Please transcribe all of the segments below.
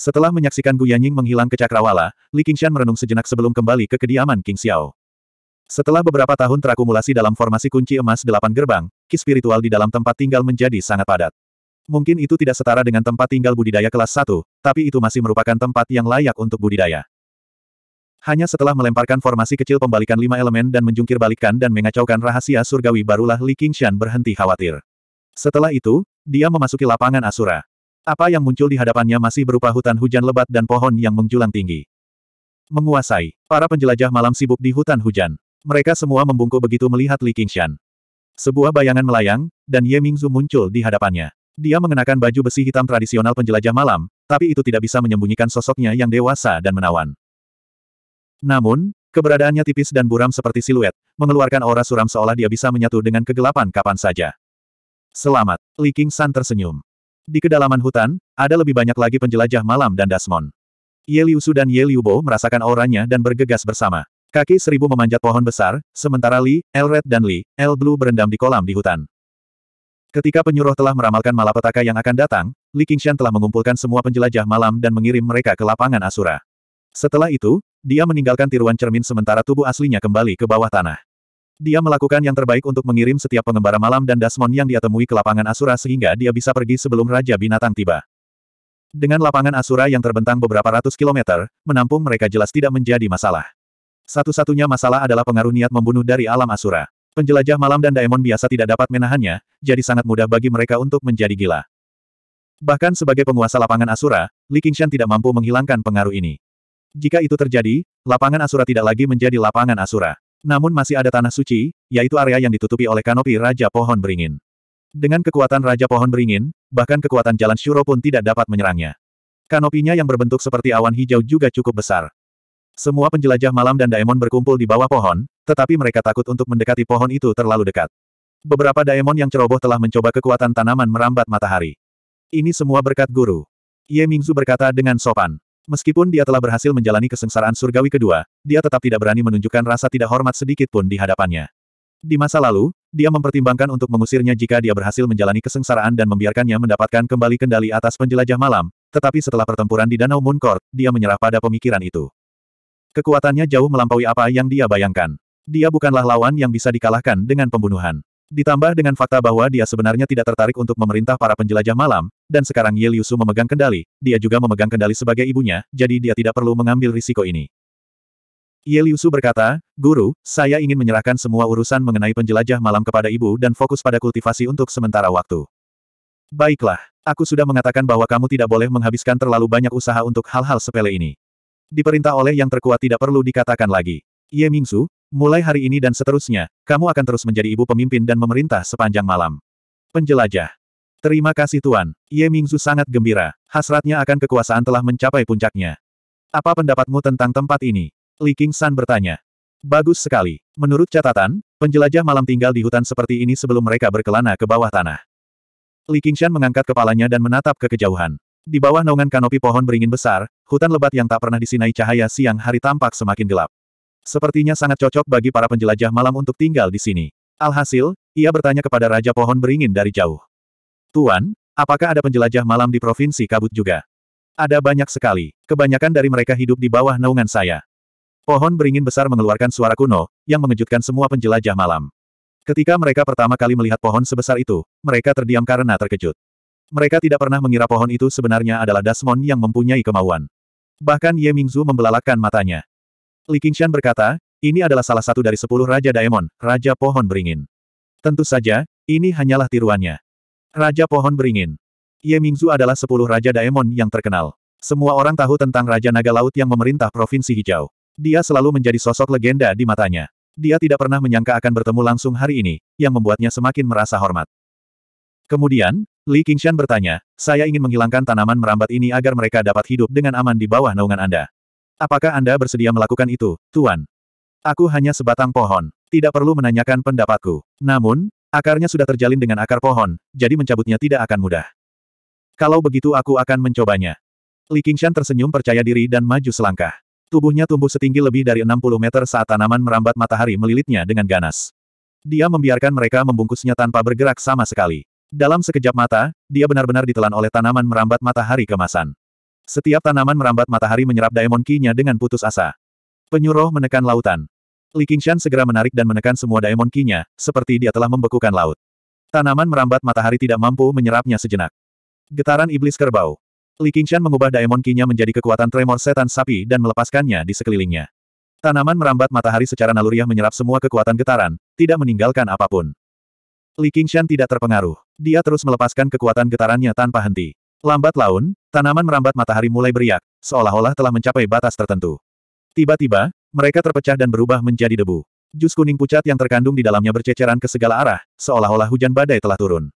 Setelah menyaksikan Gu Yanying menghilang ke Cakrawala, Li Qingshan merenung sejenak sebelum kembali ke kediaman King Xiao. Setelah beberapa tahun terakumulasi dalam formasi kunci emas delapan gerbang, ki spiritual di dalam tempat tinggal menjadi sangat padat. Mungkin itu tidak setara dengan tempat tinggal budidaya kelas 1, tapi itu masih merupakan tempat yang layak untuk budidaya. Hanya setelah melemparkan formasi kecil pembalikan lima elemen dan menjungkir balikan dan mengacaukan rahasia surgawi barulah Li Qingshan berhenti khawatir. Setelah itu, dia memasuki lapangan Asura. Apa yang muncul di hadapannya masih berupa hutan hujan lebat dan pohon yang menjulang tinggi. Menguasai, para penjelajah malam sibuk di hutan hujan. Mereka semua membungkuk begitu melihat Li Qingshan. Sebuah bayangan melayang, dan Ye Mingzu muncul di hadapannya. Dia mengenakan baju besi hitam tradisional penjelajah malam, tapi itu tidak bisa menyembunyikan sosoknya yang dewasa dan menawan. Namun, keberadaannya tipis dan buram seperti siluet, mengeluarkan aura suram seolah dia bisa menyatu dengan kegelapan kapan saja. Selamat, Li Qingshan tersenyum. Di kedalaman hutan, ada lebih banyak lagi penjelajah malam dan Dasmon. Ye Liusu dan Ye Liubo merasakan auranya dan bergegas bersama. Kaki seribu memanjat pohon besar, sementara Li, El Red dan Li, El Blue berendam di kolam di hutan. Ketika penyuruh telah meramalkan malapetaka yang akan datang, Li Qingshan telah mengumpulkan semua penjelajah malam dan mengirim mereka ke lapangan Asura. Setelah itu, dia meninggalkan tiruan cermin sementara tubuh aslinya kembali ke bawah tanah. Dia melakukan yang terbaik untuk mengirim setiap pengembara malam dan Dasmon yang dia temui ke lapangan Asura sehingga dia bisa pergi sebelum Raja Binatang tiba. Dengan lapangan Asura yang terbentang beberapa ratus kilometer, menampung mereka jelas tidak menjadi masalah. Satu-satunya masalah adalah pengaruh niat membunuh dari alam Asura. Penjelajah malam dan daemon biasa tidak dapat menahannya, jadi sangat mudah bagi mereka untuk menjadi gila. Bahkan sebagai penguasa lapangan Asura, Li Qingshan tidak mampu menghilangkan pengaruh ini. Jika itu terjadi, lapangan Asura tidak lagi menjadi lapangan Asura. Namun masih ada tanah suci, yaitu area yang ditutupi oleh kanopi Raja Pohon Beringin. Dengan kekuatan Raja Pohon Beringin, bahkan kekuatan jalan Shuro pun tidak dapat menyerangnya. Kanopinya yang berbentuk seperti awan hijau juga cukup besar. Semua penjelajah malam dan daemon berkumpul di bawah pohon, tetapi mereka takut untuk mendekati pohon itu terlalu dekat. Beberapa daemon yang ceroboh telah mencoba kekuatan tanaman merambat matahari. Ini semua berkat guru. Ye Mingzu berkata dengan sopan. Meskipun dia telah berhasil menjalani kesengsaraan surgawi kedua, dia tetap tidak berani menunjukkan rasa tidak hormat sedikit pun di hadapannya. Di masa lalu, dia mempertimbangkan untuk mengusirnya jika dia berhasil menjalani kesengsaraan dan membiarkannya mendapatkan kembali kendali atas penjelajah malam, tetapi setelah pertempuran di Danau Moon Court, dia menyerah pada pemikiran itu. Kekuatannya jauh melampaui apa yang dia bayangkan. Dia bukanlah lawan yang bisa dikalahkan dengan pembunuhan. Ditambah dengan fakta bahwa dia sebenarnya tidak tertarik untuk memerintah para penjelajah malam, dan sekarang Ye Liusu memegang kendali, dia juga memegang kendali sebagai ibunya, jadi dia tidak perlu mengambil risiko ini. Ye Liusu berkata, Guru, saya ingin menyerahkan semua urusan mengenai penjelajah malam kepada ibu dan fokus pada kultivasi untuk sementara waktu. Baiklah, aku sudah mengatakan bahwa kamu tidak boleh menghabiskan terlalu banyak usaha untuk hal-hal sepele ini. Diperintah oleh yang terkuat tidak perlu dikatakan lagi. Ye Mingsu, Mulai hari ini dan seterusnya, kamu akan terus menjadi ibu pemimpin dan memerintah sepanjang malam. Penjelajah. Terima kasih Tuan. Ye Mingzu sangat gembira. Hasratnya akan kekuasaan telah mencapai puncaknya. Apa pendapatmu tentang tempat ini? Li King San bertanya. Bagus sekali. Menurut catatan, penjelajah malam tinggal di hutan seperti ini sebelum mereka berkelana ke bawah tanah. Li Qingshan mengangkat kepalanya dan menatap ke kejauhan. Di bawah naungan kanopi pohon beringin besar, hutan lebat yang tak pernah disinai cahaya siang hari tampak semakin gelap. Sepertinya sangat cocok bagi para penjelajah malam untuk tinggal di sini. Alhasil, ia bertanya kepada Raja Pohon Beringin dari jauh. Tuan, apakah ada penjelajah malam di Provinsi Kabut juga? Ada banyak sekali, kebanyakan dari mereka hidup di bawah naungan saya. Pohon beringin besar mengeluarkan suara kuno, yang mengejutkan semua penjelajah malam. Ketika mereka pertama kali melihat pohon sebesar itu, mereka terdiam karena terkejut. Mereka tidak pernah mengira pohon itu sebenarnya adalah Dasmon yang mempunyai kemauan. Bahkan Ye Mingzu membelalakan matanya. Li Qingshan berkata, ini adalah salah satu dari sepuluh Raja Daemon, Raja Pohon Beringin. Tentu saja, ini hanyalah tiruannya. Raja Pohon Beringin. Ye Mingzu adalah sepuluh Raja Daemon yang terkenal. Semua orang tahu tentang Raja Naga Laut yang memerintah Provinsi Hijau. Dia selalu menjadi sosok legenda di matanya. Dia tidak pernah menyangka akan bertemu langsung hari ini, yang membuatnya semakin merasa hormat. Kemudian, Li Qingshan bertanya, saya ingin menghilangkan tanaman merambat ini agar mereka dapat hidup dengan aman di bawah naungan Anda. Apakah Anda bersedia melakukan itu, Tuan? Aku hanya sebatang pohon. Tidak perlu menanyakan pendapatku. Namun, akarnya sudah terjalin dengan akar pohon, jadi mencabutnya tidak akan mudah. Kalau begitu aku akan mencobanya. Li Qingshan tersenyum percaya diri dan maju selangkah. Tubuhnya tumbuh setinggi lebih dari 60 meter saat tanaman merambat matahari melilitnya dengan ganas. Dia membiarkan mereka membungkusnya tanpa bergerak sama sekali. Dalam sekejap mata, dia benar-benar ditelan oleh tanaman merambat matahari kemasan. Setiap tanaman merambat matahari menyerap daemon ki-nya dengan putus asa. Penyuruh menekan lautan. Li Qingshan segera menarik dan menekan semua daemon ki-nya, seperti dia telah membekukan laut. Tanaman merambat matahari tidak mampu menyerapnya sejenak. Getaran iblis kerbau. Li Qingshan mengubah daemon ki-nya menjadi kekuatan tremor setan sapi dan melepaskannya di sekelilingnya. Tanaman merambat matahari secara naluriah menyerap semua kekuatan getaran, tidak meninggalkan apapun. Li Qingshan tidak terpengaruh. Dia terus melepaskan kekuatan getarannya tanpa henti. Lambat laun, tanaman merambat matahari mulai beriak, seolah-olah telah mencapai batas tertentu. Tiba-tiba, mereka terpecah dan berubah menjadi debu. Jus kuning pucat yang terkandung di dalamnya berceceran ke segala arah, seolah-olah hujan badai telah turun.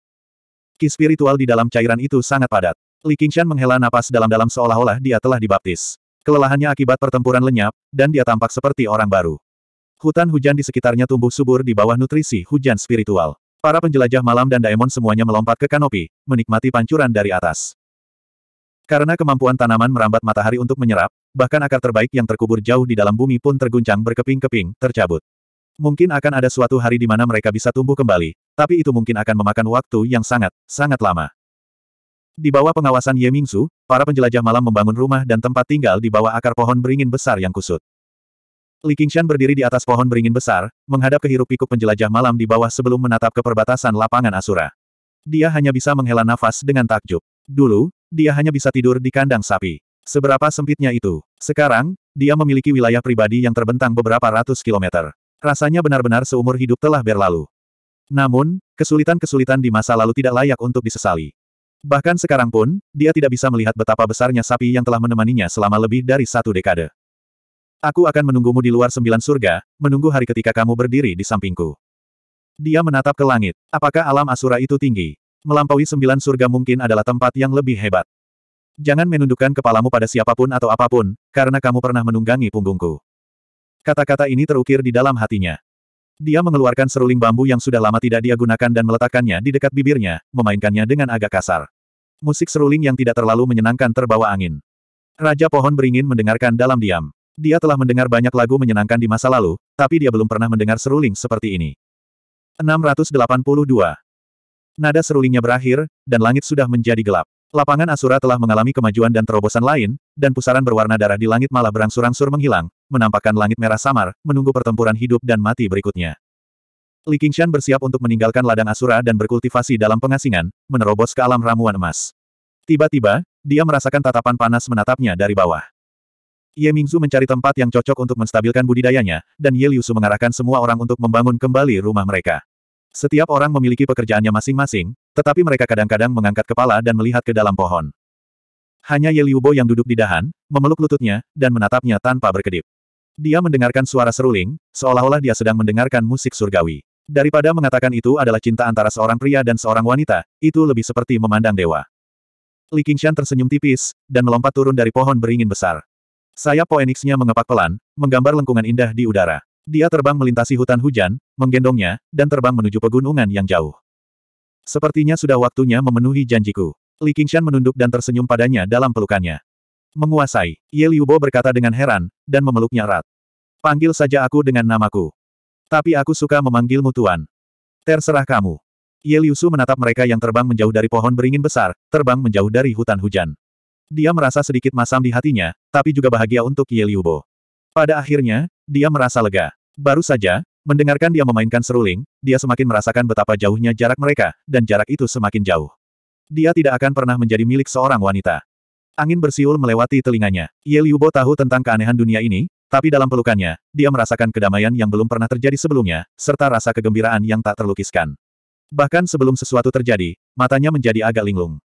Ki spiritual di dalam cairan itu sangat padat. Li Qingshan menghela napas dalam-dalam seolah-olah dia telah dibaptis. Kelelahannya akibat pertempuran lenyap, dan dia tampak seperti orang baru. Hutan hujan di sekitarnya tumbuh subur di bawah nutrisi hujan spiritual. Para penjelajah malam dan Daemon semuanya melompat ke kanopi, menikmati pancuran dari atas. Karena kemampuan tanaman merambat matahari untuk menyerap, bahkan akar terbaik yang terkubur jauh di dalam bumi pun terguncang berkeping-keping, tercabut. Mungkin akan ada suatu hari di mana mereka bisa tumbuh kembali, tapi itu mungkin akan memakan waktu yang sangat, sangat lama. Di bawah pengawasan Ye Mingsu, para penjelajah malam membangun rumah dan tempat tinggal di bawah akar pohon beringin besar yang kusut. Li Qingshan berdiri di atas pohon beringin besar, menghadap ke hirup pikuk penjelajah malam di bawah sebelum menatap ke perbatasan lapangan Asura. Dia hanya bisa menghela nafas dengan takjub. Dulu, dia hanya bisa tidur di kandang sapi. Seberapa sempitnya itu. Sekarang, dia memiliki wilayah pribadi yang terbentang beberapa ratus kilometer. Rasanya benar-benar seumur hidup telah berlalu. Namun, kesulitan-kesulitan di masa lalu tidak layak untuk disesali. Bahkan sekarang pun, dia tidak bisa melihat betapa besarnya sapi yang telah menemaninya selama lebih dari satu dekade. Aku akan menunggumu di luar sembilan surga, menunggu hari ketika kamu berdiri di sampingku. Dia menatap ke langit. Apakah alam asura itu tinggi? Melampaui sembilan surga mungkin adalah tempat yang lebih hebat. Jangan menundukkan kepalamu pada siapapun atau apapun, karena kamu pernah menunggangi punggungku. Kata-kata ini terukir di dalam hatinya. Dia mengeluarkan seruling bambu yang sudah lama tidak dia gunakan dan meletakkannya di dekat bibirnya, memainkannya dengan agak kasar. Musik seruling yang tidak terlalu menyenangkan terbawa angin. Raja pohon beringin mendengarkan dalam diam. Dia telah mendengar banyak lagu menyenangkan di masa lalu, tapi dia belum pernah mendengar seruling seperti ini. 682. Nada serulingnya berakhir, dan langit sudah menjadi gelap. Lapangan Asura telah mengalami kemajuan dan terobosan lain, dan pusaran berwarna darah di langit malah berangsur-angsur menghilang, menampakkan langit merah samar, menunggu pertempuran hidup dan mati berikutnya. Li Qingshan bersiap untuk meninggalkan ladang Asura dan berkultivasi dalam pengasingan, menerobos ke alam ramuan emas. Tiba-tiba, dia merasakan tatapan panas menatapnya dari bawah. Ye Mingzu mencari tempat yang cocok untuk menstabilkan budidayanya, dan Ye Liusu mengarahkan semua orang untuk membangun kembali rumah mereka. Setiap orang memiliki pekerjaannya masing-masing, tetapi mereka kadang-kadang mengangkat kepala dan melihat ke dalam pohon. Hanya Ye Liubo yang duduk di dahan, memeluk lututnya, dan menatapnya tanpa berkedip. Dia mendengarkan suara seruling, seolah-olah dia sedang mendengarkan musik surgawi. Daripada mengatakan itu adalah cinta antara seorang pria dan seorang wanita, itu lebih seperti memandang dewa. Li Qingshan tersenyum tipis, dan melompat turun dari pohon beringin besar. Sayap poenix mengepak pelan, menggambar lengkungan indah di udara. Dia terbang melintasi hutan hujan, menggendongnya, dan terbang menuju pegunungan yang jauh. Sepertinya sudah waktunya memenuhi janjiku. Li Qingshan menunduk dan tersenyum padanya dalam pelukannya. Menguasai, Ye Liubo berkata dengan heran, dan memeluknya erat. Panggil saja aku dengan namaku. Tapi aku suka memanggilmu Tuan. Terserah kamu. Ye Liusu menatap mereka yang terbang menjauh dari pohon beringin besar, terbang menjauh dari hutan hujan. Dia merasa sedikit masam di hatinya, tapi juga bahagia untuk Ye Liubo. Pada akhirnya, dia merasa lega. Baru saja, mendengarkan dia memainkan seruling, dia semakin merasakan betapa jauhnya jarak mereka, dan jarak itu semakin jauh. Dia tidak akan pernah menjadi milik seorang wanita. Angin bersiul melewati telinganya. Ye Liubo tahu tentang keanehan dunia ini, tapi dalam pelukannya, dia merasakan kedamaian yang belum pernah terjadi sebelumnya, serta rasa kegembiraan yang tak terlukiskan. Bahkan sebelum sesuatu terjadi, matanya menjadi agak linglung.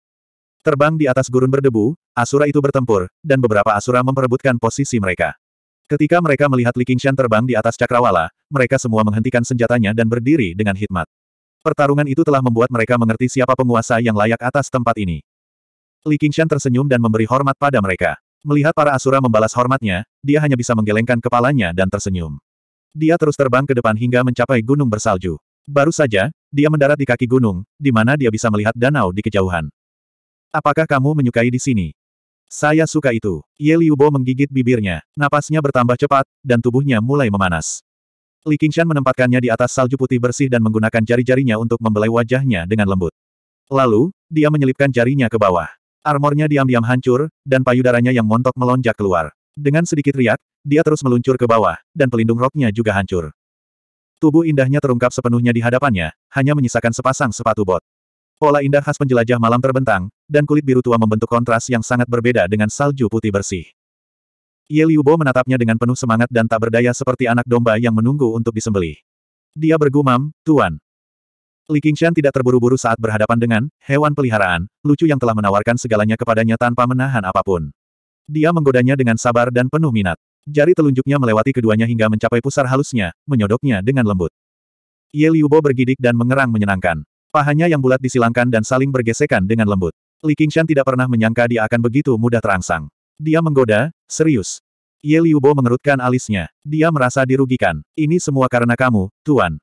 Terbang di atas gurun berdebu, Asura itu bertempur, dan beberapa Asura memperebutkan posisi mereka. Ketika mereka melihat Li Qingshan terbang di atas cakrawala, mereka semua menghentikan senjatanya dan berdiri dengan hikmat. Pertarungan itu telah membuat mereka mengerti siapa penguasa yang layak atas tempat ini. Li Qingshan tersenyum dan memberi hormat pada mereka. Melihat para Asura membalas hormatnya, dia hanya bisa menggelengkan kepalanya dan tersenyum. Dia terus terbang ke depan hingga mencapai gunung bersalju. Baru saja, dia mendarat di kaki gunung, di mana dia bisa melihat danau di kejauhan. Apakah kamu menyukai di sini? Saya suka itu. Ye Liubo menggigit bibirnya, napasnya bertambah cepat, dan tubuhnya mulai memanas. Li Qingshan menempatkannya di atas salju putih bersih dan menggunakan jari-jarinya untuk membelai wajahnya dengan lembut. Lalu, dia menyelipkan jarinya ke bawah. Armornya diam-diam hancur, dan payudaranya yang montok melonjak keluar. Dengan sedikit riak, dia terus meluncur ke bawah, dan pelindung roknya juga hancur. Tubuh indahnya terungkap sepenuhnya di hadapannya, hanya menyisakan sepasang sepatu bot. Pola indah khas penjelajah malam terbentang, dan kulit biru tua membentuk kontras yang sangat berbeda dengan salju putih bersih. Ye Liubo menatapnya dengan penuh semangat dan tak berdaya seperti anak domba yang menunggu untuk disembelih. Dia bergumam, Tuan. Li Qingshan tidak terburu-buru saat berhadapan dengan hewan peliharaan, lucu yang telah menawarkan segalanya kepadanya tanpa menahan apapun. Dia menggodanya dengan sabar dan penuh minat. Jari telunjuknya melewati keduanya hingga mencapai pusar halusnya, menyodoknya dengan lembut. Ye Liubo bergidik dan mengerang menyenangkan. Pahanya yang bulat disilangkan dan saling bergesekan dengan lembut. Li Qingshan tidak pernah menyangka dia akan begitu mudah terangsang. Dia menggoda, serius. Ye Liubo mengerutkan alisnya. Dia merasa dirugikan. Ini semua karena kamu, Tuan.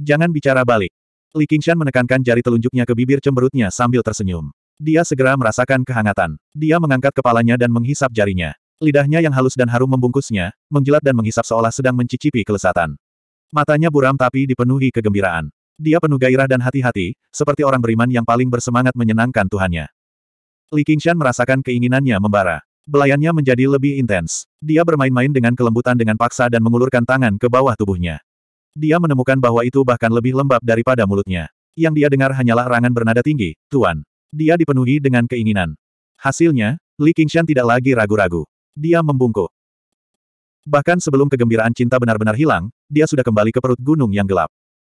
Jangan bicara balik. Li Qingshan menekankan jari telunjuknya ke bibir cemberutnya sambil tersenyum. Dia segera merasakan kehangatan. Dia mengangkat kepalanya dan menghisap jarinya. Lidahnya yang halus dan harum membungkusnya, menjilat dan menghisap seolah sedang mencicipi kelesatan. Matanya buram tapi dipenuhi kegembiraan. Dia penuh gairah dan hati-hati, seperti orang beriman yang paling bersemangat menyenangkan Tuhannya. Li Qingshan merasakan keinginannya membara. Belayannya menjadi lebih intens. Dia bermain-main dengan kelembutan dengan paksa dan mengulurkan tangan ke bawah tubuhnya. Dia menemukan bahwa itu bahkan lebih lembab daripada mulutnya. Yang dia dengar hanyalah rangan bernada tinggi, Tuan. Dia dipenuhi dengan keinginan. Hasilnya, Li Qingshan tidak lagi ragu-ragu. Dia membungkuk. Bahkan sebelum kegembiraan cinta benar-benar hilang, dia sudah kembali ke perut gunung yang gelap.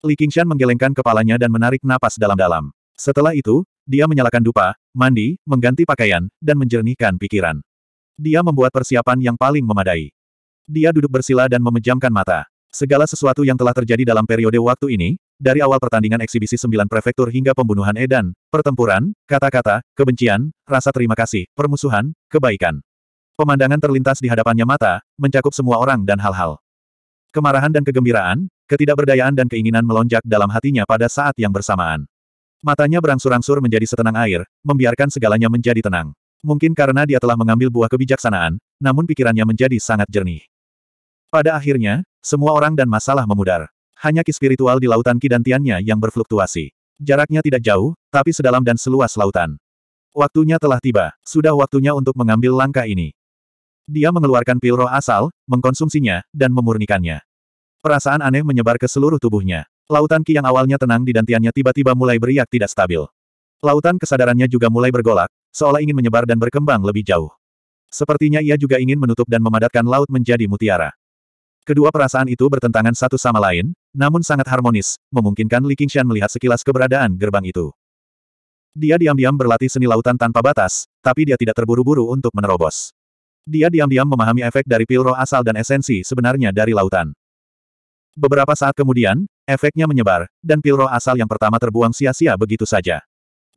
Li Qingshan menggelengkan kepalanya dan menarik napas dalam-dalam. Setelah itu, dia menyalakan dupa, mandi, mengganti pakaian, dan menjernihkan pikiran. Dia membuat persiapan yang paling memadai. Dia duduk bersila dan memejamkan mata. Segala sesuatu yang telah terjadi dalam periode waktu ini, dari awal pertandingan eksibisi sembilan prefektur hingga pembunuhan Edan, pertempuran, kata-kata, kebencian, rasa terima kasih, permusuhan, kebaikan. Pemandangan terlintas di hadapannya mata, mencakup semua orang dan hal-hal. Kemarahan dan kegembiraan, ketidakberdayaan dan keinginan melonjak dalam hatinya pada saat yang bersamaan. Matanya berangsur-angsur menjadi setenang air, membiarkan segalanya menjadi tenang. Mungkin karena dia telah mengambil buah kebijaksanaan, namun pikirannya menjadi sangat jernih. Pada akhirnya, semua orang dan masalah memudar. Hanya ki spiritual di lautan kidantiannya yang berfluktuasi. Jaraknya tidak jauh, tapi sedalam dan seluas lautan. Waktunya telah tiba, sudah waktunya untuk mengambil langkah ini. Dia mengeluarkan pil roh asal, mengkonsumsinya, dan memurnikannya. Perasaan aneh menyebar ke seluruh tubuhnya. Lautan Ki yang awalnya tenang di dantiannya tiba-tiba mulai beriak tidak stabil. Lautan kesadarannya juga mulai bergolak, seolah ingin menyebar dan berkembang lebih jauh. Sepertinya ia juga ingin menutup dan memadatkan laut menjadi mutiara. Kedua perasaan itu bertentangan satu sama lain, namun sangat harmonis, memungkinkan Li Qingshan melihat sekilas keberadaan gerbang itu. Dia diam-diam berlatih seni lautan tanpa batas, tapi dia tidak terburu-buru untuk menerobos. Dia diam-diam memahami efek dari pil roh asal dan esensi sebenarnya dari lautan. Beberapa saat kemudian, efeknya menyebar, dan pil roh asal yang pertama terbuang sia-sia begitu saja.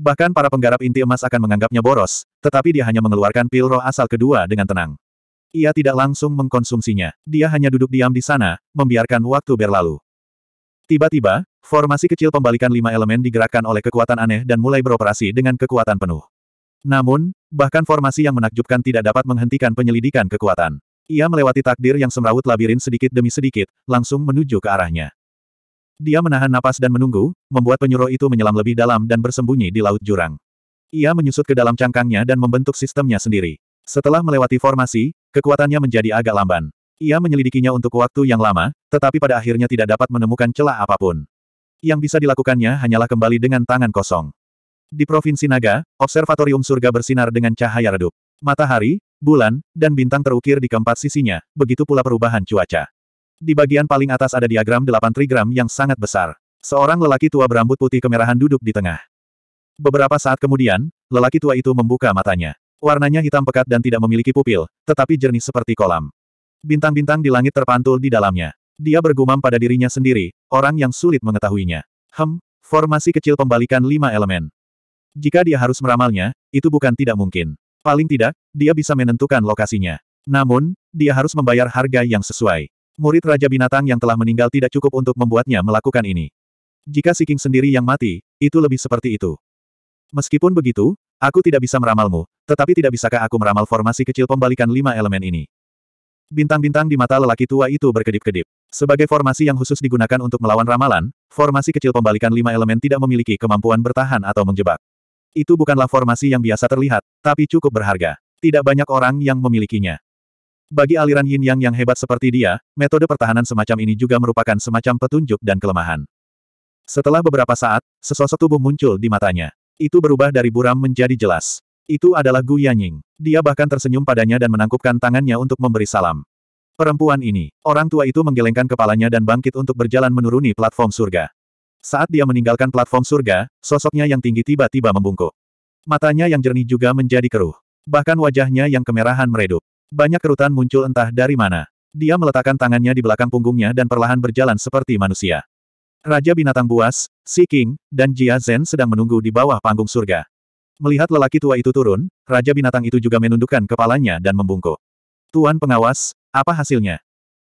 Bahkan para penggarap inti emas akan menganggapnya boros, tetapi dia hanya mengeluarkan pil roh asal kedua dengan tenang. Ia tidak langsung mengkonsumsinya, dia hanya duduk diam di sana, membiarkan waktu berlalu. Tiba-tiba, formasi kecil pembalikan lima elemen digerakkan oleh kekuatan aneh dan mulai beroperasi dengan kekuatan penuh. Namun, bahkan formasi yang menakjubkan tidak dapat menghentikan penyelidikan kekuatan. Ia melewati takdir yang semrawut labirin sedikit demi sedikit, langsung menuju ke arahnya. Dia menahan napas dan menunggu, membuat penyuruh itu menyelam lebih dalam dan bersembunyi di laut jurang. Ia menyusut ke dalam cangkangnya dan membentuk sistemnya sendiri. Setelah melewati formasi, kekuatannya menjadi agak lamban. Ia menyelidikinya untuk waktu yang lama, tetapi pada akhirnya tidak dapat menemukan celah apapun. Yang bisa dilakukannya hanyalah kembali dengan tangan kosong. Di Provinsi Naga, Observatorium Surga bersinar dengan cahaya redup. Matahari, bulan, dan bintang terukir di keempat sisinya, begitu pula perubahan cuaca. Di bagian paling atas ada diagram delapan trigram yang sangat besar. Seorang lelaki tua berambut putih kemerahan duduk di tengah. Beberapa saat kemudian, lelaki tua itu membuka matanya. Warnanya hitam pekat dan tidak memiliki pupil, tetapi jernih seperti kolam. Bintang-bintang di langit terpantul di dalamnya. Dia bergumam pada dirinya sendiri, orang yang sulit mengetahuinya. Hem, formasi kecil pembalikan lima elemen. Jika dia harus meramalnya, itu bukan tidak mungkin. Paling tidak, dia bisa menentukan lokasinya. Namun, dia harus membayar harga yang sesuai. Murid Raja Binatang yang telah meninggal tidak cukup untuk membuatnya melakukan ini. Jika si King sendiri yang mati, itu lebih seperti itu. Meskipun begitu, aku tidak bisa meramalmu, tetapi tidak bisakah aku meramal formasi kecil pembalikan lima elemen ini? Bintang-bintang di mata lelaki tua itu berkedip-kedip. Sebagai formasi yang khusus digunakan untuk melawan ramalan, formasi kecil pembalikan lima elemen tidak memiliki kemampuan bertahan atau menjebak. Itu bukanlah formasi yang biasa terlihat, tapi cukup berharga. Tidak banyak orang yang memilikinya. Bagi aliran yin yang yang hebat seperti dia, metode pertahanan semacam ini juga merupakan semacam petunjuk dan kelemahan. Setelah beberapa saat, sesosok tubuh muncul di matanya. Itu berubah dari buram menjadi jelas. Itu adalah Gu Yanying. Dia bahkan tersenyum padanya dan menangkupkan tangannya untuk memberi salam. Perempuan ini, orang tua itu menggelengkan kepalanya dan bangkit untuk berjalan menuruni platform surga. Saat dia meninggalkan platform surga, sosoknya yang tinggi tiba-tiba membungkuk. Matanya yang jernih juga menjadi keruh. Bahkan wajahnya yang kemerahan meredup. Banyak kerutan muncul entah dari mana. Dia meletakkan tangannya di belakang punggungnya dan perlahan berjalan seperti manusia. Raja Binatang Buas, Si King, dan Jia Zhen sedang menunggu di bawah panggung surga. Melihat lelaki tua itu turun, Raja Binatang itu juga menundukkan kepalanya dan membungkuk. Tuan pengawas, apa hasilnya?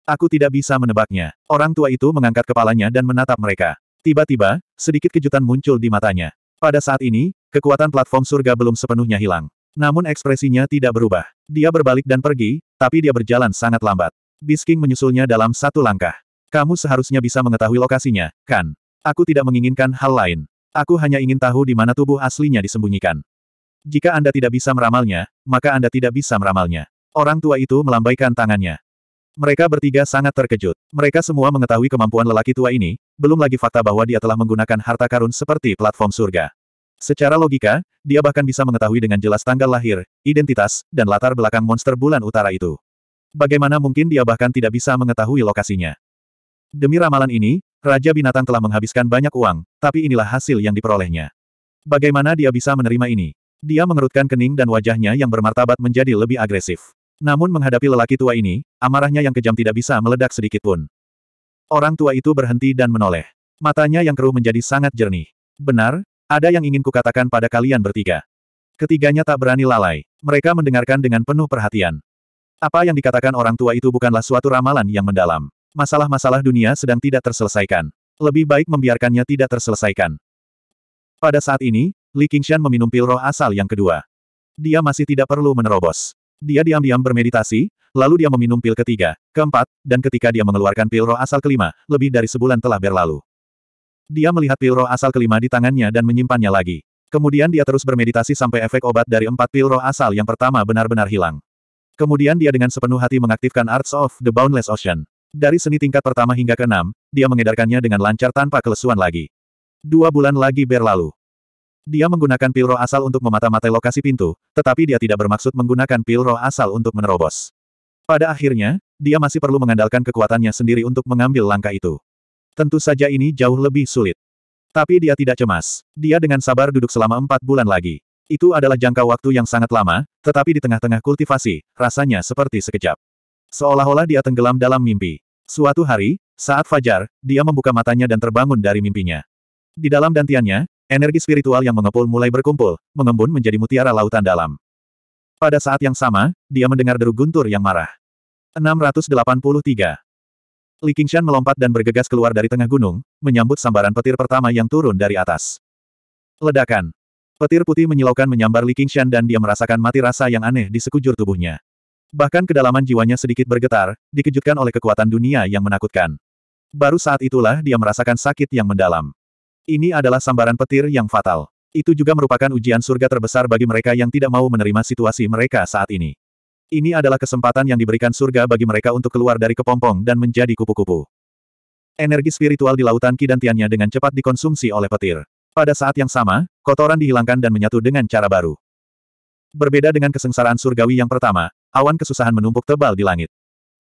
Aku tidak bisa menebaknya. Orang tua itu mengangkat kepalanya dan menatap mereka. Tiba-tiba, sedikit kejutan muncul di matanya. Pada saat ini, kekuatan platform surga belum sepenuhnya hilang. Namun ekspresinya tidak berubah. Dia berbalik dan pergi, tapi dia berjalan sangat lambat. Bisking menyusulnya dalam satu langkah. Kamu seharusnya bisa mengetahui lokasinya, kan? Aku tidak menginginkan hal lain. Aku hanya ingin tahu di mana tubuh aslinya disembunyikan. Jika Anda tidak bisa meramalnya, maka Anda tidak bisa meramalnya. Orang tua itu melambaikan tangannya. Mereka bertiga sangat terkejut. Mereka semua mengetahui kemampuan lelaki tua ini, belum lagi fakta bahwa dia telah menggunakan harta karun seperti platform surga. Secara logika, dia bahkan bisa mengetahui dengan jelas tanggal lahir, identitas, dan latar belakang monster bulan utara itu. Bagaimana mungkin dia bahkan tidak bisa mengetahui lokasinya? Demi ramalan ini, Raja Binatang telah menghabiskan banyak uang, tapi inilah hasil yang diperolehnya. Bagaimana dia bisa menerima ini? Dia mengerutkan kening dan wajahnya yang bermartabat menjadi lebih agresif. Namun menghadapi lelaki tua ini, amarahnya yang kejam tidak bisa meledak sedikit pun. Orang tua itu berhenti dan menoleh. Matanya yang keruh menjadi sangat jernih. Benar, ada yang ingin kukatakan pada kalian bertiga. Ketiganya tak berani lalai. Mereka mendengarkan dengan penuh perhatian. Apa yang dikatakan orang tua itu bukanlah suatu ramalan yang mendalam. Masalah-masalah dunia sedang tidak terselesaikan. Lebih baik membiarkannya tidak terselesaikan. Pada saat ini, Li Qingshan meminum pil roh asal yang kedua. Dia masih tidak perlu menerobos. Dia diam-diam bermeditasi, lalu dia meminum pil ketiga, keempat, dan ketika dia mengeluarkan pil roh asal kelima, lebih dari sebulan telah berlalu. Dia melihat pil roh asal kelima di tangannya dan menyimpannya lagi. Kemudian dia terus bermeditasi sampai efek obat dari empat pil roh asal yang pertama benar-benar hilang. Kemudian dia dengan sepenuh hati mengaktifkan Arts of the Boundless Ocean. Dari seni tingkat pertama hingga keenam, dia mengedarkannya dengan lancar tanpa kelesuan lagi. Dua bulan lagi berlalu. Dia menggunakan pil roh asal untuk memata-matai lokasi pintu, tetapi dia tidak bermaksud menggunakan pil roh asal untuk menerobos. Pada akhirnya, dia masih perlu mengandalkan kekuatannya sendiri untuk mengambil langkah itu. Tentu saja ini jauh lebih sulit. Tapi dia tidak cemas. Dia dengan sabar duduk selama empat bulan lagi. Itu adalah jangka waktu yang sangat lama, tetapi di tengah-tengah kultivasi, rasanya seperti sekejap. Seolah-olah dia tenggelam dalam mimpi. Suatu hari, saat fajar, dia membuka matanya dan terbangun dari mimpinya. Di dalam dantiannya, Energi spiritual yang mengepul mulai berkumpul, mengembun menjadi mutiara lautan dalam. Pada saat yang sama, dia mendengar deru guntur yang marah. 683. Li Qingshan melompat dan bergegas keluar dari tengah gunung, menyambut sambaran petir pertama yang turun dari atas. Ledakan. Petir putih menyilaukan menyambar Li Qingshan dan dia merasakan mati rasa yang aneh di sekujur tubuhnya. Bahkan kedalaman jiwanya sedikit bergetar, dikejutkan oleh kekuatan dunia yang menakutkan. Baru saat itulah dia merasakan sakit yang mendalam. Ini adalah sambaran petir yang fatal. Itu juga merupakan ujian surga terbesar bagi mereka yang tidak mau menerima situasi mereka saat ini. Ini adalah kesempatan yang diberikan surga bagi mereka untuk keluar dari kepompong dan menjadi kupu-kupu. Energi spiritual di lautan kidantiannya dengan cepat dikonsumsi oleh petir. Pada saat yang sama, kotoran dihilangkan dan menyatu dengan cara baru. Berbeda dengan kesengsaraan surgawi yang pertama, awan kesusahan menumpuk tebal di langit.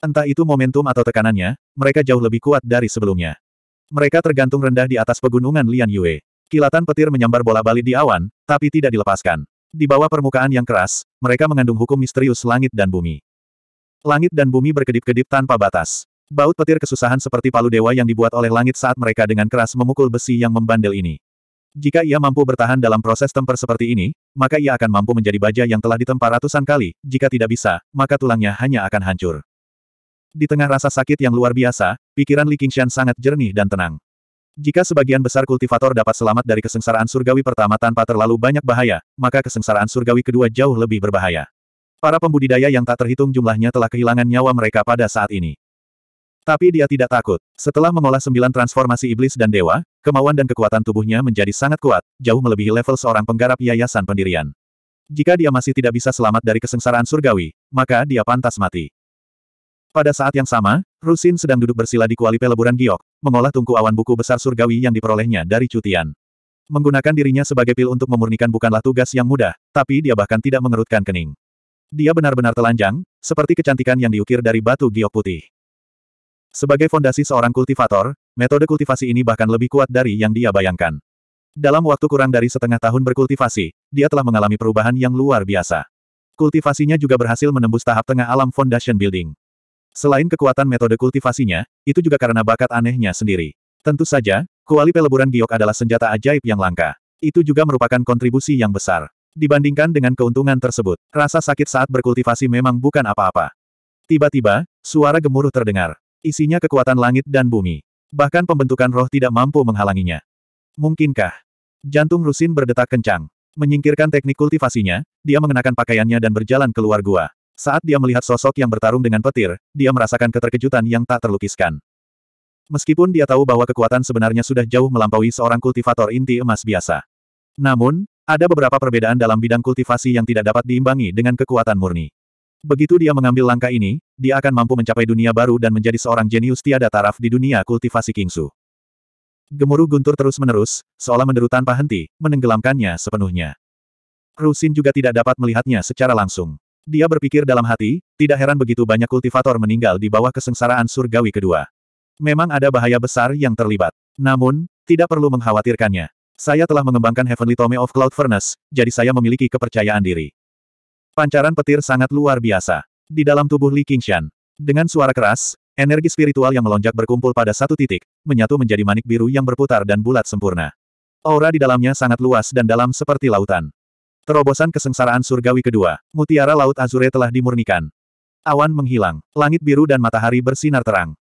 Entah itu momentum atau tekanannya, mereka jauh lebih kuat dari sebelumnya. Mereka tergantung rendah di atas pegunungan Lian Yue. Kilatan petir menyambar bola bali di awan, tapi tidak dilepaskan. Di bawah permukaan yang keras, mereka mengandung hukum misterius langit dan bumi. Langit dan bumi berkedip-kedip tanpa batas. Baut petir kesusahan seperti palu dewa yang dibuat oleh langit saat mereka dengan keras memukul besi yang membandel ini. Jika ia mampu bertahan dalam proses temper seperti ini, maka ia akan mampu menjadi baja yang telah ditempa ratusan kali, jika tidak bisa, maka tulangnya hanya akan hancur. Di tengah rasa sakit yang luar biasa, pikiran Li Qingshan sangat jernih dan tenang. Jika sebagian besar kultivator dapat selamat dari kesengsaraan surgawi pertama tanpa terlalu banyak bahaya, maka kesengsaraan surgawi kedua jauh lebih berbahaya. Para pembudidaya yang tak terhitung jumlahnya telah kehilangan nyawa mereka pada saat ini. Tapi dia tidak takut. Setelah mengolah sembilan transformasi iblis dan dewa, kemauan dan kekuatan tubuhnya menjadi sangat kuat, jauh melebihi level seorang penggarap yayasan pendirian. Jika dia masih tidak bisa selamat dari kesengsaraan surgawi, maka dia pantas mati. Pada saat yang sama, Rusin sedang duduk bersila di kuali peleburan giok, mengolah tungku awan buku besar surgawi yang diperolehnya dari cutian. Menggunakan dirinya sebagai pil untuk memurnikan bukanlah tugas yang mudah, tapi dia bahkan tidak mengerutkan kening. Dia benar-benar telanjang, seperti kecantikan yang diukir dari batu giok putih. Sebagai fondasi seorang kultivator, metode kultivasi ini bahkan lebih kuat dari yang dia bayangkan. Dalam waktu kurang dari setengah tahun berkultivasi, dia telah mengalami perubahan yang luar biasa. Kultivasinya juga berhasil menembus tahap tengah alam foundation building. Selain kekuatan metode kultivasinya, itu juga karena bakat anehnya sendiri. Tentu saja, kuali peleburan giok adalah senjata ajaib yang langka. Itu juga merupakan kontribusi yang besar. Dibandingkan dengan keuntungan tersebut, rasa sakit saat berkultivasi memang bukan apa-apa. Tiba-tiba, suara gemuruh terdengar. Isinya kekuatan langit dan bumi. Bahkan pembentukan roh tidak mampu menghalanginya. Mungkinkah? Jantung Rusin berdetak kencang. Menyingkirkan teknik kultivasinya, dia mengenakan pakaiannya dan berjalan keluar gua. Saat dia melihat sosok yang bertarung dengan petir, dia merasakan keterkejutan yang tak terlukiskan. Meskipun dia tahu bahwa kekuatan sebenarnya sudah jauh melampaui seorang kultivator inti emas biasa. Namun, ada beberapa perbedaan dalam bidang kultivasi yang tidak dapat diimbangi dengan kekuatan murni. Begitu dia mengambil langkah ini, dia akan mampu mencapai dunia baru dan menjadi seorang jenius tiada taraf di dunia kultivasi Kingsu. Gemuruh guntur terus-menerus, seolah menderu tanpa henti, menenggelamkannya sepenuhnya. Rusin juga tidak dapat melihatnya secara langsung. Dia berpikir dalam hati, tidak heran begitu banyak kultivator meninggal di bawah kesengsaraan surgawi kedua. Memang ada bahaya besar yang terlibat. Namun, tidak perlu mengkhawatirkannya. Saya telah mengembangkan Heavenly Tome of Cloud Furnace, jadi saya memiliki kepercayaan diri. Pancaran petir sangat luar biasa. Di dalam tubuh Li Qingshan. Dengan suara keras, energi spiritual yang melonjak berkumpul pada satu titik, menyatu menjadi manik biru yang berputar dan bulat sempurna. Aura di dalamnya sangat luas dan dalam seperti lautan. Terobosan kesengsaraan surgawi kedua, mutiara laut azure telah dimurnikan. Awan menghilang, langit biru dan matahari bersinar terang.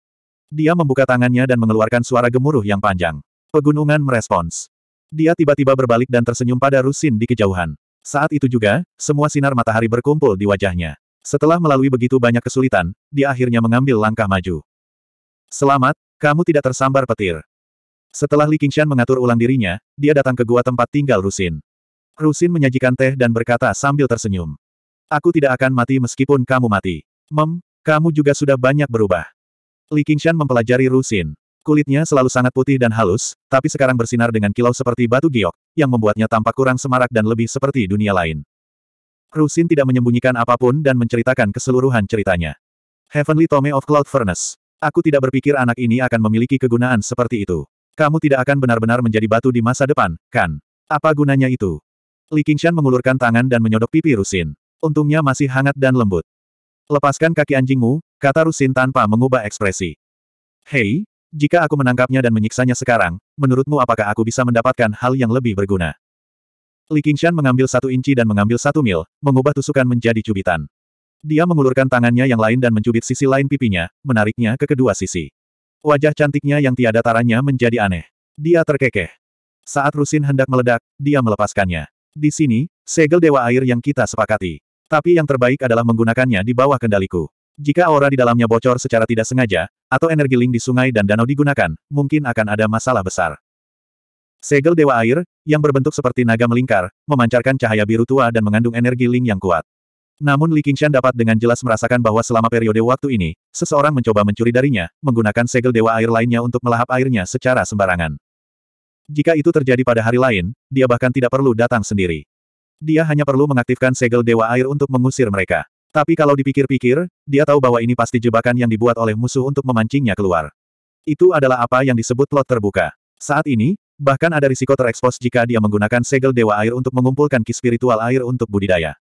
Dia membuka tangannya dan mengeluarkan suara gemuruh yang panjang. Pegunungan merespons. Dia tiba-tiba berbalik dan tersenyum pada Rusin di kejauhan. Saat itu juga, semua sinar matahari berkumpul di wajahnya. Setelah melalui begitu banyak kesulitan, dia akhirnya mengambil langkah maju. Selamat, kamu tidak tersambar petir. Setelah Li Qingshan mengatur ulang dirinya, dia datang ke gua tempat tinggal Rusin. Rusin menyajikan teh dan berkata sambil tersenyum. Aku tidak akan mati meskipun kamu mati. Mem, kamu juga sudah banyak berubah. Li Qingshan mempelajari Rusin. Kulitnya selalu sangat putih dan halus, tapi sekarang bersinar dengan kilau seperti batu giok, yang membuatnya tampak kurang semarak dan lebih seperti dunia lain. Rusin tidak menyembunyikan apapun dan menceritakan keseluruhan ceritanya. Heavenly Tome of Cloud Furnace. Aku tidak berpikir anak ini akan memiliki kegunaan seperti itu. Kamu tidak akan benar-benar menjadi batu di masa depan, kan? Apa gunanya itu? Li Qingshan mengulurkan tangan dan menyodok pipi Rusin. Untungnya masih hangat dan lembut. Lepaskan kaki anjingmu, kata Rusin tanpa mengubah ekspresi. Hei, jika aku menangkapnya dan menyiksanya sekarang, menurutmu apakah aku bisa mendapatkan hal yang lebih berguna? Li Qingshan mengambil satu inci dan mengambil satu mil, mengubah tusukan menjadi cubitan. Dia mengulurkan tangannya yang lain dan mencubit sisi lain pipinya, menariknya ke kedua sisi. Wajah cantiknya yang tiada taranya menjadi aneh. Dia terkekeh. Saat Rusin hendak meledak, dia melepaskannya. Di sini, segel dewa air yang kita sepakati. Tapi yang terbaik adalah menggunakannya di bawah kendaliku. Jika aura di dalamnya bocor secara tidak sengaja, atau energi link di sungai dan danau digunakan, mungkin akan ada masalah besar. Segel Dewa Air, yang berbentuk seperti naga melingkar, memancarkan cahaya biru tua dan mengandung energi link yang kuat. Namun Li Qingshan dapat dengan jelas merasakan bahwa selama periode waktu ini, seseorang mencoba mencuri darinya, menggunakan segel Dewa Air lainnya untuk melahap airnya secara sembarangan. Jika itu terjadi pada hari lain, dia bahkan tidak perlu datang sendiri. Dia hanya perlu mengaktifkan segel Dewa Air untuk mengusir mereka. Tapi kalau dipikir-pikir, dia tahu bahwa ini pasti jebakan yang dibuat oleh musuh untuk memancingnya keluar. Itu adalah apa yang disebut plot terbuka. Saat ini, bahkan ada risiko terekspos jika dia menggunakan segel Dewa Air untuk mengumpulkan ki spiritual air untuk budidaya.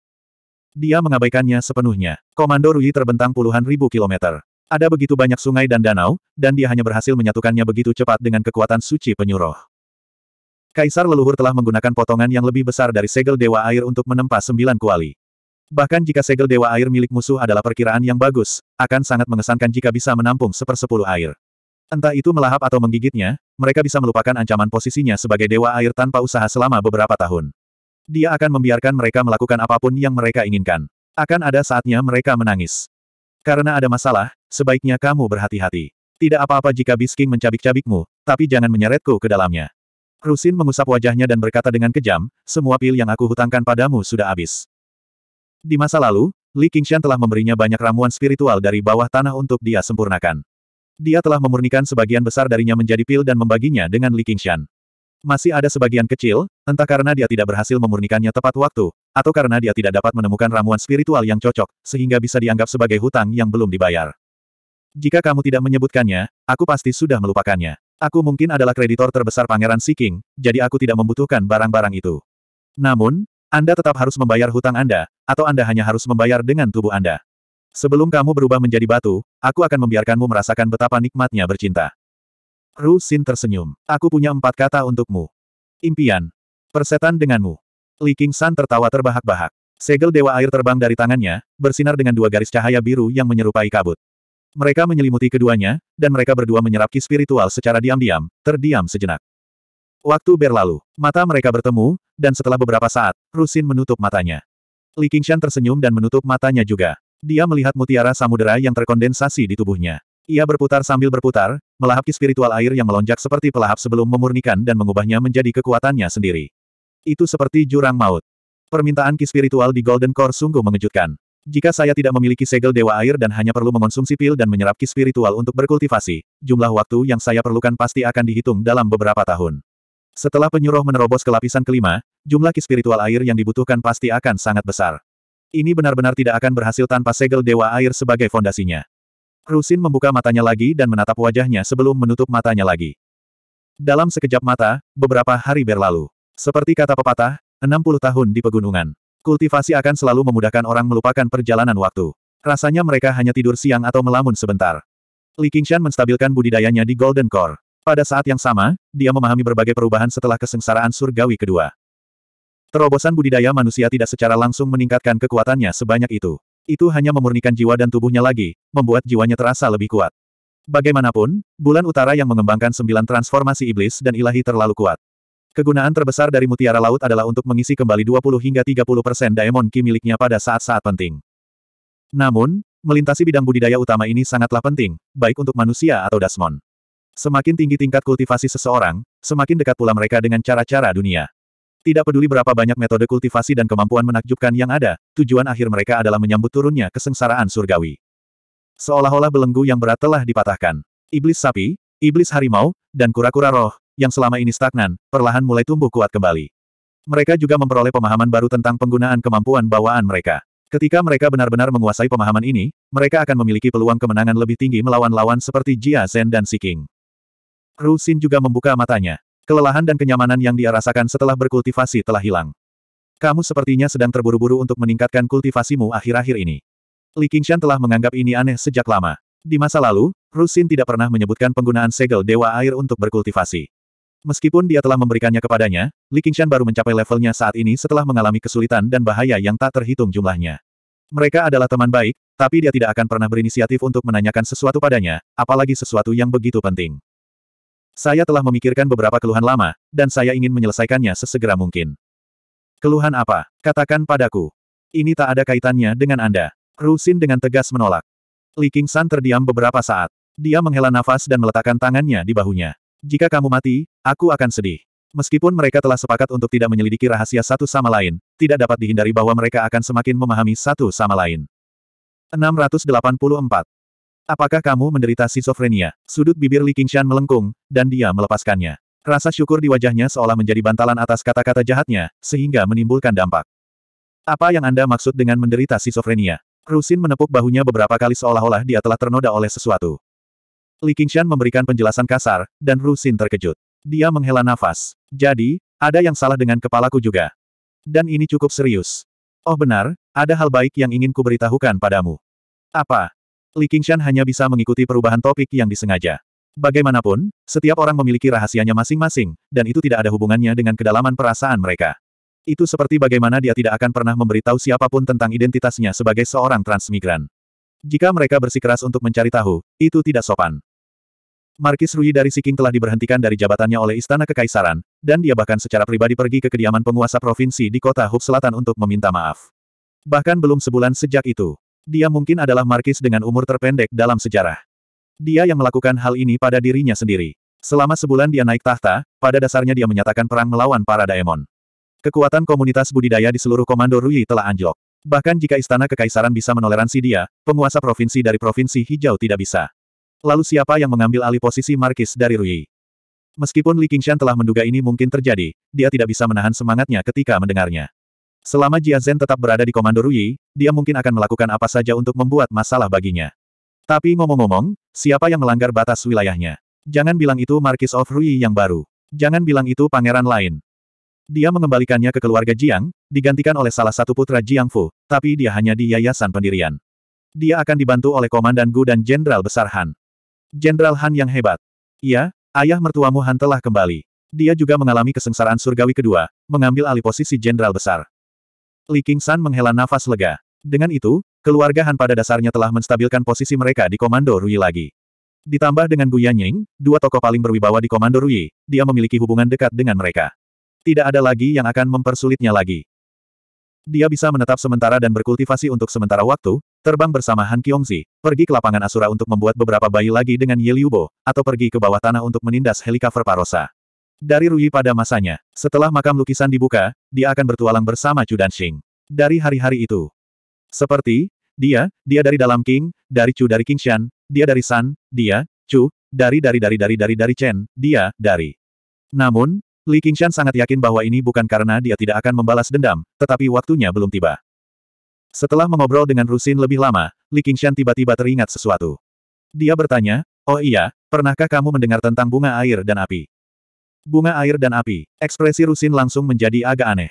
Dia mengabaikannya sepenuhnya. Komando Rui terbentang puluhan ribu kilometer. Ada begitu banyak sungai dan danau, dan dia hanya berhasil menyatukannya begitu cepat dengan kekuatan suci penyuruh. Kaisar leluhur telah menggunakan potongan yang lebih besar dari segel Dewa Air untuk menempa sembilan kuali. Bahkan jika segel Dewa Air milik musuh adalah perkiraan yang bagus, akan sangat mengesankan jika bisa menampung sepersepuluh air. Entah itu melahap atau menggigitnya, mereka bisa melupakan ancaman posisinya sebagai Dewa Air tanpa usaha selama beberapa tahun. Dia akan membiarkan mereka melakukan apapun yang mereka inginkan. Akan ada saatnya mereka menangis. Karena ada masalah, sebaiknya kamu berhati-hati. Tidak apa-apa jika Bisking mencabik-cabikmu, tapi jangan menyeretku ke dalamnya. Rusin mengusap wajahnya dan berkata dengan kejam, semua pil yang aku hutangkan padamu sudah habis. Di masa lalu, Li Qingshan telah memberinya banyak ramuan spiritual dari bawah tanah untuk dia sempurnakan. Dia telah memurnikan sebagian besar darinya menjadi pil dan membaginya dengan Li Qingshan. Masih ada sebagian kecil, entah karena dia tidak berhasil memurnikannya tepat waktu, atau karena dia tidak dapat menemukan ramuan spiritual yang cocok, sehingga bisa dianggap sebagai hutang yang belum dibayar. Jika kamu tidak menyebutkannya, aku pasti sudah melupakannya. Aku mungkin adalah kreditor terbesar Pangeran Siking, jadi aku tidak membutuhkan barang-barang itu. Namun, Anda tetap harus membayar hutang Anda, atau Anda hanya harus membayar dengan tubuh Anda. Sebelum kamu berubah menjadi batu, aku akan membiarkanmu merasakan betapa nikmatnya bercinta. Ru Xin tersenyum. Aku punya empat kata untukmu. Impian. Persetan denganmu. Li King San tertawa terbahak-bahak. Segel Dewa Air terbang dari tangannya, bersinar dengan dua garis cahaya biru yang menyerupai kabut. Mereka menyelimuti keduanya, dan mereka berdua menyerap ki spiritual secara diam-diam, terdiam sejenak. Waktu berlalu, mata mereka bertemu, dan setelah beberapa saat, Rusin menutup matanya. Li Qingshan tersenyum dan menutup matanya juga. Dia melihat mutiara samudera yang terkondensasi di tubuhnya. Ia berputar sambil berputar, melahap ki spiritual air yang melonjak seperti pelahap sebelum memurnikan dan mengubahnya menjadi kekuatannya sendiri. Itu seperti jurang maut. Permintaan ki spiritual di Golden Core sungguh mengejutkan. Jika saya tidak memiliki segel dewa air dan hanya perlu mengonsumsi pil dan menyerap ki spiritual untuk berkultivasi, jumlah waktu yang saya perlukan pasti akan dihitung dalam beberapa tahun. Setelah penyuruh menerobos ke lapisan kelima, jumlah ki spiritual air yang dibutuhkan pasti akan sangat besar. Ini benar-benar tidak akan berhasil tanpa segel dewa air sebagai fondasinya. Rusin membuka matanya lagi dan menatap wajahnya sebelum menutup matanya lagi. Dalam sekejap mata, beberapa hari berlalu. Seperti kata pepatah, 60 tahun di pegunungan. Kultivasi akan selalu memudahkan orang melupakan perjalanan waktu. Rasanya mereka hanya tidur siang atau melamun sebentar. Li Qingshan menstabilkan budidayanya di Golden Core. Pada saat yang sama, dia memahami berbagai perubahan setelah kesengsaraan surgawi kedua. Terobosan budidaya manusia tidak secara langsung meningkatkan kekuatannya sebanyak itu. Itu hanya memurnikan jiwa dan tubuhnya lagi, membuat jiwanya terasa lebih kuat. Bagaimanapun, bulan utara yang mengembangkan sembilan transformasi iblis dan ilahi terlalu kuat. Kegunaan terbesar dari mutiara laut adalah untuk mengisi kembali 20 hingga 30 persen Daemon Ki miliknya pada saat-saat penting. Namun, melintasi bidang budidaya utama ini sangatlah penting, baik untuk manusia atau Dasmon. Semakin tinggi tingkat kultivasi seseorang, semakin dekat pula mereka dengan cara-cara dunia. Tidak peduli berapa banyak metode kultivasi dan kemampuan menakjubkan yang ada, tujuan akhir mereka adalah menyambut turunnya kesengsaraan surgawi. Seolah-olah belenggu yang berat telah dipatahkan. Iblis sapi, iblis harimau, dan kura-kura roh, yang selama ini stagnan, perlahan mulai tumbuh kuat kembali. Mereka juga memperoleh pemahaman baru tentang penggunaan kemampuan bawaan mereka. Ketika mereka benar-benar menguasai pemahaman ini, mereka akan memiliki peluang kemenangan lebih tinggi melawan lawan seperti Jia Zhen dan Si King. Ru Xin juga membuka matanya. Kelelahan dan kenyamanan yang dia rasakan setelah berkultivasi telah hilang. Kamu sepertinya sedang terburu-buru untuk meningkatkan kultivasimu akhir-akhir ini. Li Qingshan telah menganggap ini aneh sejak lama. Di masa lalu, Ru Xin tidak pernah menyebutkan penggunaan segel Dewa Air untuk berkultivasi. Meskipun dia telah memberikannya kepadanya, Li Qingshan baru mencapai levelnya saat ini setelah mengalami kesulitan dan bahaya yang tak terhitung jumlahnya. Mereka adalah teman baik, tapi dia tidak akan pernah berinisiatif untuk menanyakan sesuatu padanya, apalagi sesuatu yang begitu penting. Saya telah memikirkan beberapa keluhan lama, dan saya ingin menyelesaikannya sesegera mungkin. Keluhan apa? Katakan padaku. Ini tak ada kaitannya dengan Anda. Rusin dengan tegas menolak. Li Qingshan terdiam beberapa saat. Dia menghela nafas dan meletakkan tangannya di bahunya. Jika kamu mati, aku akan sedih. Meskipun mereka telah sepakat untuk tidak menyelidiki rahasia satu sama lain, tidak dapat dihindari bahwa mereka akan semakin memahami satu sama lain. 684. Apakah kamu menderita sisofrenia? Sudut bibir Li Qingshan melengkung, dan dia melepaskannya. Rasa syukur di wajahnya seolah menjadi bantalan atas kata-kata jahatnya, sehingga menimbulkan dampak. Apa yang Anda maksud dengan menderita sisofrenia? Rusin menepuk bahunya beberapa kali seolah-olah dia telah ternoda oleh sesuatu. Li Qingshan memberikan penjelasan kasar, dan Ru Xin terkejut. Dia menghela nafas. Jadi, ada yang salah dengan kepalaku juga. Dan ini cukup serius. Oh benar, ada hal baik yang ingin kuberitahukan padamu. Apa? Li Qingshan hanya bisa mengikuti perubahan topik yang disengaja. Bagaimanapun, setiap orang memiliki rahasianya masing-masing, dan itu tidak ada hubungannya dengan kedalaman perasaan mereka. Itu seperti bagaimana dia tidak akan pernah memberitahu siapapun tentang identitasnya sebagai seorang transmigran. Jika mereka bersikeras untuk mencari tahu, itu tidak sopan. Markis Rui dari Siking telah diberhentikan dari jabatannya oleh Istana Kekaisaran, dan dia bahkan secara pribadi pergi ke kediaman penguasa provinsi di kota Hub Selatan untuk meminta maaf. Bahkan belum sebulan sejak itu, dia mungkin adalah Markis dengan umur terpendek dalam sejarah. Dia yang melakukan hal ini pada dirinya sendiri. Selama sebulan dia naik tahta, pada dasarnya dia menyatakan perang melawan para daemon. Kekuatan komunitas budidaya di seluruh komando Rui telah anjlok. Bahkan jika istana kekaisaran bisa menoleransi dia, penguasa provinsi dari provinsi hijau tidak bisa. Lalu siapa yang mengambil alih posisi Markis dari Rui? Meskipun Li Qingshan telah menduga ini mungkin terjadi, dia tidak bisa menahan semangatnya ketika mendengarnya. Selama Jia Zhen tetap berada di komando Rui, dia mungkin akan melakukan apa saja untuk membuat masalah baginya. Tapi ngomong-ngomong, siapa yang melanggar batas wilayahnya? Jangan bilang itu Markis of Rui yang baru. Jangan bilang itu pangeran lain. Dia mengembalikannya ke keluarga Jiang, digantikan oleh salah satu putra Jiang Fu, tapi dia hanya di yayasan pendirian. Dia akan dibantu oleh Komandan Gu dan Jenderal Besar Han. Jenderal Han yang hebat. Iya, ayah mertuamu Han telah kembali. Dia juga mengalami kesengsaraan surgawi kedua, mengambil alih posisi jenderal besar. Li Qingshan menghela nafas lega. Dengan itu, keluarga Han pada dasarnya telah menstabilkan posisi mereka di Komando Rui lagi. Ditambah dengan Gu Yanying, dua tokoh paling berwibawa di Komando Rui, dia memiliki hubungan dekat dengan mereka. Tidak ada lagi yang akan mempersulitnya lagi. Dia bisa menetap sementara dan berkultivasi untuk sementara waktu, Terbang bersama Han Kyongzi, pergi ke lapangan Asura untuk membuat beberapa bayi lagi dengan Ye Liubo, atau pergi ke bawah tanah untuk menindas helikopter Parosa. Dari Rui pada masanya, setelah makam lukisan dibuka, dia akan bertualang bersama Chu Dansing. Dari hari-hari itu. Seperti, dia, dia dari dalam King, dari Chu dari King Kingshan, dia dari San, dia, Chu, dari dari dari dari dari dari Chen, dia, dari. Namun, Li Qingshan sangat yakin bahwa ini bukan karena dia tidak akan membalas dendam, tetapi waktunya belum tiba. Setelah mengobrol dengan Rusin lebih lama, Li Qingshan tiba-tiba teringat sesuatu. Dia bertanya, oh iya, pernahkah kamu mendengar tentang bunga air dan api? Bunga air dan api, ekspresi Rusin langsung menjadi agak aneh.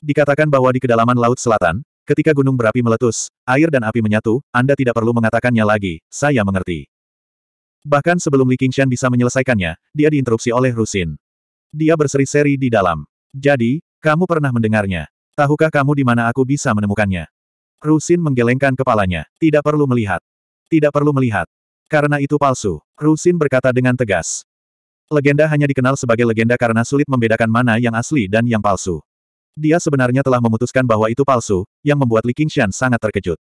Dikatakan bahwa di kedalaman Laut Selatan, ketika gunung berapi meletus, air dan api menyatu, Anda tidak perlu mengatakannya lagi, saya mengerti. Bahkan sebelum Li Qingshan bisa menyelesaikannya, dia diinterupsi oleh Rusin. Dia berseri-seri di dalam. Jadi, kamu pernah mendengarnya. Tahukah kamu di mana aku bisa menemukannya? Rusin menggelengkan kepalanya. Tidak perlu melihat. Tidak perlu melihat. Karena itu palsu. Rusin berkata dengan tegas. Legenda hanya dikenal sebagai legenda karena sulit membedakan mana yang asli dan yang palsu. Dia sebenarnya telah memutuskan bahwa itu palsu, yang membuat Li Qingshan sangat terkejut.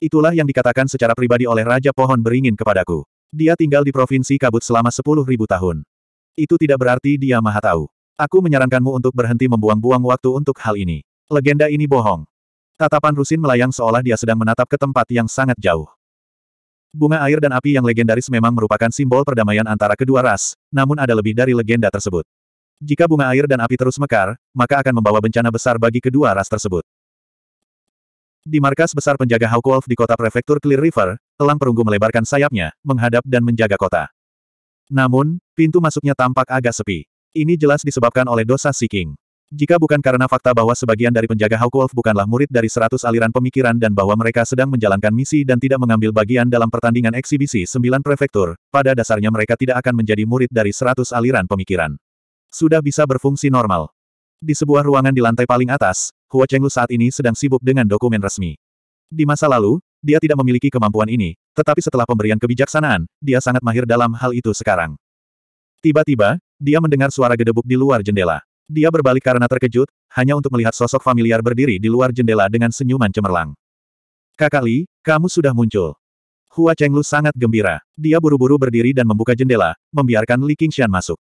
Itulah yang dikatakan secara pribadi oleh Raja Pohon Beringin kepadaku. Dia tinggal di Provinsi Kabut selama 10.000 tahun. Itu tidak berarti dia maha tahu. Aku menyarankanmu untuk berhenti membuang-buang waktu untuk hal ini. Legenda ini bohong. Tatapan Rusin melayang seolah dia sedang menatap ke tempat yang sangat jauh. Bunga air dan api yang legendaris memang merupakan simbol perdamaian antara kedua ras, namun ada lebih dari legenda tersebut. Jika bunga air dan api terus mekar, maka akan membawa bencana besar bagi kedua ras tersebut. Di markas besar penjaga Hawk Wolf di kota prefektur Clear River, elang perunggu melebarkan sayapnya, menghadap dan menjaga kota. Namun, pintu masuknya tampak agak sepi. Ini jelas disebabkan oleh dosa Seeking. Jika bukan karena fakta bahwa sebagian dari penjaga Hawk Wolf bukanlah murid dari seratus aliran pemikiran dan bahwa mereka sedang menjalankan misi dan tidak mengambil bagian dalam pertandingan eksibisi sembilan prefektur, pada dasarnya mereka tidak akan menjadi murid dari seratus aliran pemikiran. Sudah bisa berfungsi normal. Di sebuah ruangan di lantai paling atas, Hua Chenglu saat ini sedang sibuk dengan dokumen resmi. Di masa lalu, dia tidak memiliki kemampuan ini, tetapi setelah pemberian kebijaksanaan, dia sangat mahir dalam hal itu sekarang. Tiba-tiba, dia mendengar suara gedebuk di luar jendela. Dia berbalik karena terkejut, hanya untuk melihat sosok familiar berdiri di luar jendela dengan senyuman cemerlang. Kakak Li, kamu sudah muncul. Hua Chenglu sangat gembira. Dia buru-buru berdiri dan membuka jendela, membiarkan Li Qingxian masuk.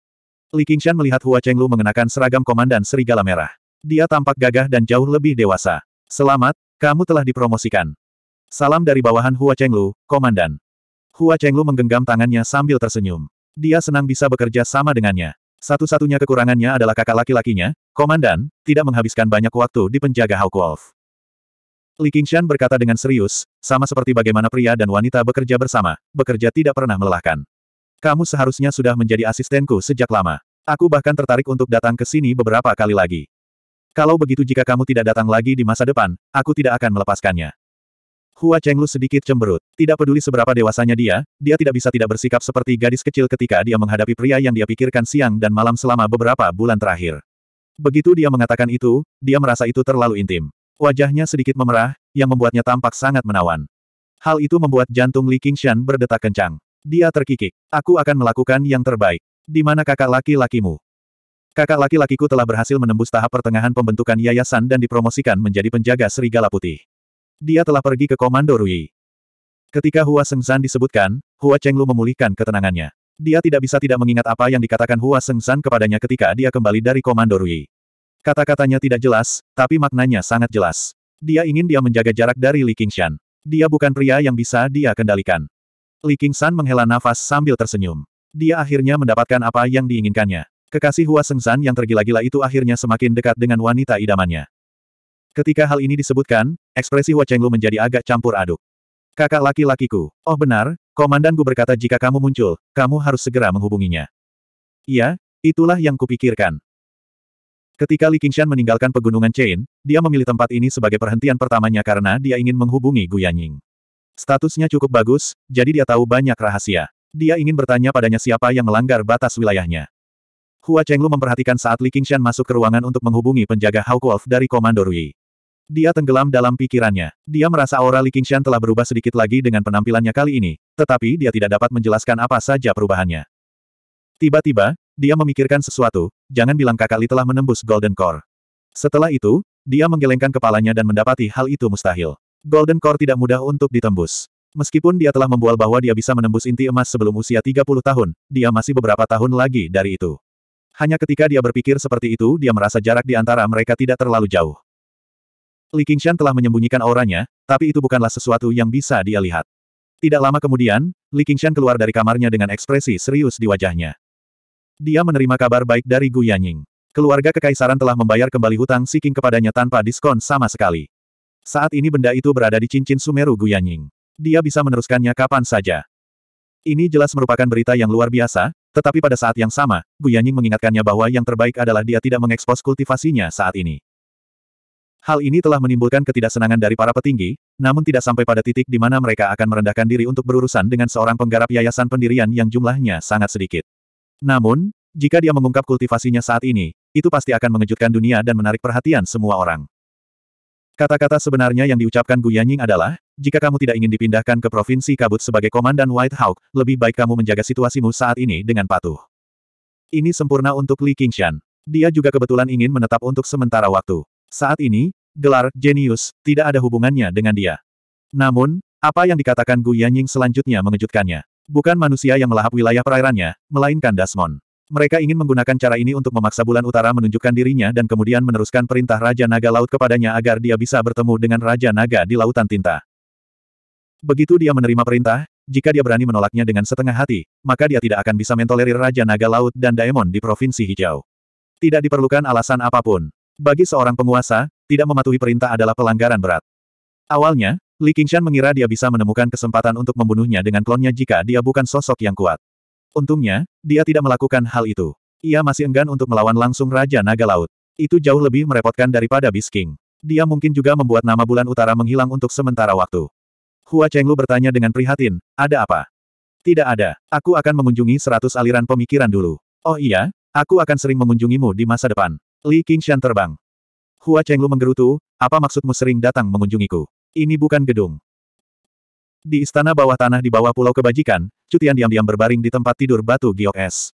Li Qingxian melihat Hua Chenglu mengenakan seragam komandan serigala merah. Dia tampak gagah dan jauh lebih dewasa. Selamat, kamu telah dipromosikan. Salam dari bawahan Hua Chenglu, komandan. Hua Chenglu menggenggam tangannya sambil tersenyum. Dia senang bisa bekerja sama dengannya. Satu-satunya kekurangannya adalah kakak laki-lakinya, komandan, tidak menghabiskan banyak waktu di penjaga Hawk Wolf. Li Qingshan berkata dengan serius, sama seperti bagaimana pria dan wanita bekerja bersama, bekerja tidak pernah melelahkan. Kamu seharusnya sudah menjadi asistenku sejak lama. Aku bahkan tertarik untuk datang ke sini beberapa kali lagi. Kalau begitu jika kamu tidak datang lagi di masa depan, aku tidak akan melepaskannya. Hua Chenglu sedikit cemberut. Tidak peduli seberapa dewasanya dia, dia tidak bisa tidak bersikap seperti gadis kecil ketika dia menghadapi pria yang dia pikirkan siang dan malam selama beberapa bulan terakhir. Begitu dia mengatakan itu, dia merasa itu terlalu intim. Wajahnya sedikit memerah, yang membuatnya tampak sangat menawan. Hal itu membuat jantung Li Qingshan berdetak kencang. Dia terkikik. Aku akan melakukan yang terbaik. Di mana kakak laki-lakimu? Kakak laki-lakiku telah berhasil menembus tahap pertengahan pembentukan yayasan dan dipromosikan menjadi penjaga serigala putih. Dia telah pergi ke Komando Rui. Ketika Hua Sengzan disebutkan, Hua Chenglu memulihkan ketenangannya. Dia tidak bisa tidak mengingat apa yang dikatakan Hua Sengzan kepadanya ketika dia kembali dari Komando Rui. Kata-katanya tidak jelas, tapi maknanya sangat jelas. Dia ingin dia menjaga jarak dari Li Qingshan. Dia bukan pria yang bisa dia kendalikan. Li Qingshan menghela nafas sambil tersenyum. Dia akhirnya mendapatkan apa yang diinginkannya. Kekasih Hua Sengzan yang tergila-gila itu akhirnya semakin dekat dengan wanita idamannya. Ketika hal ini disebutkan, ekspresi Hua Chenglu menjadi agak campur aduk. Kakak laki-lakiku, oh benar, komandanku berkata jika kamu muncul, kamu harus segera menghubunginya. Iya, itulah yang kupikirkan. Ketika Li Qingshan meninggalkan pegunungan Chain, dia memilih tempat ini sebagai perhentian pertamanya karena dia ingin menghubungi Gu Yanying. Statusnya cukup bagus, jadi dia tahu banyak rahasia. Dia ingin bertanya padanya siapa yang melanggar batas wilayahnya. Hua Chenglu memperhatikan saat Li Qingshan masuk ke ruangan untuk menghubungi penjaga Hawk Wolf dari Komando Rui. Dia tenggelam dalam pikirannya. Dia merasa aura Li Qingshan telah berubah sedikit lagi dengan penampilannya kali ini, tetapi dia tidak dapat menjelaskan apa saja perubahannya. Tiba-tiba, dia memikirkan sesuatu, jangan bilang kakak Li telah menembus Golden Core. Setelah itu, dia menggelengkan kepalanya dan mendapati hal itu mustahil. Golden Core tidak mudah untuk ditembus. Meskipun dia telah membual bahwa dia bisa menembus inti emas sebelum usia 30 tahun, dia masih beberapa tahun lagi dari itu. Hanya ketika dia berpikir seperti itu dia merasa jarak di antara mereka tidak terlalu jauh. Li Qingshan telah menyembunyikan auranya, tapi itu bukanlah sesuatu yang bisa dia lihat. Tidak lama kemudian, Li Qingshan keluar dari kamarnya dengan ekspresi serius di wajahnya. Dia menerima kabar baik dari Gu Yanying. Keluarga kekaisaran telah membayar kembali hutang Siking kepadanya tanpa diskon sama sekali. Saat ini benda itu berada di cincin Sumeru Gu Yanying. Dia bisa meneruskannya kapan saja. Ini jelas merupakan berita yang luar biasa, tetapi pada saat yang sama, Gu Yanying mengingatkannya bahwa yang terbaik adalah dia tidak mengekspos kultivasinya saat ini. Hal ini telah menimbulkan ketidaksenangan dari para petinggi, namun tidak sampai pada titik di mana mereka akan merendahkan diri untuk berurusan dengan seorang penggarap yayasan pendirian yang jumlahnya sangat sedikit. Namun, jika dia mengungkap kultivasinya saat ini, itu pasti akan mengejutkan dunia dan menarik perhatian semua orang. Kata-kata sebenarnya yang diucapkan Gu Yanying adalah, jika kamu tidak ingin dipindahkan ke Provinsi Kabut sebagai Komandan White Hawk, lebih baik kamu menjaga situasimu saat ini dengan patuh. Ini sempurna untuk Li Qingshan. Dia juga kebetulan ingin menetap untuk sementara waktu. Saat ini, gelar, jenius, tidak ada hubungannya dengan dia. Namun, apa yang dikatakan Gu Yanying selanjutnya mengejutkannya. Bukan manusia yang melahap wilayah perairannya, melainkan Dasmon. Mereka ingin menggunakan cara ini untuk memaksa bulan utara menunjukkan dirinya dan kemudian meneruskan perintah Raja Naga Laut kepadanya agar dia bisa bertemu dengan Raja Naga di Lautan Tinta. Begitu dia menerima perintah, jika dia berani menolaknya dengan setengah hati, maka dia tidak akan bisa mentolerir Raja Naga Laut dan Daemon di Provinsi Hijau. Tidak diperlukan alasan apapun. Bagi seorang penguasa, tidak mematuhi perintah adalah pelanggaran berat. Awalnya, Li Qingshan mengira dia bisa menemukan kesempatan untuk membunuhnya dengan klonnya jika dia bukan sosok yang kuat. Untungnya, dia tidak melakukan hal itu. Ia masih enggan untuk melawan langsung Raja Naga Laut. Itu jauh lebih merepotkan daripada Bisking. Dia mungkin juga membuat nama bulan utara menghilang untuk sementara waktu. Hua Chenglu bertanya dengan prihatin, ada apa? Tidak ada, aku akan mengunjungi seratus aliran pemikiran dulu. Oh iya, aku akan sering mengunjungimu di masa depan. Li Qingshan terbang. Hua Chenglu menggerutu, apa maksudmu sering datang mengunjungiku? Ini bukan gedung. Di istana bawah tanah di bawah pulau kebajikan, Cutian diam-diam berbaring di tempat tidur batu giok es.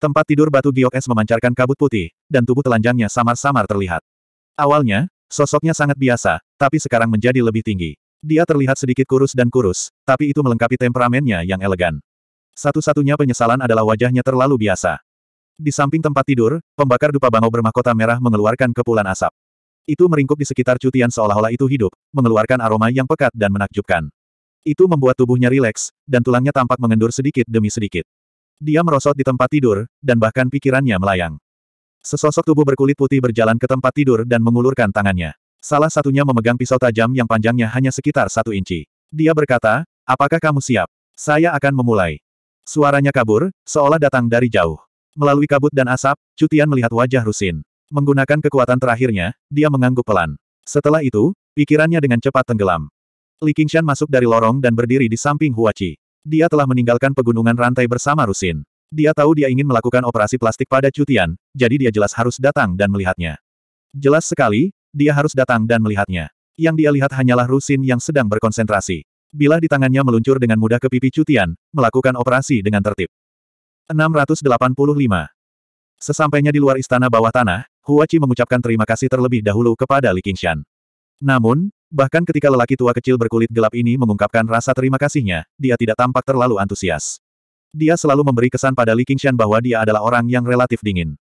Tempat tidur batu giok es memancarkan kabut putih, dan tubuh telanjangnya samar-samar terlihat. Awalnya, sosoknya sangat biasa, tapi sekarang menjadi lebih tinggi. Dia terlihat sedikit kurus dan kurus, tapi itu melengkapi temperamennya yang elegan. Satu-satunya penyesalan adalah wajahnya terlalu biasa. Di samping tempat tidur, pembakar dupa bangau bermahkota merah mengeluarkan kepulan asap. Itu meringkuk di sekitar cutian seolah-olah itu hidup, mengeluarkan aroma yang pekat dan menakjubkan. Itu membuat tubuhnya rileks, dan tulangnya tampak mengendur sedikit demi sedikit. Dia merosot di tempat tidur, dan bahkan pikirannya melayang. Sesosok tubuh berkulit putih berjalan ke tempat tidur dan mengulurkan tangannya. Salah satunya memegang pisau tajam yang panjangnya hanya sekitar satu inci. Dia berkata, apakah kamu siap? Saya akan memulai. Suaranya kabur, seolah datang dari jauh. Melalui kabut dan asap, Cutian melihat wajah Rusin. Menggunakan kekuatan terakhirnya, dia mengangguk pelan. Setelah itu, pikirannya dengan cepat tenggelam. Li Qingshan masuk dari lorong dan berdiri di samping Huachi. Dia telah meninggalkan pegunungan rantai bersama Rusin. Dia tahu dia ingin melakukan operasi plastik pada Cutian, jadi dia jelas harus datang dan melihatnya. Jelas sekali, dia harus datang dan melihatnya. Yang dia lihat hanyalah Rusin yang sedang berkonsentrasi. Bila di tangannya meluncur dengan mudah ke pipi Cutian, melakukan operasi dengan tertib. 685. Sesampainya di luar istana bawah tanah, Huachi mengucapkan terima kasih terlebih dahulu kepada Li Qingshan. Namun, bahkan ketika lelaki tua kecil berkulit gelap ini mengungkapkan rasa terima kasihnya, dia tidak tampak terlalu antusias. Dia selalu memberi kesan pada Li Qingshan bahwa dia adalah orang yang relatif dingin.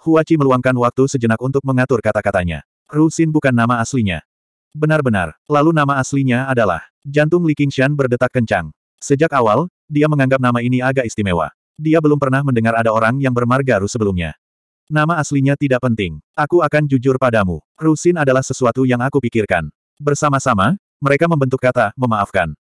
Huachi meluangkan waktu sejenak untuk mengatur kata-katanya. Rusin bukan nama aslinya. Benar-benar, lalu nama aslinya adalah, jantung Li Qingshan berdetak kencang. Sejak awal, dia menganggap nama ini agak istimewa. Dia belum pernah mendengar ada orang yang bermargaru sebelumnya. Nama aslinya tidak penting. Aku akan jujur padamu. Rusin adalah sesuatu yang aku pikirkan. Bersama-sama, mereka membentuk kata, memaafkan.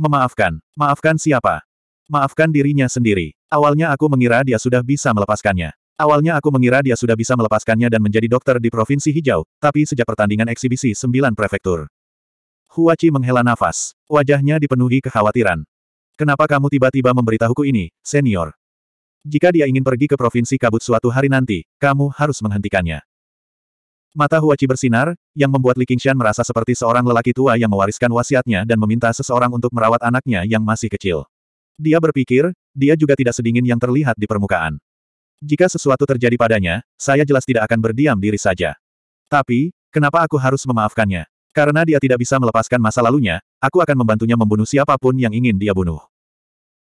Memaafkan. Maafkan siapa? Maafkan dirinya sendiri. Awalnya aku mengira dia sudah bisa melepaskannya. Awalnya aku mengira dia sudah bisa melepaskannya dan menjadi dokter di Provinsi Hijau, tapi sejak pertandingan eksibisi sembilan prefektur. Huachi menghela nafas. Wajahnya dipenuhi kekhawatiran. Kenapa kamu tiba-tiba memberitahuku ini, senior? Jika dia ingin pergi ke provinsi kabut suatu hari nanti, kamu harus menghentikannya. Mata Huachi bersinar, yang membuat Li Qingshan merasa seperti seorang lelaki tua yang mewariskan wasiatnya dan meminta seseorang untuk merawat anaknya yang masih kecil. Dia berpikir, dia juga tidak sedingin yang terlihat di permukaan. Jika sesuatu terjadi padanya, saya jelas tidak akan berdiam diri saja. Tapi, kenapa aku harus memaafkannya? Karena dia tidak bisa melepaskan masa lalunya, aku akan membantunya membunuh siapapun yang ingin dia bunuh.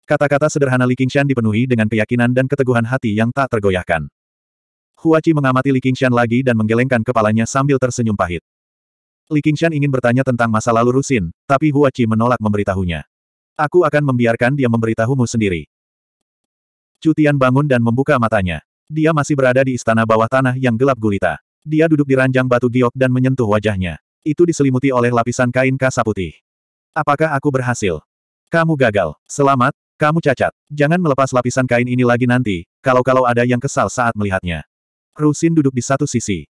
Kata-kata sederhana Li Qingshan dipenuhi dengan keyakinan dan keteguhan hati yang tak tergoyahkan. Huaci mengamati Li Qingshan lagi dan menggelengkan kepalanya sambil tersenyum pahit. Li Qingshan ingin bertanya tentang masa lalu Rusin, tapi Huaci menolak memberitahunya. Aku akan membiarkan dia memberitahumu sendiri. Cutian bangun dan membuka matanya. Dia masih berada di istana bawah tanah yang gelap gulita. Dia duduk di ranjang batu giok dan menyentuh wajahnya. Itu diselimuti oleh lapisan kain kasa putih. Apakah aku berhasil? Kamu gagal. Selamat, kamu cacat. Jangan melepas lapisan kain ini lagi nanti, kalau-kalau ada yang kesal saat melihatnya. Rusin duduk di satu sisi.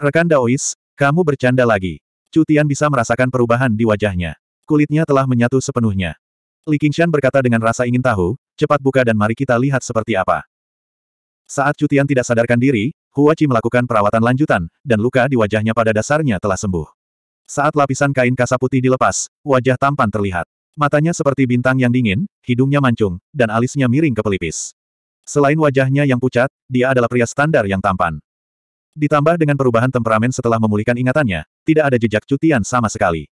Rekan Daois, kamu bercanda lagi. Cutian bisa merasakan perubahan di wajahnya. Kulitnya telah menyatu sepenuhnya. Li Qingshan berkata dengan rasa ingin tahu, cepat buka dan mari kita lihat seperti apa. Saat Cutian tidak sadarkan diri, Hua Qi melakukan perawatan lanjutan, dan luka di wajahnya pada dasarnya telah sembuh. Saat lapisan kain kasa putih dilepas, wajah tampan terlihat. Matanya seperti bintang yang dingin, hidungnya mancung, dan alisnya miring ke pelipis. Selain wajahnya yang pucat, dia adalah pria standar yang tampan. Ditambah dengan perubahan temperamen setelah memulihkan ingatannya, tidak ada jejak cutian sama sekali.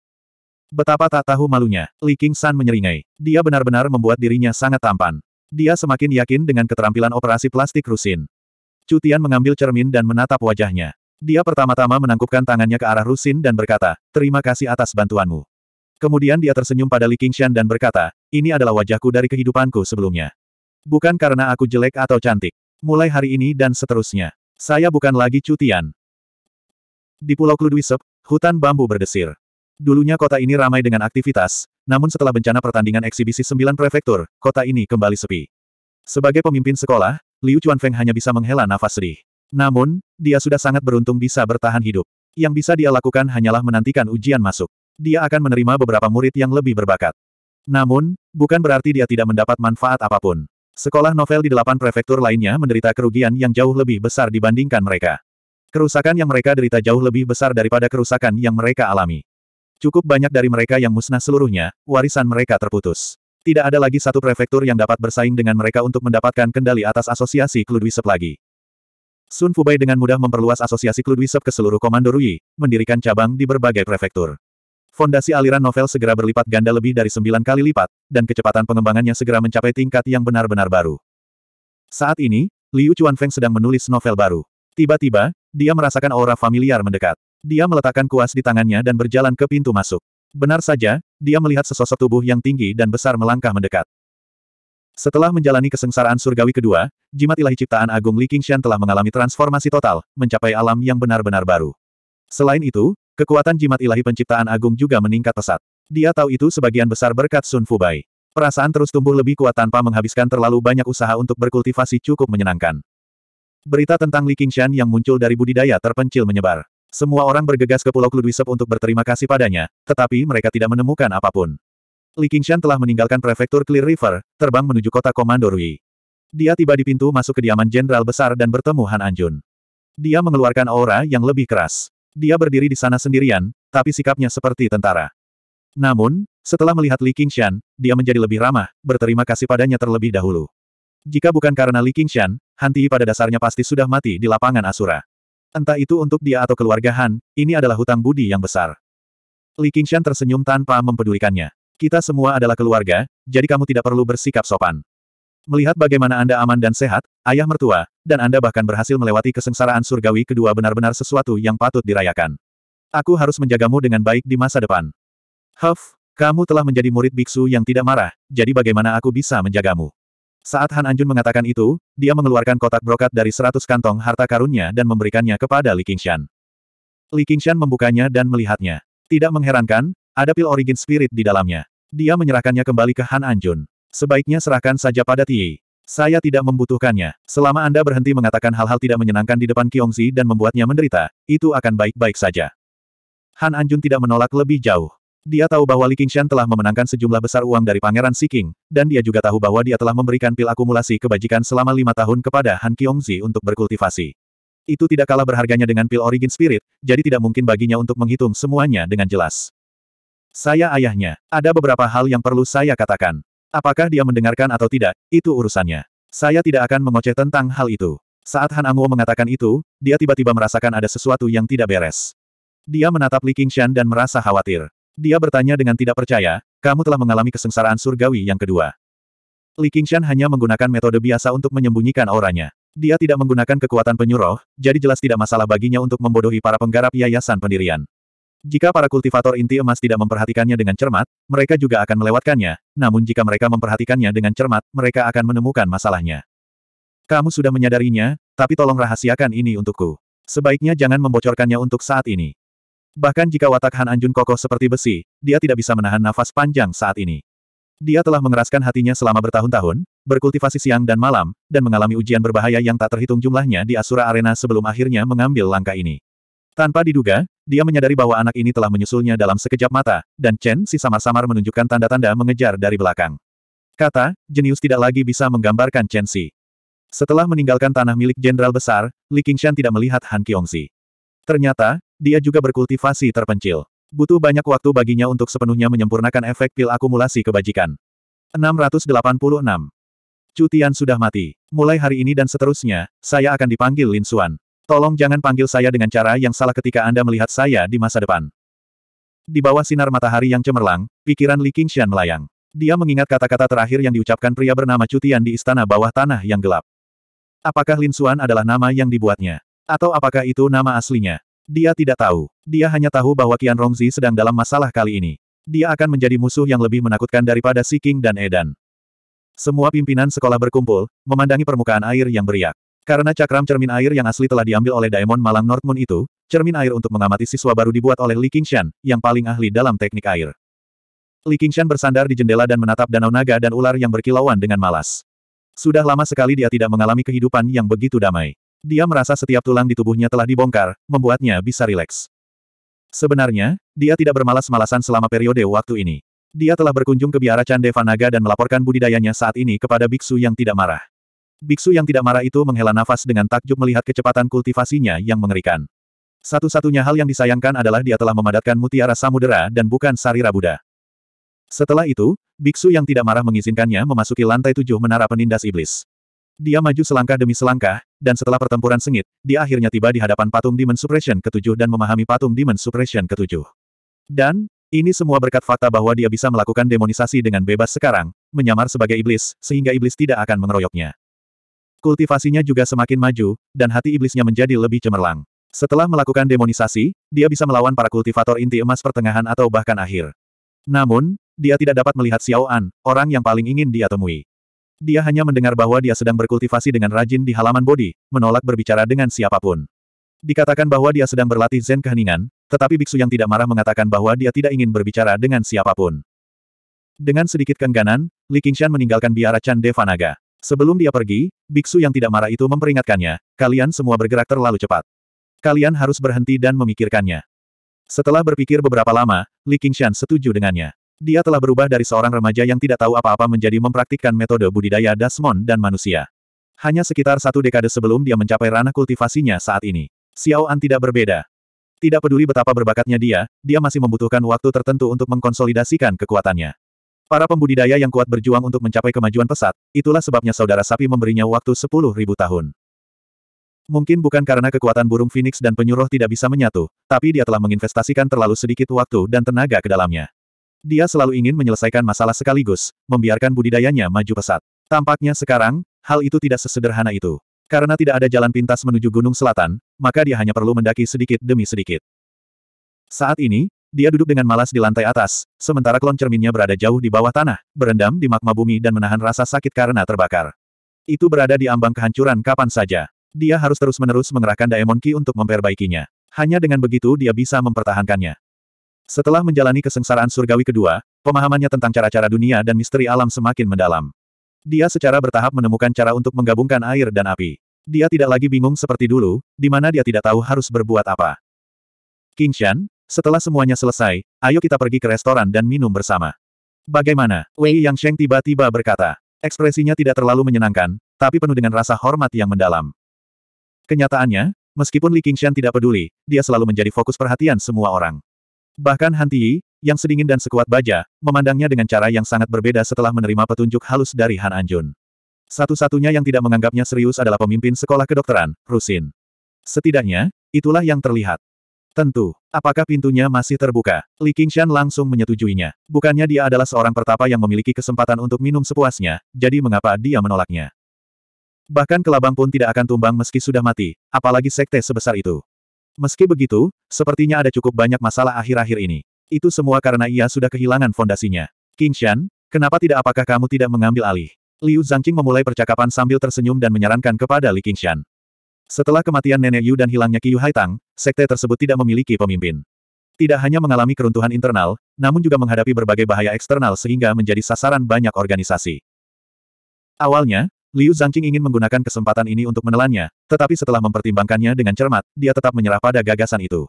Betapa tak tahu malunya, Li King San menyeringai. Dia benar-benar membuat dirinya sangat tampan. Dia semakin yakin dengan keterampilan operasi plastik Rusin. Cutian mengambil cermin dan menatap wajahnya. Dia pertama-tama menangkupkan tangannya ke arah Rusin dan berkata, terima kasih atas bantuanmu. Kemudian dia tersenyum pada Li Qingshan dan berkata, ini adalah wajahku dari kehidupanku sebelumnya. Bukan karena aku jelek atau cantik. Mulai hari ini dan seterusnya. Saya bukan lagi cutian. Di Pulau Kludwisep, hutan bambu berdesir. Dulunya kota ini ramai dengan aktivitas, namun setelah bencana pertandingan eksibisi sembilan prefektur, kota ini kembali sepi. Sebagai pemimpin sekolah, Liu Chuanfeng hanya bisa menghela nafas sedih. Namun, dia sudah sangat beruntung bisa bertahan hidup. Yang bisa dia lakukan hanyalah menantikan ujian masuk. Dia akan menerima beberapa murid yang lebih berbakat. Namun, bukan berarti dia tidak mendapat manfaat apapun. Sekolah novel di delapan prefektur lainnya menderita kerugian yang jauh lebih besar dibandingkan mereka. Kerusakan yang mereka derita jauh lebih besar daripada kerusakan yang mereka alami. Cukup banyak dari mereka yang musnah seluruhnya, warisan mereka terputus. Tidak ada lagi satu prefektur yang dapat bersaing dengan mereka untuk mendapatkan kendali atas asosiasi Kludwisep lagi. Sun Fubai dengan mudah memperluas asosiasi Cludwisep ke seluruh Komando Rui, mendirikan cabang di berbagai prefektur. Fondasi aliran novel segera berlipat ganda lebih dari sembilan kali lipat, dan kecepatan pengembangannya segera mencapai tingkat yang benar-benar baru. Saat ini, Liu Chuanfeng sedang menulis novel baru. Tiba-tiba, dia merasakan aura familiar mendekat. Dia meletakkan kuas di tangannya dan berjalan ke pintu masuk. Benar saja, dia melihat sesosok tubuh yang tinggi dan besar melangkah mendekat. Setelah menjalani kesengsaraan surgawi kedua, jimat ilahi ciptaan agung Li Qingshan telah mengalami transformasi total, mencapai alam yang benar-benar baru. Selain itu, kekuatan jimat ilahi penciptaan agung juga meningkat pesat. Dia tahu itu sebagian besar berkat Sun Fubai. Perasaan terus tumbuh lebih kuat tanpa menghabiskan terlalu banyak usaha untuk berkultivasi cukup menyenangkan. Berita tentang Li Qingshan yang muncul dari budidaya terpencil menyebar. Semua orang bergegas ke Pulau Kludwisep untuk berterima kasih padanya, tetapi mereka tidak menemukan apapun. Li Qingshan telah meninggalkan prefektur Clear River, terbang menuju kota Komando Rui. Dia tiba di pintu masuk kediaman Jenderal Besar dan bertemu Han Anjun. Dia mengeluarkan aura yang lebih keras. Dia berdiri di sana sendirian, tapi sikapnya seperti tentara. Namun, setelah melihat Li Qingshan, dia menjadi lebih ramah, berterima kasih padanya terlebih dahulu. Jika bukan karena Li Qingshan, Han Tiyi pada dasarnya pasti sudah mati di lapangan Asura. Entah itu untuk dia atau keluarga Han, ini adalah hutang budi yang besar. Li Qingshan tersenyum tanpa mempedulikannya. Kita semua adalah keluarga, jadi kamu tidak perlu bersikap sopan. Melihat bagaimana Anda aman dan sehat, ayah mertua, dan Anda bahkan berhasil melewati kesengsaraan surgawi kedua benar-benar sesuatu yang patut dirayakan. Aku harus menjagamu dengan baik di masa depan. Huff, kamu telah menjadi murid biksu yang tidak marah, jadi bagaimana aku bisa menjagamu? Saat Han Anjun mengatakan itu, dia mengeluarkan kotak brokat dari seratus kantong harta karunnya dan memberikannya kepada Li Qingshan. Li Qingshan membukanya dan melihatnya. Tidak mengherankan, ada pil origin spirit di dalamnya. Dia menyerahkannya kembali ke Han Anjun. Sebaiknya serahkan saja pada Tiyi. Saya tidak membutuhkannya. Selama Anda berhenti mengatakan hal-hal tidak menyenangkan di depan Zi dan membuatnya menderita, itu akan baik-baik saja. Han Anjun tidak menolak lebih jauh. Dia tahu bahwa Li Qingshan telah memenangkan sejumlah besar uang dari Pangeran Si King, dan dia juga tahu bahwa dia telah memberikan pil akumulasi kebajikan selama lima tahun kepada Han Zi untuk berkultivasi. Itu tidak kalah berharganya dengan pil Origin Spirit, jadi tidak mungkin baginya untuk menghitung semuanya dengan jelas. Saya ayahnya. Ada beberapa hal yang perlu saya katakan. Apakah dia mendengarkan atau tidak, itu urusannya. Saya tidak akan mengoceh tentang hal itu. Saat Han Anguo mengatakan itu, dia tiba-tiba merasakan ada sesuatu yang tidak beres. Dia menatap Li Qingshan dan merasa khawatir. Dia bertanya dengan tidak percaya, kamu telah mengalami kesengsaraan surgawi yang kedua. Li Qingshan hanya menggunakan metode biasa untuk menyembunyikan auranya. Dia tidak menggunakan kekuatan penyuruh, jadi jelas tidak masalah baginya untuk membodohi para penggarap yayasan pendirian. Jika para kultivator inti emas tidak memperhatikannya dengan cermat, mereka juga akan melewatkannya, namun jika mereka memperhatikannya dengan cermat, mereka akan menemukan masalahnya. Kamu sudah menyadarinya, tapi tolong rahasiakan ini untukku. Sebaiknya jangan membocorkannya untuk saat ini. Bahkan jika watak Han Anjun kokoh seperti besi, dia tidak bisa menahan nafas panjang saat ini. Dia telah mengeraskan hatinya selama bertahun-tahun, berkultivasi siang dan malam, dan mengalami ujian berbahaya yang tak terhitung jumlahnya di Asura Arena sebelum akhirnya mengambil langkah ini. Tanpa diduga, dia menyadari bahwa anak ini telah menyusulnya dalam sekejap mata, dan Chen Si samar-samar menunjukkan tanda-tanda mengejar dari belakang. Kata, jenius tidak lagi bisa menggambarkan Chen Si. Setelah meninggalkan tanah milik jenderal besar, Li Qingshan tidak melihat Han Qiongzi. Ternyata, dia juga berkultivasi terpencil. Butuh banyak waktu baginya untuk sepenuhnya menyempurnakan efek pil akumulasi kebajikan. 686. Cutian sudah mati. Mulai hari ini dan seterusnya, saya akan dipanggil Lin Suan. Tolong jangan panggil saya dengan cara yang salah ketika Anda melihat saya di masa depan. Di bawah sinar matahari yang cemerlang, pikiran Li Qingxian melayang. Dia mengingat kata-kata terakhir yang diucapkan pria bernama Cutian di istana bawah tanah yang gelap. Apakah Lin Xuan adalah nama yang dibuatnya? Atau apakah itu nama aslinya? Dia tidak tahu. Dia hanya tahu bahwa Qian Rongzi sedang dalam masalah kali ini. Dia akan menjadi musuh yang lebih menakutkan daripada Si King dan Edan. Semua pimpinan sekolah berkumpul, memandangi permukaan air yang beriak. Karena cakram cermin air yang asli telah diambil oleh Daemon Malang Northmoon itu, cermin air untuk mengamati siswa baru dibuat oleh Li Qingshan, yang paling ahli dalam teknik air. Li Qingshan bersandar di jendela dan menatap danau naga dan ular yang berkilauan dengan malas. Sudah lama sekali dia tidak mengalami kehidupan yang begitu damai. Dia merasa setiap tulang di tubuhnya telah dibongkar, membuatnya bisa rileks. Sebenarnya, dia tidak bermalas-malasan selama periode waktu ini. Dia telah berkunjung ke biara Chandeva Naga dan melaporkan budidayanya saat ini kepada biksu yang tidak marah. Biksu yang tidak marah itu menghela nafas dengan takjub melihat kecepatan kultivasinya yang mengerikan. Satu-satunya hal yang disayangkan adalah dia telah memadatkan mutiara samudera dan bukan sarira Buddha. Setelah itu, biksu yang tidak marah mengizinkannya memasuki lantai tujuh menara penindas iblis. Dia maju selangkah demi selangkah, dan setelah pertempuran sengit, dia akhirnya tiba di hadapan patung Demon Suppression ketujuh dan memahami patung Demon Suppression ketujuh. Dan, ini semua berkat fakta bahwa dia bisa melakukan demonisasi dengan bebas sekarang, menyamar sebagai iblis, sehingga iblis tidak akan mengeroyoknya. Kultivasinya juga semakin maju, dan hati iblisnya menjadi lebih cemerlang. Setelah melakukan demonisasi, dia bisa melawan para kultivator inti emas pertengahan atau bahkan akhir. Namun, dia tidak dapat melihat Xiao An, orang yang paling ingin dia temui. Dia hanya mendengar bahwa dia sedang berkultivasi dengan rajin di halaman bodi, menolak berbicara dengan siapapun. Dikatakan bahwa dia sedang berlatih Zen keheningan, tetapi biksu yang tidak marah mengatakan bahwa dia tidak ingin berbicara dengan siapapun. Dengan sedikit keengganan, Li Qingshan meninggalkan biara Chan Devanaga. Sebelum dia pergi, biksu yang tidak marah itu memperingatkannya, kalian semua bergerak terlalu cepat. Kalian harus berhenti dan memikirkannya. Setelah berpikir beberapa lama, Li Qingshan setuju dengannya. Dia telah berubah dari seorang remaja yang tidak tahu apa-apa menjadi mempraktikkan metode budidaya Dasmon dan manusia. Hanya sekitar satu dekade sebelum dia mencapai ranah kultivasinya saat ini. Xiao An tidak berbeda. Tidak peduli betapa berbakatnya dia, dia masih membutuhkan waktu tertentu untuk mengkonsolidasikan kekuatannya. Para pembudidaya yang kuat berjuang untuk mencapai kemajuan pesat, itulah sebabnya saudara sapi memberinya waktu 10.000 tahun. Mungkin bukan karena kekuatan burung phoenix dan penyuruh tidak bisa menyatu, tapi dia telah menginvestasikan terlalu sedikit waktu dan tenaga ke dalamnya. Dia selalu ingin menyelesaikan masalah sekaligus, membiarkan budidayanya maju pesat. Tampaknya sekarang, hal itu tidak sesederhana itu. Karena tidak ada jalan pintas menuju Gunung Selatan, maka dia hanya perlu mendaki sedikit demi sedikit. Saat ini, dia duduk dengan malas di lantai atas, sementara klon cerminnya berada jauh di bawah tanah, berendam di magma bumi dan menahan rasa sakit karena terbakar. Itu berada di ambang kehancuran kapan saja. Dia harus terus-menerus mengerahkan Daemon Ki untuk memperbaikinya. Hanya dengan begitu dia bisa mempertahankannya. Setelah menjalani kesengsaraan surgawi kedua, pemahamannya tentang cara-cara dunia dan misteri alam semakin mendalam. Dia secara bertahap menemukan cara untuk menggabungkan air dan api. Dia tidak lagi bingung seperti dulu, di mana dia tidak tahu harus berbuat apa. King Shan, setelah semuanya selesai, ayo kita pergi ke restoran dan minum bersama. Bagaimana? Wei Yang Sheng tiba-tiba berkata. Ekspresinya tidak terlalu menyenangkan, tapi penuh dengan rasa hormat yang mendalam. Kenyataannya, meskipun Li Qingshan tidak peduli, dia selalu menjadi fokus perhatian semua orang. Bahkan Han Tiyi, yang sedingin dan sekuat baja, memandangnya dengan cara yang sangat berbeda setelah menerima petunjuk halus dari Han Anjun. Satu-satunya yang tidak menganggapnya serius adalah pemimpin sekolah kedokteran, Rusin. Setidaknya, itulah yang terlihat. Tentu. Apakah pintunya masih terbuka? Li Qingshan langsung menyetujuinya. Bukannya dia adalah seorang pertapa yang memiliki kesempatan untuk minum sepuasnya, jadi mengapa dia menolaknya? Bahkan kelabang pun tidak akan tumbang meski sudah mati, apalagi sekte sebesar itu. Meski begitu, sepertinya ada cukup banyak masalah akhir-akhir ini. Itu semua karena ia sudah kehilangan fondasinya. Qingshan, kenapa tidak apakah kamu tidak mengambil alih? Liu Zhangqing memulai percakapan sambil tersenyum dan menyarankan kepada Li Qingshan. Setelah kematian Nenek Yu dan hilangnya Qiyu Haitang, sekte tersebut tidak memiliki pemimpin. Tidak hanya mengalami keruntuhan internal, namun juga menghadapi berbagai bahaya eksternal sehingga menjadi sasaran banyak organisasi. Awalnya, Liu Zangqing ingin menggunakan kesempatan ini untuk menelannya, tetapi setelah mempertimbangkannya dengan cermat, dia tetap menyerah pada gagasan itu.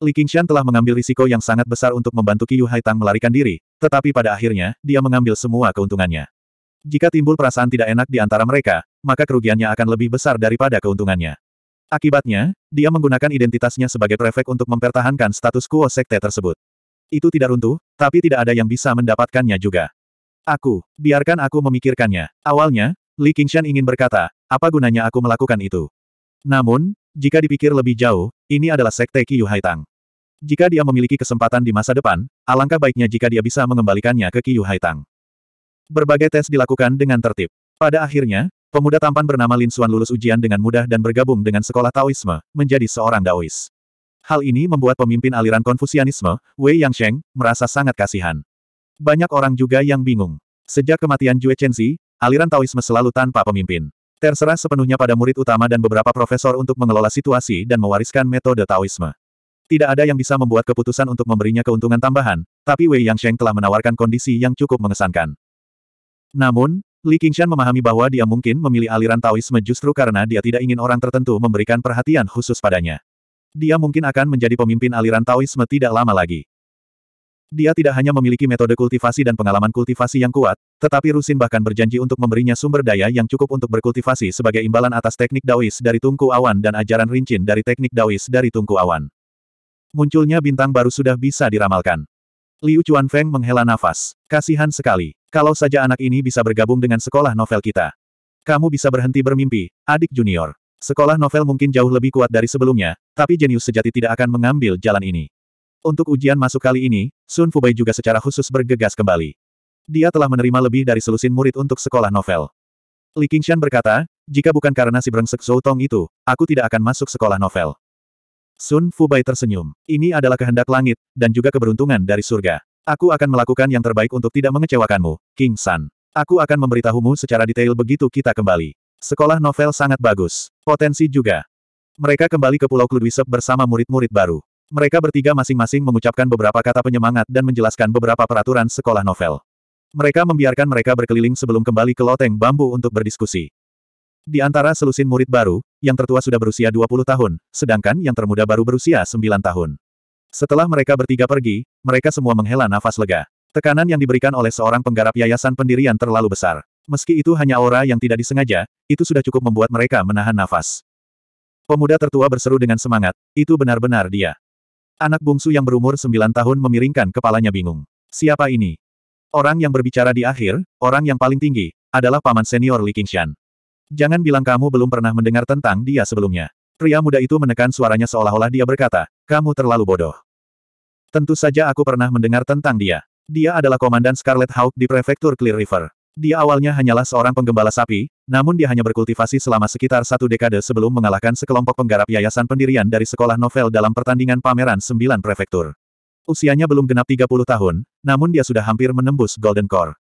Li Qingshan telah mengambil risiko yang sangat besar untuk membantu Qiyu Haitang melarikan diri, tetapi pada akhirnya, dia mengambil semua keuntungannya. Jika timbul perasaan tidak enak di antara mereka, maka kerugiannya akan lebih besar daripada keuntungannya. Akibatnya, dia menggunakan identitasnya sebagai prefek untuk mempertahankan status quo sekte tersebut. Itu tidak runtuh, tapi tidak ada yang bisa mendapatkannya juga. Aku, biarkan aku memikirkannya. Awalnya, Li Qingshan ingin berkata, apa gunanya aku melakukan itu? Namun, jika dipikir lebih jauh, ini adalah sekte Qiyu Haitang. Jika dia memiliki kesempatan di masa depan, alangkah baiknya jika dia bisa mengembalikannya ke Qiyu Haitang. Berbagai tes dilakukan dengan tertib. Pada akhirnya, Pemuda tampan bernama Lin Xuan lulus ujian dengan mudah dan bergabung dengan sekolah Taoisme, menjadi seorang Daois. Hal ini membuat pemimpin aliran Konfusianisme, Wei Yangsheng, merasa sangat kasihan. Banyak orang juga yang bingung. Sejak kematian Jue Chenzi, aliran Taoisme selalu tanpa pemimpin. Terserah sepenuhnya pada murid utama dan beberapa profesor untuk mengelola situasi dan mewariskan metode Taoisme. Tidak ada yang bisa membuat keputusan untuk memberinya keuntungan tambahan, tapi Wei Yangsheng telah menawarkan kondisi yang cukup mengesankan. Namun, Li Qingshan memahami bahwa dia mungkin memilih aliran Taoisme justru karena dia tidak ingin orang tertentu memberikan perhatian khusus padanya. Dia mungkin akan menjadi pemimpin aliran Taoisme tidak lama lagi. Dia tidak hanya memiliki metode kultivasi dan pengalaman kultivasi yang kuat, tetapi Rusin bahkan berjanji untuk memberinya sumber daya yang cukup untuk berkultivasi sebagai imbalan atas teknik Daois dari Tungku Awan dan ajaran rincin dari teknik Daois dari Tungku Awan. Munculnya bintang baru sudah bisa diramalkan. Liu Chuanfeng menghela nafas. Kasihan sekali. Kalau saja anak ini bisa bergabung dengan sekolah novel kita. Kamu bisa berhenti bermimpi, adik junior. Sekolah novel mungkin jauh lebih kuat dari sebelumnya, tapi jenius sejati tidak akan mengambil jalan ini. Untuk ujian masuk kali ini, Sun Fubai juga secara khusus bergegas kembali. Dia telah menerima lebih dari selusin murid untuk sekolah novel. Li Qingshan berkata, jika bukan karena si brengsek Zhou Tong itu, aku tidak akan masuk sekolah novel. Sun Fubai tersenyum. Ini adalah kehendak langit, dan juga keberuntungan dari surga. Aku akan melakukan yang terbaik untuk tidak mengecewakanmu, King San. Aku akan memberitahumu secara detail begitu kita kembali. Sekolah novel sangat bagus. Potensi juga. Mereka kembali ke Pulau Kludwisep bersama murid-murid baru. Mereka bertiga masing-masing mengucapkan beberapa kata penyemangat dan menjelaskan beberapa peraturan sekolah novel. Mereka membiarkan mereka berkeliling sebelum kembali ke loteng bambu untuk berdiskusi. Di antara selusin murid baru, yang tertua sudah berusia 20 tahun, sedangkan yang termuda baru berusia 9 tahun. Setelah mereka bertiga pergi, mereka semua menghela nafas lega. Tekanan yang diberikan oleh seorang penggarap yayasan pendirian terlalu besar. Meski itu hanya aura yang tidak disengaja, itu sudah cukup membuat mereka menahan nafas. Pemuda tertua berseru dengan semangat, itu benar-benar dia. Anak bungsu yang berumur 9 tahun memiringkan kepalanya bingung. Siapa ini? Orang yang berbicara di akhir, orang yang paling tinggi, adalah paman senior Li Qingshan. Jangan bilang kamu belum pernah mendengar tentang dia sebelumnya. Pria muda itu menekan suaranya seolah-olah dia berkata, kamu terlalu bodoh. Tentu saja aku pernah mendengar tentang dia. Dia adalah komandan Scarlet Hawk di prefektur Clear River. Dia awalnya hanyalah seorang penggembala sapi, namun dia hanya berkultivasi selama sekitar satu dekade sebelum mengalahkan sekelompok penggarap yayasan pendirian dari sekolah novel dalam pertandingan pameran sembilan prefektur. Usianya belum genap 30 tahun, namun dia sudah hampir menembus Golden Core.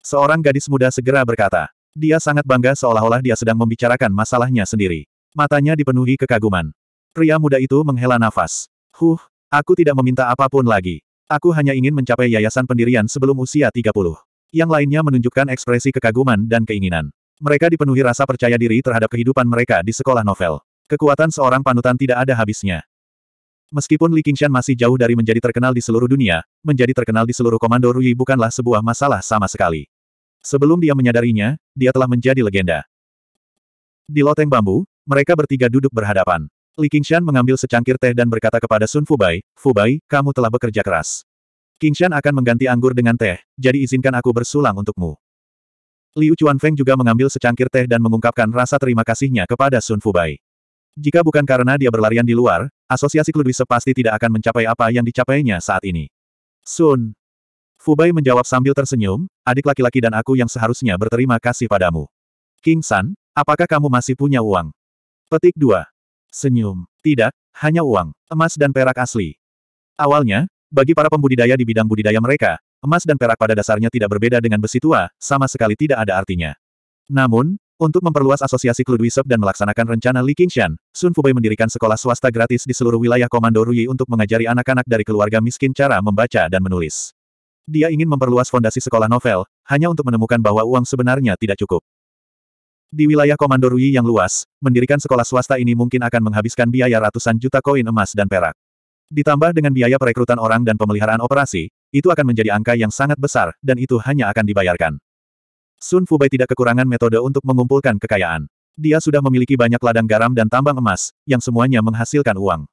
Seorang gadis muda segera berkata, dia sangat bangga seolah-olah dia sedang membicarakan masalahnya sendiri. Matanya dipenuhi kekaguman. Pria muda itu menghela nafas. Huh, aku tidak meminta apapun lagi. Aku hanya ingin mencapai yayasan pendirian sebelum usia 30. Yang lainnya menunjukkan ekspresi kekaguman dan keinginan. Mereka dipenuhi rasa percaya diri terhadap kehidupan mereka di sekolah novel. Kekuatan seorang panutan tidak ada habisnya. Meskipun Li Qingshan masih jauh dari menjadi terkenal di seluruh dunia, menjadi terkenal di seluruh komando Rui bukanlah sebuah masalah sama sekali. Sebelum dia menyadarinya, dia telah menjadi legenda. Di loteng bambu, mereka bertiga duduk berhadapan. Li Qingshan mengambil secangkir teh dan berkata kepada Sun Fubai, Fubai, kamu telah bekerja keras. Qingshan akan mengganti anggur dengan teh, jadi izinkan aku bersulang untukmu. Liu Chuanfeng juga mengambil secangkir teh dan mengungkapkan rasa terima kasihnya kepada Sun Fubai. Jika bukan karena dia berlarian di luar, asosiasi Kludwise pasti tidak akan mencapai apa yang dicapainya saat ini. Sun, Fubai menjawab sambil tersenyum, adik laki-laki dan aku yang seharusnya berterima kasih padamu. King San, apakah kamu masih punya uang? Petik 2. Senyum. Tidak, hanya uang, emas dan perak asli. Awalnya, bagi para pembudidaya di bidang budidaya mereka, emas dan perak pada dasarnya tidak berbeda dengan besi tua, sama sekali tidak ada artinya. Namun, untuk memperluas asosiasi Kludwisep dan melaksanakan rencana Li Qingshan, Sun Fubai mendirikan sekolah swasta gratis di seluruh wilayah Komando Ruyi untuk mengajari anak-anak dari keluarga miskin cara membaca dan menulis. Dia ingin memperluas fondasi sekolah novel, hanya untuk menemukan bahwa uang sebenarnya tidak cukup. Di wilayah Komando Rui yang luas, mendirikan sekolah swasta ini mungkin akan menghabiskan biaya ratusan juta koin emas dan perak. Ditambah dengan biaya perekrutan orang dan pemeliharaan operasi, itu akan menjadi angka yang sangat besar, dan itu hanya akan dibayarkan. Sun Fubai tidak kekurangan metode untuk mengumpulkan kekayaan. Dia sudah memiliki banyak ladang garam dan tambang emas, yang semuanya menghasilkan uang.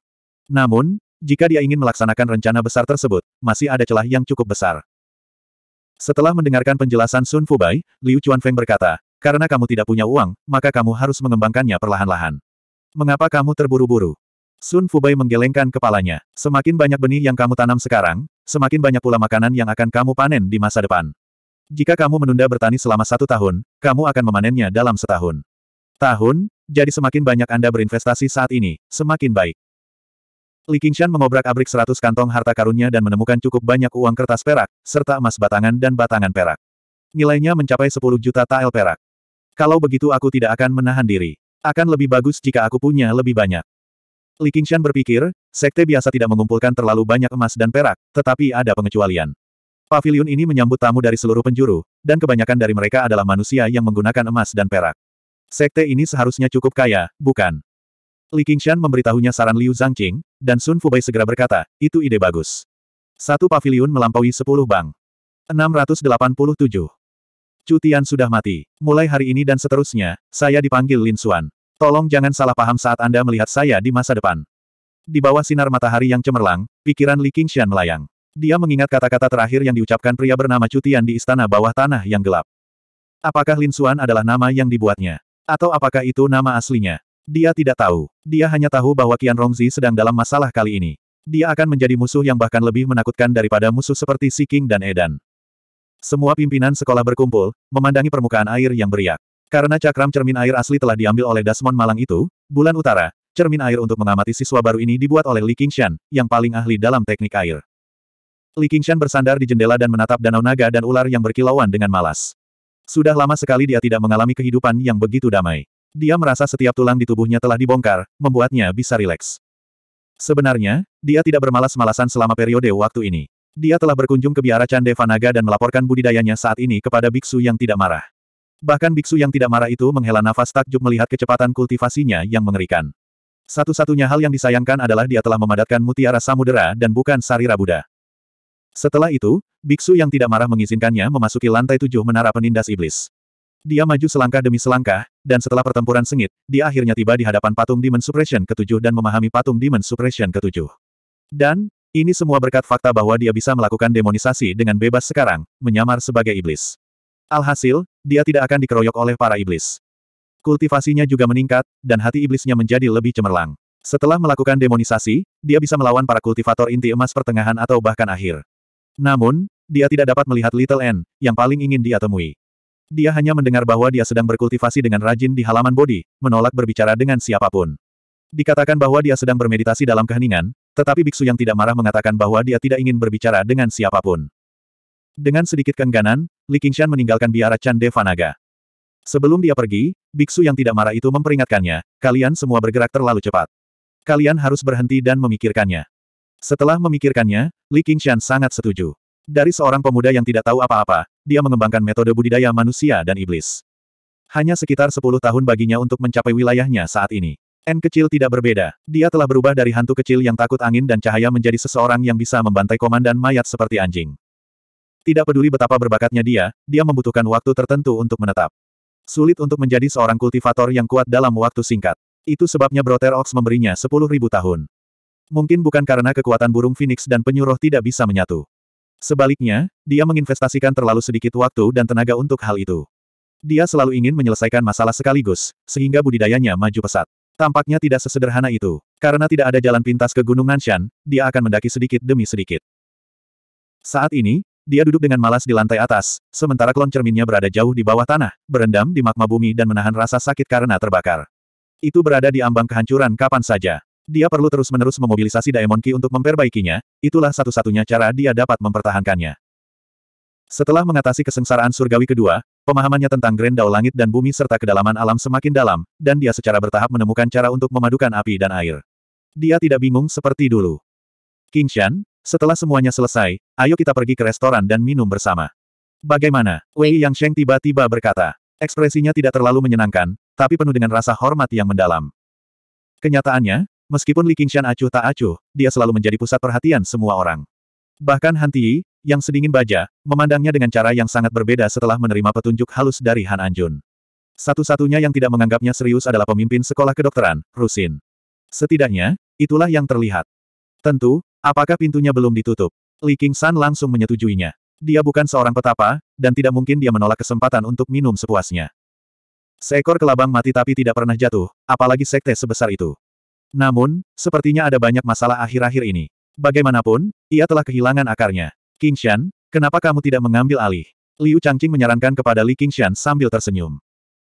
Namun, jika dia ingin melaksanakan rencana besar tersebut, masih ada celah yang cukup besar. Setelah mendengarkan penjelasan Sun Fubai, Liu Chuanfeng berkata, karena kamu tidak punya uang, maka kamu harus mengembangkannya perlahan-lahan. Mengapa kamu terburu-buru? Sun Fubai menggelengkan kepalanya. Semakin banyak benih yang kamu tanam sekarang, semakin banyak pula makanan yang akan kamu panen di masa depan. Jika kamu menunda bertani selama satu tahun, kamu akan memanennya dalam setahun. Tahun, jadi semakin banyak Anda berinvestasi saat ini, semakin baik. Li Qingshan mengobrak-abrik seratus kantong harta karunnya dan menemukan cukup banyak uang kertas perak, serta emas batangan dan batangan perak. Nilainya mencapai 10 juta tael perak. Kalau begitu aku tidak akan menahan diri. Akan lebih bagus jika aku punya lebih banyak. Li Qingshan berpikir, sekte biasa tidak mengumpulkan terlalu banyak emas dan perak, tetapi ada pengecualian. Pavilion ini menyambut tamu dari seluruh penjuru, dan kebanyakan dari mereka adalah manusia yang menggunakan emas dan perak. Sekte ini seharusnya cukup kaya, bukan? Li Qingshan memberitahunya saran Liu Zhangqing, dan Sun Fubai segera berkata, itu ide bagus. Satu pavilion melampaui sepuluh bank. 687. Cutian sudah mati. Mulai hari ini dan seterusnya, saya dipanggil Lin Xuan. Tolong jangan salah paham saat Anda melihat saya di masa depan. Di bawah sinar matahari yang cemerlang, pikiran Li Qingshan melayang. Dia mengingat kata-kata terakhir yang diucapkan pria bernama Cutian di istana bawah tanah yang gelap. Apakah Lin Xuan adalah nama yang dibuatnya? Atau apakah itu nama aslinya? Dia tidak tahu. Dia hanya tahu bahwa Qian Rongzi sedang dalam masalah kali ini. Dia akan menjadi musuh yang bahkan lebih menakutkan daripada musuh seperti Si King dan Edan. Semua pimpinan sekolah berkumpul, memandangi permukaan air yang beriak. Karena cakram cermin air asli telah diambil oleh Dasmon Malang itu, bulan utara, cermin air untuk mengamati siswa baru ini dibuat oleh Li Qingshan, yang paling ahli dalam teknik air. Li Qingshan bersandar di jendela dan menatap danau naga dan ular yang berkilauan dengan malas. Sudah lama sekali dia tidak mengalami kehidupan yang begitu damai. Dia merasa setiap tulang di tubuhnya telah dibongkar, membuatnya bisa rileks. Sebenarnya, dia tidak bermalas-malasan selama periode waktu ini. Dia telah berkunjung ke biara Candevanaga dan melaporkan budidayanya saat ini kepada biksu yang tidak marah. Bahkan biksu yang tidak marah itu menghela nafas takjub melihat kecepatan kultivasinya yang mengerikan. Satu-satunya hal yang disayangkan adalah dia telah memadatkan mutiara samudera dan bukan sarira Buddha. Setelah itu, biksu yang tidak marah mengizinkannya memasuki lantai tujuh menara penindas iblis. Dia maju selangkah demi selangkah, dan setelah pertempuran sengit, dia akhirnya tiba di hadapan patung Demon Suppression ketujuh dan memahami patung Demon Suppression ketujuh. Dan, ini semua berkat fakta bahwa dia bisa melakukan demonisasi dengan bebas sekarang, menyamar sebagai iblis. Alhasil, dia tidak akan dikeroyok oleh para iblis. Kultivasinya juga meningkat, dan hati iblisnya menjadi lebih cemerlang. Setelah melakukan demonisasi, dia bisa melawan para kultivator inti emas pertengahan atau bahkan akhir. Namun, dia tidak dapat melihat Little N, yang paling ingin dia temui. Dia hanya mendengar bahwa dia sedang berkultivasi dengan rajin di halaman bodi, menolak berbicara dengan siapapun. Dikatakan bahwa dia sedang bermeditasi dalam keheningan, tetapi biksu yang tidak marah mengatakan bahwa dia tidak ingin berbicara dengan siapapun. Dengan sedikit keengganan, Li Qingshan meninggalkan biara Chan Devanaga. Sebelum dia pergi, biksu yang tidak marah itu memperingatkannya, kalian semua bergerak terlalu cepat. Kalian harus berhenti dan memikirkannya. Setelah memikirkannya, Li Qingshan sangat setuju. Dari seorang pemuda yang tidak tahu apa-apa, dia mengembangkan metode budidaya manusia dan iblis. Hanya sekitar 10 tahun baginya untuk mencapai wilayahnya saat ini. N kecil tidak berbeda. Dia telah berubah dari hantu kecil yang takut angin dan cahaya menjadi seseorang yang bisa membantai komandan mayat seperti anjing. Tidak peduli betapa berbakatnya dia, dia membutuhkan waktu tertentu untuk menetap. Sulit untuk menjadi seorang kultivator yang kuat dalam waktu singkat. Itu sebabnya Brother Ox memberinya 10.000 tahun. Mungkin bukan karena kekuatan burung phoenix dan penyuruh tidak bisa menyatu. Sebaliknya, dia menginvestasikan terlalu sedikit waktu dan tenaga untuk hal itu. Dia selalu ingin menyelesaikan masalah sekaligus, sehingga budidayanya maju pesat. Tampaknya tidak sesederhana itu. Karena tidak ada jalan pintas ke Gunung Nanshan, dia akan mendaki sedikit demi sedikit. Saat ini, dia duduk dengan malas di lantai atas, sementara klon cerminnya berada jauh di bawah tanah, berendam di magma bumi dan menahan rasa sakit karena terbakar. Itu berada di ambang kehancuran kapan saja. Dia perlu terus-menerus memobilisasi Daemon Ki untuk memperbaikinya, itulah satu-satunya cara dia dapat mempertahankannya. Setelah mengatasi kesengsaraan surgawi kedua, pemahamannya tentang Grendau langit dan bumi serta kedalaman alam semakin dalam, dan dia secara bertahap menemukan cara untuk memadukan api dan air. Dia tidak bingung seperti dulu. King Kingshan, setelah semuanya selesai, ayo kita pergi ke restoran dan minum bersama. Bagaimana? Wei Yang Sheng tiba-tiba berkata. Ekspresinya tidak terlalu menyenangkan, tapi penuh dengan rasa hormat yang mendalam. Kenyataannya, Meskipun Li Qingshan acuh tak acuh, dia selalu menjadi pusat perhatian semua orang. Bahkan Han Tiyi, yang sedingin baja, memandangnya dengan cara yang sangat berbeda setelah menerima petunjuk halus dari Han Anjun. Satu-satunya yang tidak menganggapnya serius adalah pemimpin sekolah kedokteran, Rusin. Setidaknya, itulah yang terlihat. Tentu, apakah pintunya belum ditutup? Li Qingshan langsung menyetujuinya. Dia bukan seorang petapa, dan tidak mungkin dia menolak kesempatan untuk minum sepuasnya. Seekor kelabang mati tapi tidak pernah jatuh, apalagi sekte sebesar itu. Namun, sepertinya ada banyak masalah akhir-akhir ini. Bagaimanapun, ia telah kehilangan akarnya. King Qingshan, kenapa kamu tidak mengambil alih? Liu Changqing menyarankan kepada Li King Qingshan sambil tersenyum.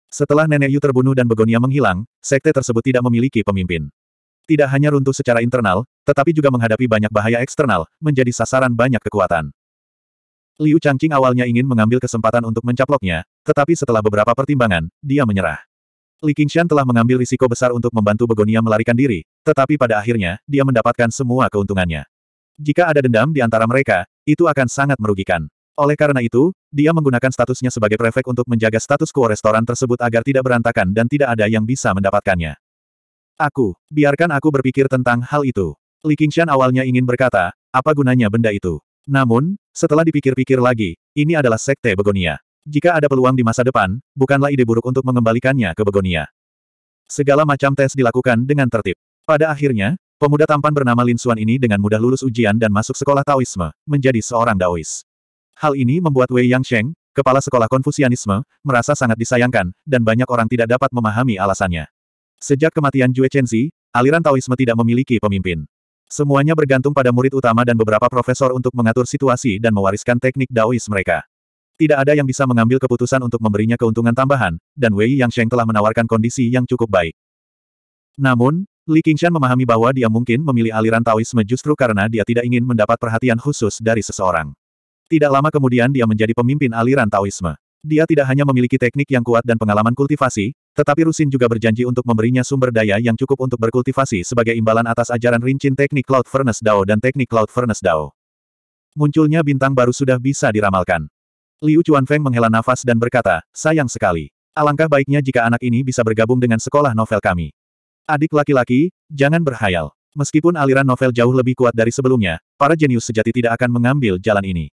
Setelah Nenek Yu terbunuh dan Begonia menghilang, sekte tersebut tidak memiliki pemimpin. Tidak hanya runtuh secara internal, tetapi juga menghadapi banyak bahaya eksternal, menjadi sasaran banyak kekuatan. Liu Changqing awalnya ingin mengambil kesempatan untuk mencaploknya, tetapi setelah beberapa pertimbangan, dia menyerah. Li Qingshan telah mengambil risiko besar untuk membantu Begonia melarikan diri, tetapi pada akhirnya, dia mendapatkan semua keuntungannya. Jika ada dendam di antara mereka, itu akan sangat merugikan. Oleh karena itu, dia menggunakan statusnya sebagai prefek untuk menjaga status quo restoran tersebut agar tidak berantakan dan tidak ada yang bisa mendapatkannya. Aku, biarkan aku berpikir tentang hal itu. Li Qingshan awalnya ingin berkata, apa gunanya benda itu? Namun, setelah dipikir-pikir lagi, ini adalah sekte Begonia. Jika ada peluang di masa depan, bukanlah ide buruk untuk mengembalikannya ke Begonia. Segala macam tes dilakukan dengan tertib. Pada akhirnya, pemuda tampan bernama Lin Xuan ini dengan mudah lulus ujian dan masuk sekolah Taoisme, menjadi seorang Daois. Hal ini membuat Wei Yang Sheng, kepala sekolah Konfusianisme, merasa sangat disayangkan, dan banyak orang tidak dapat memahami alasannya. Sejak kematian Jue Chenzi, aliran Taoisme tidak memiliki pemimpin. Semuanya bergantung pada murid utama dan beberapa profesor untuk mengatur situasi dan mewariskan teknik Daois mereka. Tidak ada yang bisa mengambil keputusan untuk memberinya keuntungan tambahan, dan Wei Yang Sheng telah menawarkan kondisi yang cukup baik. Namun, Li Qingshan memahami bahwa dia mungkin memilih aliran Taoisme justru karena dia tidak ingin mendapat perhatian khusus dari seseorang. Tidak lama kemudian dia menjadi pemimpin aliran Taoisme. Dia tidak hanya memiliki teknik yang kuat dan pengalaman kultivasi, tetapi Rusin juga berjanji untuk memberinya sumber daya yang cukup untuk berkultivasi sebagai imbalan atas ajaran rincin teknik Cloud Furnace Dao dan teknik Cloud Furnace Dao. Munculnya bintang baru sudah bisa diramalkan. Liu Chuanfeng menghela nafas dan berkata, sayang sekali. Alangkah baiknya jika anak ini bisa bergabung dengan sekolah novel kami. Adik laki-laki, jangan berhayal. Meskipun aliran novel jauh lebih kuat dari sebelumnya, para jenius sejati tidak akan mengambil jalan ini.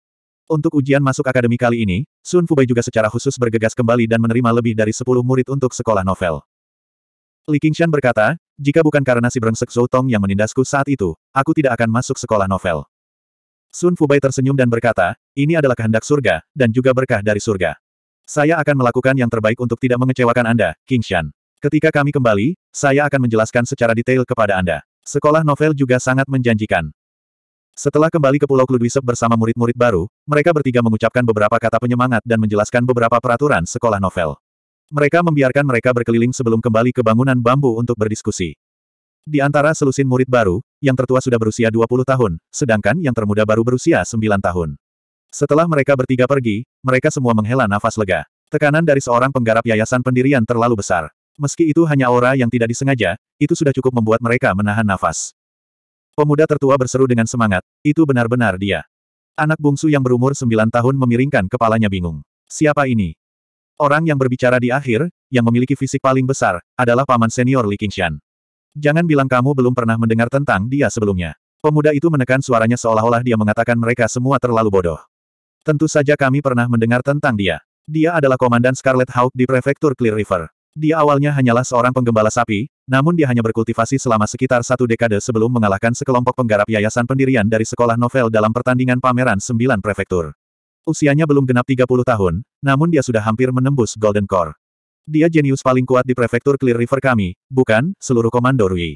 Untuk ujian masuk akademi kali ini, Sun Fubai juga secara khusus bergegas kembali dan menerima lebih dari 10 murid untuk sekolah novel. Li Qingshan berkata, jika bukan karena si brengsek Zhou Tong yang menindasku saat itu, aku tidak akan masuk sekolah novel. Sun Fubai tersenyum dan berkata, ini adalah kehendak surga, dan juga berkah dari surga. Saya akan melakukan yang terbaik untuk tidak mengecewakan Anda, King Shan. Ketika kami kembali, saya akan menjelaskan secara detail kepada Anda. Sekolah novel juga sangat menjanjikan. Setelah kembali ke Pulau Kludwisep bersama murid-murid baru, mereka bertiga mengucapkan beberapa kata penyemangat dan menjelaskan beberapa peraturan sekolah novel. Mereka membiarkan mereka berkeliling sebelum kembali ke bangunan bambu untuk berdiskusi. Di antara selusin murid baru, yang tertua sudah berusia 20 tahun, sedangkan yang termuda baru berusia 9 tahun. Setelah mereka bertiga pergi, mereka semua menghela nafas lega. Tekanan dari seorang penggarap yayasan pendirian terlalu besar. Meski itu hanya aura yang tidak disengaja, itu sudah cukup membuat mereka menahan nafas. Pemuda tertua berseru dengan semangat, itu benar-benar dia. Anak bungsu yang berumur 9 tahun memiringkan kepalanya bingung. Siapa ini? Orang yang berbicara di akhir, yang memiliki fisik paling besar, adalah paman senior Li Qingshan. Jangan bilang kamu belum pernah mendengar tentang dia sebelumnya. Pemuda itu menekan suaranya seolah-olah dia mengatakan mereka semua terlalu bodoh. Tentu saja kami pernah mendengar tentang dia. Dia adalah komandan Scarlet Hawk di prefektur Clear River. Dia awalnya hanyalah seorang penggembala sapi, namun dia hanya berkultivasi selama sekitar satu dekade sebelum mengalahkan sekelompok penggarap yayasan pendirian dari sekolah novel dalam pertandingan pameran sembilan prefektur. Usianya belum genap 30 tahun, namun dia sudah hampir menembus Golden Core. Dia jenius paling kuat di prefektur Clear River kami, bukan, seluruh komando Rui.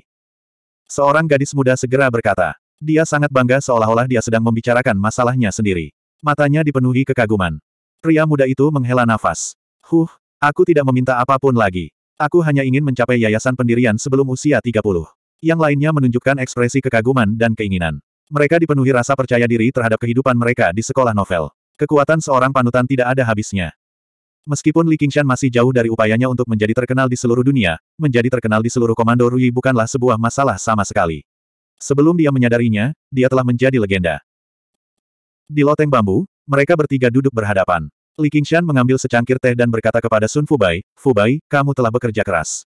Seorang gadis muda segera berkata. Dia sangat bangga seolah-olah dia sedang membicarakan masalahnya sendiri. Matanya dipenuhi kekaguman. Pria muda itu menghela nafas. Huh, aku tidak meminta apapun lagi. Aku hanya ingin mencapai yayasan pendirian sebelum usia 30. Yang lainnya menunjukkan ekspresi kekaguman dan keinginan. Mereka dipenuhi rasa percaya diri terhadap kehidupan mereka di sekolah novel. Kekuatan seorang panutan tidak ada habisnya. Meskipun Li Qingshan masih jauh dari upayanya untuk menjadi terkenal di seluruh dunia, menjadi terkenal di seluruh komando Rui bukanlah sebuah masalah sama sekali. Sebelum dia menyadarinya, dia telah menjadi legenda. Di loteng bambu, mereka bertiga duduk berhadapan. Li Qingshan mengambil secangkir teh dan berkata kepada Sun Fubai, Fubai, kamu telah bekerja keras.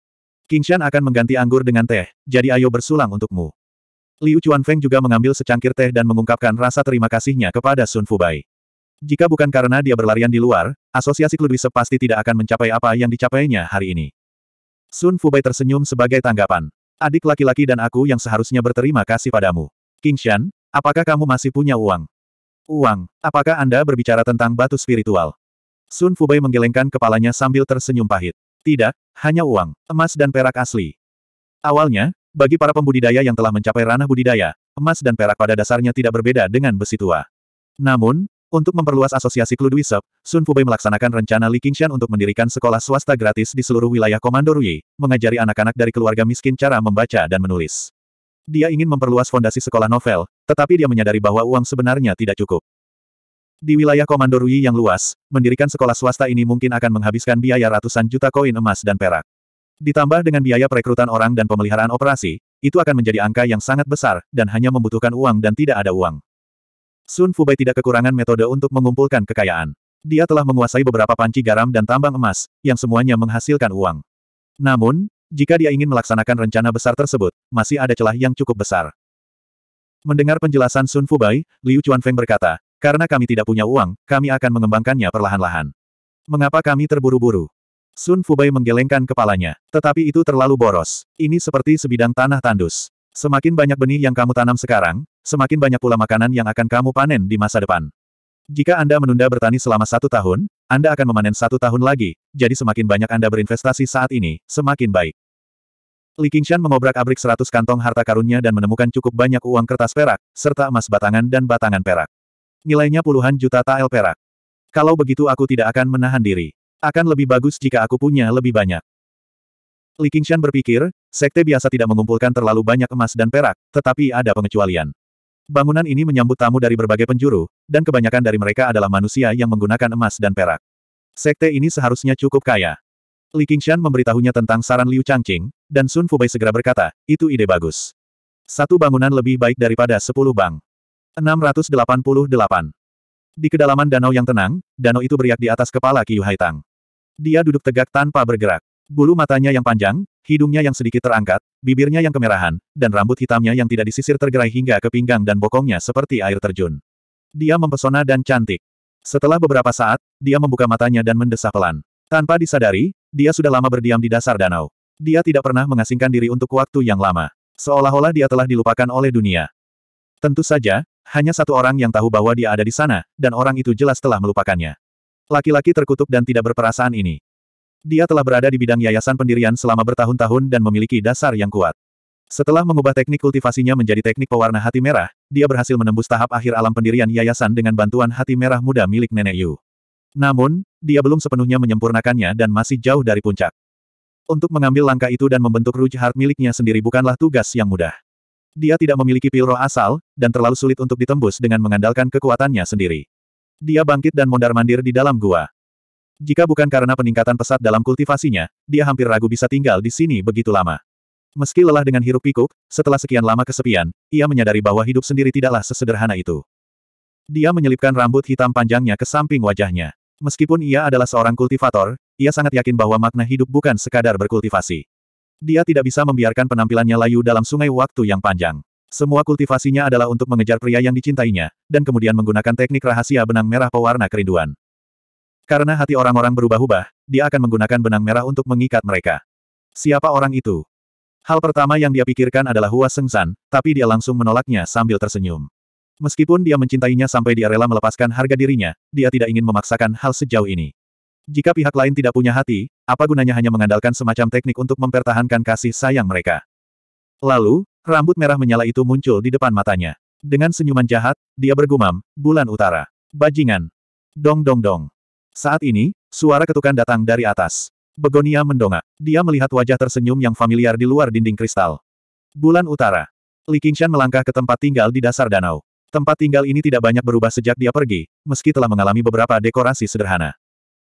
Qingshan akan mengganti anggur dengan teh, jadi ayo bersulang untukmu. Liu Chuanfeng juga mengambil secangkir teh dan mengungkapkan rasa terima kasihnya kepada Sun Fubai. Jika bukan karena dia berlarian di luar, asosiasi Kludwise pasti tidak akan mencapai apa yang dicapainya hari ini. Sun Fubai tersenyum sebagai tanggapan. Adik laki-laki dan aku yang seharusnya berterima kasih padamu. King Shan, apakah kamu masih punya uang? Uang, apakah Anda berbicara tentang batu spiritual? Sun Fubai menggelengkan kepalanya sambil tersenyum pahit. Tidak, hanya uang, emas dan perak asli. Awalnya, bagi para pembudidaya yang telah mencapai ranah budidaya, emas dan perak pada dasarnya tidak berbeda dengan besi tua. Namun, untuk memperluas asosiasi Kluduisep, Sun Fubei melaksanakan rencana Li Qingshan untuk mendirikan sekolah swasta gratis di seluruh wilayah Komando Rui, mengajari anak-anak dari keluarga miskin cara membaca dan menulis. Dia ingin memperluas fondasi sekolah novel, tetapi dia menyadari bahwa uang sebenarnya tidak cukup. Di wilayah Komando Rui yang luas, mendirikan sekolah swasta ini mungkin akan menghabiskan biaya ratusan juta koin emas dan perak. Ditambah dengan biaya perekrutan orang dan pemeliharaan operasi, itu akan menjadi angka yang sangat besar, dan hanya membutuhkan uang dan tidak ada uang. Sun Fubai tidak kekurangan metode untuk mengumpulkan kekayaan. Dia telah menguasai beberapa panci garam dan tambang emas, yang semuanya menghasilkan uang. Namun, jika dia ingin melaksanakan rencana besar tersebut, masih ada celah yang cukup besar. Mendengar penjelasan Sun Fubai, Liu Chuanfeng berkata, karena kami tidak punya uang, kami akan mengembangkannya perlahan-lahan. Mengapa kami terburu-buru? Sun Fubai menggelengkan kepalanya. Tetapi itu terlalu boros. Ini seperti sebidang tanah tandus. Semakin banyak benih yang kamu tanam sekarang, semakin banyak pula makanan yang akan kamu panen di masa depan. Jika Anda menunda bertani selama satu tahun, Anda akan memanen satu tahun lagi, jadi semakin banyak Anda berinvestasi saat ini, semakin baik. Li Qingshan mengobrak-abrik seratus kantong harta karunnya dan menemukan cukup banyak uang kertas perak, serta emas batangan dan batangan perak. Nilainya puluhan juta tael perak. Kalau begitu aku tidak akan menahan diri. Akan lebih bagus jika aku punya lebih banyak. Li Qingshan berpikir, sekte biasa tidak mengumpulkan terlalu banyak emas dan perak, tetapi ada pengecualian. Bangunan ini menyambut tamu dari berbagai penjuru, dan kebanyakan dari mereka adalah manusia yang menggunakan emas dan perak. Sekte ini seharusnya cukup kaya. Li Qingshan memberitahunya tentang saran Liu Changqing, dan Sun Fubai segera berkata, itu ide bagus. Satu bangunan lebih baik daripada sepuluh bang. 688. Di kedalaman danau yang tenang, danau itu beriak di atas kepala Qiu Haitang. Dia duduk tegak tanpa bergerak. Bulu matanya yang panjang, hidungnya yang sedikit terangkat, bibirnya yang kemerahan, dan rambut hitamnya yang tidak disisir tergerai hingga ke pinggang dan bokongnya seperti air terjun. Dia mempesona dan cantik. Setelah beberapa saat, dia membuka matanya dan mendesah pelan. Tanpa disadari, dia sudah lama berdiam di dasar danau. Dia tidak pernah mengasingkan diri untuk waktu yang lama. Seolah-olah dia telah dilupakan oleh dunia. Tentu saja, hanya satu orang yang tahu bahwa dia ada di sana, dan orang itu jelas telah melupakannya. Laki-laki terkutuk dan tidak berperasaan ini. Dia telah berada di bidang yayasan pendirian selama bertahun-tahun dan memiliki dasar yang kuat. Setelah mengubah teknik kultivasinya menjadi teknik pewarna hati merah, dia berhasil menembus tahap akhir alam pendirian yayasan dengan bantuan hati merah muda milik Nenek Yu. Namun, dia belum sepenuhnya menyempurnakannya dan masih jauh dari puncak. Untuk mengambil langkah itu dan membentuk Ruj Heart miliknya sendiri bukanlah tugas yang mudah. Dia tidak memiliki pil roh asal, dan terlalu sulit untuk ditembus dengan mengandalkan kekuatannya sendiri. Dia bangkit dan mondar-mandir di dalam gua. Jika bukan karena peningkatan pesat dalam kultivasinya, dia hampir ragu bisa tinggal di sini begitu lama. Meski lelah dengan hiruk pikuk, setelah sekian lama kesepian, ia menyadari bahwa hidup sendiri tidaklah sesederhana itu. Dia menyelipkan rambut hitam panjangnya ke samping wajahnya. Meskipun ia adalah seorang kultivator, ia sangat yakin bahwa makna hidup bukan sekadar berkultivasi. Dia tidak bisa membiarkan penampilannya layu dalam sungai waktu yang panjang. Semua kultivasinya adalah untuk mengejar pria yang dicintainya, dan kemudian menggunakan teknik rahasia benang merah pewarna kerinduan. Karena hati orang-orang berubah-ubah, dia akan menggunakan benang merah untuk mengikat mereka. Siapa orang itu? Hal pertama yang dia pikirkan adalah Hua Sengsan, tapi dia langsung menolaknya sambil tersenyum. Meskipun dia mencintainya sampai dia rela melepaskan harga dirinya, dia tidak ingin memaksakan hal sejauh ini. Jika pihak lain tidak punya hati, apa gunanya hanya mengandalkan semacam teknik untuk mempertahankan kasih sayang mereka? Lalu, rambut merah menyala itu muncul di depan matanya. Dengan senyuman jahat, dia bergumam, bulan utara. Bajingan. Dong dong dong. Saat ini, suara ketukan datang dari atas. Begonia mendongak. Dia melihat wajah tersenyum yang familiar di luar dinding kristal. Bulan Utara. Li Qingshan melangkah ke tempat tinggal di dasar danau. Tempat tinggal ini tidak banyak berubah sejak dia pergi, meski telah mengalami beberapa dekorasi sederhana.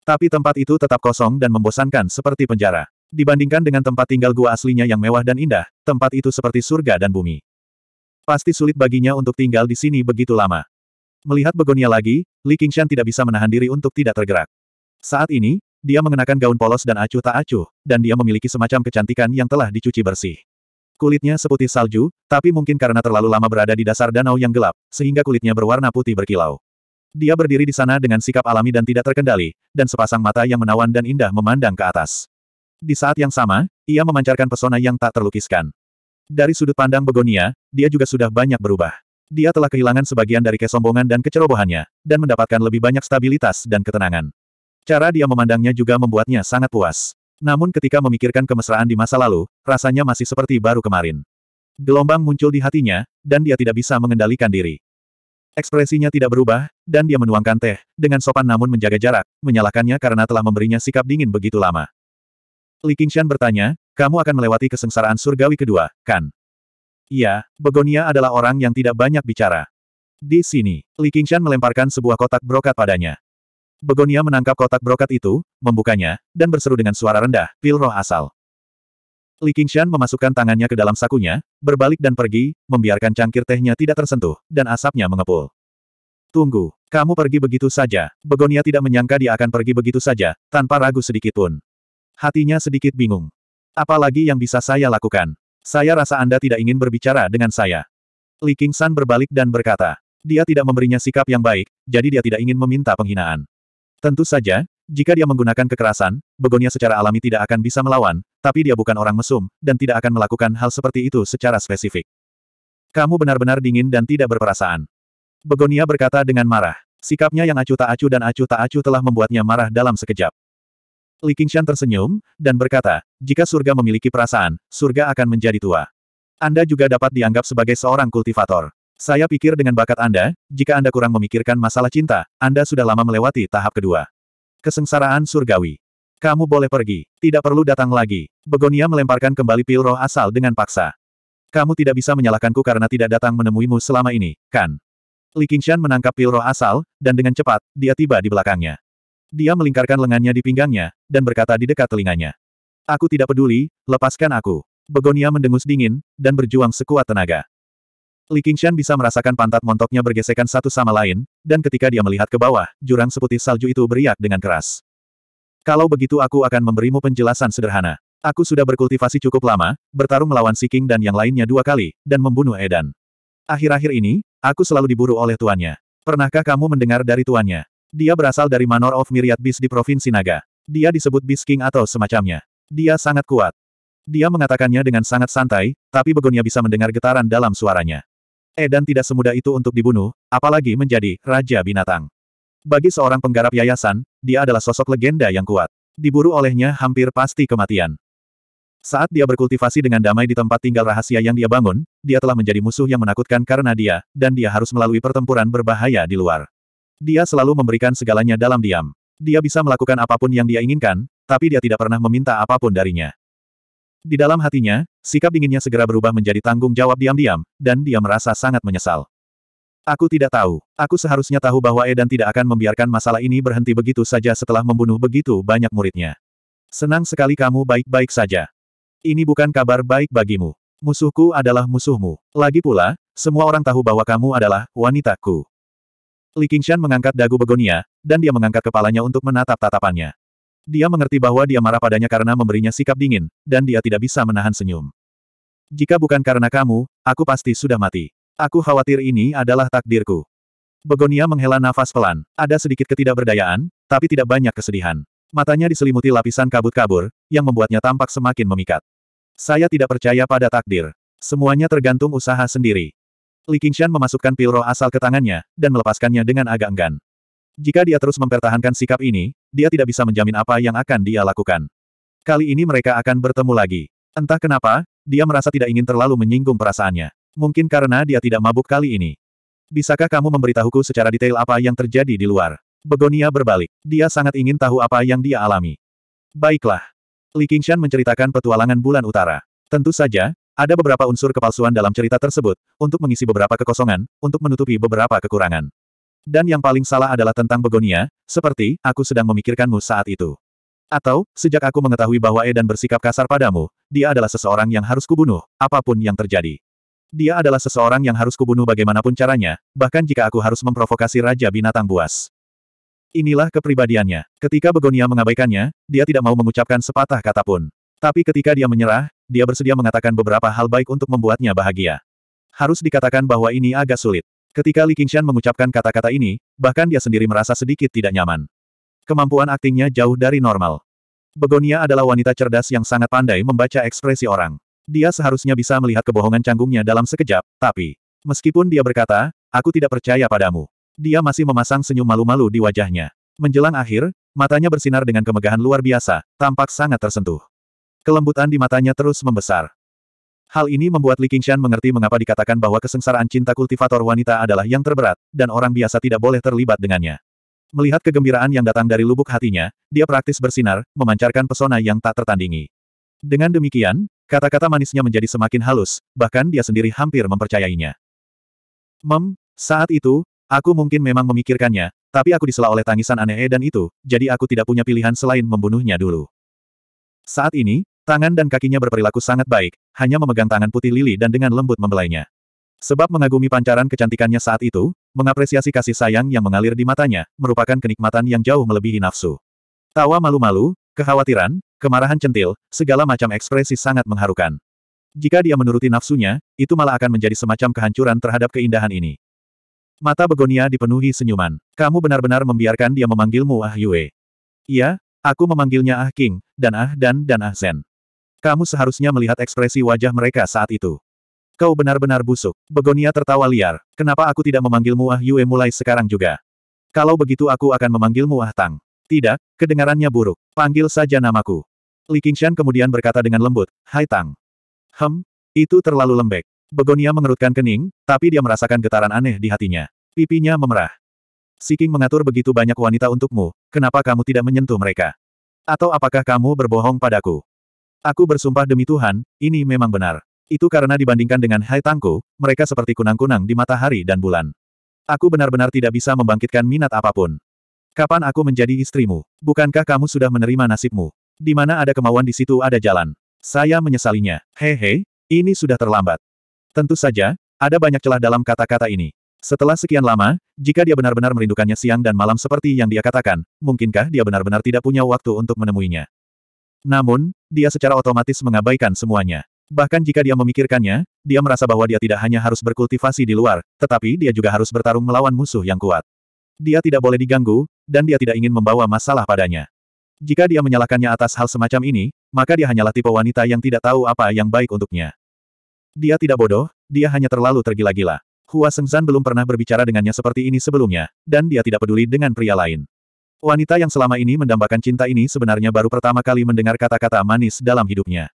Tapi tempat itu tetap kosong dan membosankan seperti penjara. Dibandingkan dengan tempat tinggal gua aslinya yang mewah dan indah, tempat itu seperti surga dan bumi. Pasti sulit baginya untuk tinggal di sini begitu lama. Melihat Begonia lagi, Li Qingshan tidak bisa menahan diri untuk tidak tergerak. Saat ini, dia mengenakan gaun polos dan acuh tak acuh, dan dia memiliki semacam kecantikan yang telah dicuci bersih. Kulitnya seputih salju, tapi mungkin karena terlalu lama berada di dasar danau yang gelap, sehingga kulitnya berwarna putih berkilau. Dia berdiri di sana dengan sikap alami dan tidak terkendali, dan sepasang mata yang menawan dan indah memandang ke atas. Di saat yang sama, ia memancarkan pesona yang tak terlukiskan. Dari sudut pandang Begonia, dia juga sudah banyak berubah. Dia telah kehilangan sebagian dari kesombongan dan kecerobohannya, dan mendapatkan lebih banyak stabilitas dan ketenangan. Cara dia memandangnya juga membuatnya sangat puas. Namun ketika memikirkan kemesraan di masa lalu, rasanya masih seperti baru kemarin. Gelombang muncul di hatinya, dan dia tidak bisa mengendalikan diri. Ekspresinya tidak berubah, dan dia menuangkan teh, dengan sopan namun menjaga jarak, menyalahkannya karena telah memberinya sikap dingin begitu lama. Li Qingshan bertanya, kamu akan melewati kesengsaraan surgawi kedua, kan? Iya, Begonia adalah orang yang tidak banyak bicara. Di sini, Li Qingshan melemparkan sebuah kotak brokat padanya. Begonia menangkap kotak brokat itu, membukanya, dan berseru dengan suara rendah, pil roh asal. Li Qingshan memasukkan tangannya ke dalam sakunya, berbalik dan pergi, membiarkan cangkir tehnya tidak tersentuh, dan asapnya mengepul. Tunggu, kamu pergi begitu saja. Begonia tidak menyangka dia akan pergi begitu saja, tanpa ragu sedikitpun. Hatinya sedikit bingung. Apalagi yang bisa saya lakukan? Saya rasa Anda tidak ingin berbicara dengan saya. Li Qingshan berbalik dan berkata. Dia tidak memberinya sikap yang baik, jadi dia tidak ingin meminta penghinaan. Tentu saja, jika dia menggunakan kekerasan, Begonia secara alami tidak akan bisa melawan, tapi dia bukan orang mesum, dan tidak akan melakukan hal seperti itu secara spesifik. Kamu benar-benar dingin dan tidak berperasaan. Begonia berkata dengan marah. Sikapnya yang acuh tak acuh dan acuh tak acuh telah membuatnya marah dalam sekejap. Li Qingshan tersenyum, dan berkata, jika surga memiliki perasaan, surga akan menjadi tua. Anda juga dapat dianggap sebagai seorang kultivator. Saya pikir dengan bakat Anda, jika Anda kurang memikirkan masalah cinta, Anda sudah lama melewati tahap kedua. Kesengsaraan surgawi. Kamu boleh pergi. Tidak perlu datang lagi. Begonia melemparkan kembali pil roh asal dengan paksa. Kamu tidak bisa menyalahkanku karena tidak datang menemuimu selama ini, kan? Li Qingshan menangkap pil roh asal, dan dengan cepat, dia tiba di belakangnya. Dia melingkarkan lengannya di pinggangnya, dan berkata di dekat telinganya. Aku tidak peduli, lepaskan aku. Begonia mendengus dingin, dan berjuang sekuat tenaga. Li Qingshan bisa merasakan pantat montoknya bergesekan satu sama lain, dan ketika dia melihat ke bawah, jurang seputih salju itu beriak dengan keras. Kalau begitu aku akan memberimu penjelasan sederhana. Aku sudah berkultivasi cukup lama, bertarung melawan Si King dan yang lainnya dua kali, dan membunuh Edan. Akhir-akhir ini, aku selalu diburu oleh tuannya. Pernahkah kamu mendengar dari tuannya? Dia berasal dari Manor of Myriad Beast di Provinsi Naga. Dia disebut Beast King atau semacamnya. Dia sangat kuat. Dia mengatakannya dengan sangat santai, tapi Begonia bisa mendengar getaran dalam suaranya. Edan tidak semudah itu untuk dibunuh, apalagi menjadi Raja Binatang. Bagi seorang penggarap yayasan, dia adalah sosok legenda yang kuat. Diburu olehnya hampir pasti kematian. Saat dia berkultivasi dengan damai di tempat tinggal rahasia yang dia bangun, dia telah menjadi musuh yang menakutkan karena dia, dan dia harus melalui pertempuran berbahaya di luar. Dia selalu memberikan segalanya dalam diam. Dia bisa melakukan apapun yang dia inginkan, tapi dia tidak pernah meminta apapun darinya. Di dalam hatinya, sikap dinginnya segera berubah menjadi tanggung jawab diam-diam, dan dia merasa sangat menyesal. Aku tidak tahu. Aku seharusnya tahu bahwa Edan tidak akan membiarkan masalah ini berhenti begitu saja setelah membunuh begitu banyak muridnya. Senang sekali kamu baik-baik saja. Ini bukan kabar baik bagimu. Musuhku adalah musuhmu. Lagi pula, semua orang tahu bahwa kamu adalah wanitaku. Li Qingshan mengangkat dagu begonia, dan dia mengangkat kepalanya untuk menatap tatapannya. Dia mengerti bahwa dia marah padanya karena memberinya sikap dingin, dan dia tidak bisa menahan senyum. Jika bukan karena kamu, aku pasti sudah mati. Aku khawatir ini adalah takdirku. Begonia menghela nafas pelan. Ada sedikit ketidakberdayaan, tapi tidak banyak kesedihan. Matanya diselimuti lapisan kabut kabur, yang membuatnya tampak semakin memikat. Saya tidak percaya pada takdir. Semuanya tergantung usaha sendiri. Li Qingshan memasukkan pil roh asal ke tangannya, dan melepaskannya dengan agak enggan. Jika dia terus mempertahankan sikap ini, dia tidak bisa menjamin apa yang akan dia lakukan. Kali ini mereka akan bertemu lagi. Entah kenapa, dia merasa tidak ingin terlalu menyinggung perasaannya. Mungkin karena dia tidak mabuk kali ini. Bisakah kamu memberitahuku secara detail apa yang terjadi di luar? Begonia berbalik. Dia sangat ingin tahu apa yang dia alami. Baiklah. Li Qingshan menceritakan petualangan bulan utara. Tentu saja, ada beberapa unsur kepalsuan dalam cerita tersebut, untuk mengisi beberapa kekosongan, untuk menutupi beberapa kekurangan. Dan yang paling salah adalah tentang Begonia, seperti, aku sedang memikirkanmu saat itu. Atau, sejak aku mengetahui bahwa Edan bersikap kasar padamu, dia adalah seseorang yang harus kubunuh, apapun yang terjadi. Dia adalah seseorang yang harus kubunuh bagaimanapun caranya, bahkan jika aku harus memprovokasi Raja Binatang Buas. Inilah kepribadiannya. Ketika Begonia mengabaikannya, dia tidak mau mengucapkan sepatah kata pun. Tapi ketika dia menyerah, dia bersedia mengatakan beberapa hal baik untuk membuatnya bahagia. Harus dikatakan bahwa ini agak sulit. Ketika Li Qingshan mengucapkan kata-kata ini, bahkan dia sendiri merasa sedikit tidak nyaman. Kemampuan aktingnya jauh dari normal. Begonia adalah wanita cerdas yang sangat pandai membaca ekspresi orang. Dia seharusnya bisa melihat kebohongan canggungnya dalam sekejap, tapi... Meskipun dia berkata, aku tidak percaya padamu. Dia masih memasang senyum malu-malu di wajahnya. Menjelang akhir, matanya bersinar dengan kemegahan luar biasa, tampak sangat tersentuh. Kelembutan di matanya terus membesar. Hal ini membuat Li Qingshan mengerti mengapa dikatakan bahwa kesengsaraan cinta kultivator wanita adalah yang terberat, dan orang biasa tidak boleh terlibat dengannya. Melihat kegembiraan yang datang dari lubuk hatinya, dia praktis bersinar, memancarkan pesona yang tak tertandingi. Dengan demikian, kata-kata manisnya menjadi semakin halus, bahkan dia sendiri hampir mempercayainya. Mem, saat itu, aku mungkin memang memikirkannya, tapi aku disela oleh tangisan aneh dan itu, jadi aku tidak punya pilihan selain membunuhnya dulu. Saat ini, Tangan dan kakinya berperilaku sangat baik, hanya memegang tangan putih Lili dan dengan lembut membelainya. Sebab mengagumi pancaran kecantikannya saat itu, mengapresiasi kasih sayang yang mengalir di matanya, merupakan kenikmatan yang jauh melebihi nafsu. Tawa malu-malu, kekhawatiran, kemarahan centil, segala macam ekspresi sangat mengharukan. Jika dia menuruti nafsunya, itu malah akan menjadi semacam kehancuran terhadap keindahan ini. Mata Begonia dipenuhi senyuman. Kamu benar-benar membiarkan dia memanggilmu Ah Yue. Iya, aku memanggilnya Ah King, dan Ah Dan dan Ah Zen. Kamu seharusnya melihat ekspresi wajah mereka saat itu. Kau benar-benar busuk. Begonia tertawa liar. Kenapa aku tidak memanggilmu Ah Yue mulai sekarang juga? Kalau begitu aku akan memanggilmu Ah Tang. Tidak, kedengarannya buruk. Panggil saja namaku. Li Qingshan kemudian berkata dengan lembut, Hai Tang. Hem, itu terlalu lembek. Begonia mengerutkan kening, tapi dia merasakan getaran aneh di hatinya. Pipinya memerah. Si King mengatur begitu banyak wanita untukmu, kenapa kamu tidak menyentuh mereka? Atau apakah kamu berbohong padaku? Aku bersumpah demi Tuhan, ini memang benar. Itu karena dibandingkan dengan Hai Tangku, mereka seperti kunang-kunang di matahari dan bulan. Aku benar-benar tidak bisa membangkitkan minat apapun. Kapan aku menjadi istrimu? Bukankah kamu sudah menerima nasibmu? Di mana ada kemauan di situ ada jalan. Saya menyesalinya. Hehe, ini sudah terlambat. Tentu saja, ada banyak celah dalam kata-kata ini. Setelah sekian lama, jika dia benar-benar merindukannya siang dan malam seperti yang dia katakan, mungkinkah dia benar-benar tidak punya waktu untuk menemuinya? Namun, dia secara otomatis mengabaikan semuanya. Bahkan jika dia memikirkannya, dia merasa bahwa dia tidak hanya harus berkultivasi di luar, tetapi dia juga harus bertarung melawan musuh yang kuat. Dia tidak boleh diganggu, dan dia tidak ingin membawa masalah padanya. Jika dia menyalahkannya atas hal semacam ini, maka dia hanyalah tipe wanita yang tidak tahu apa yang baik untuknya. Dia tidak bodoh, dia hanya terlalu tergila-gila. Hua Sengzan belum pernah berbicara dengannya seperti ini sebelumnya, dan dia tidak peduli dengan pria lain. Wanita yang selama ini mendambakan cinta ini sebenarnya baru pertama kali mendengar kata-kata manis dalam hidupnya.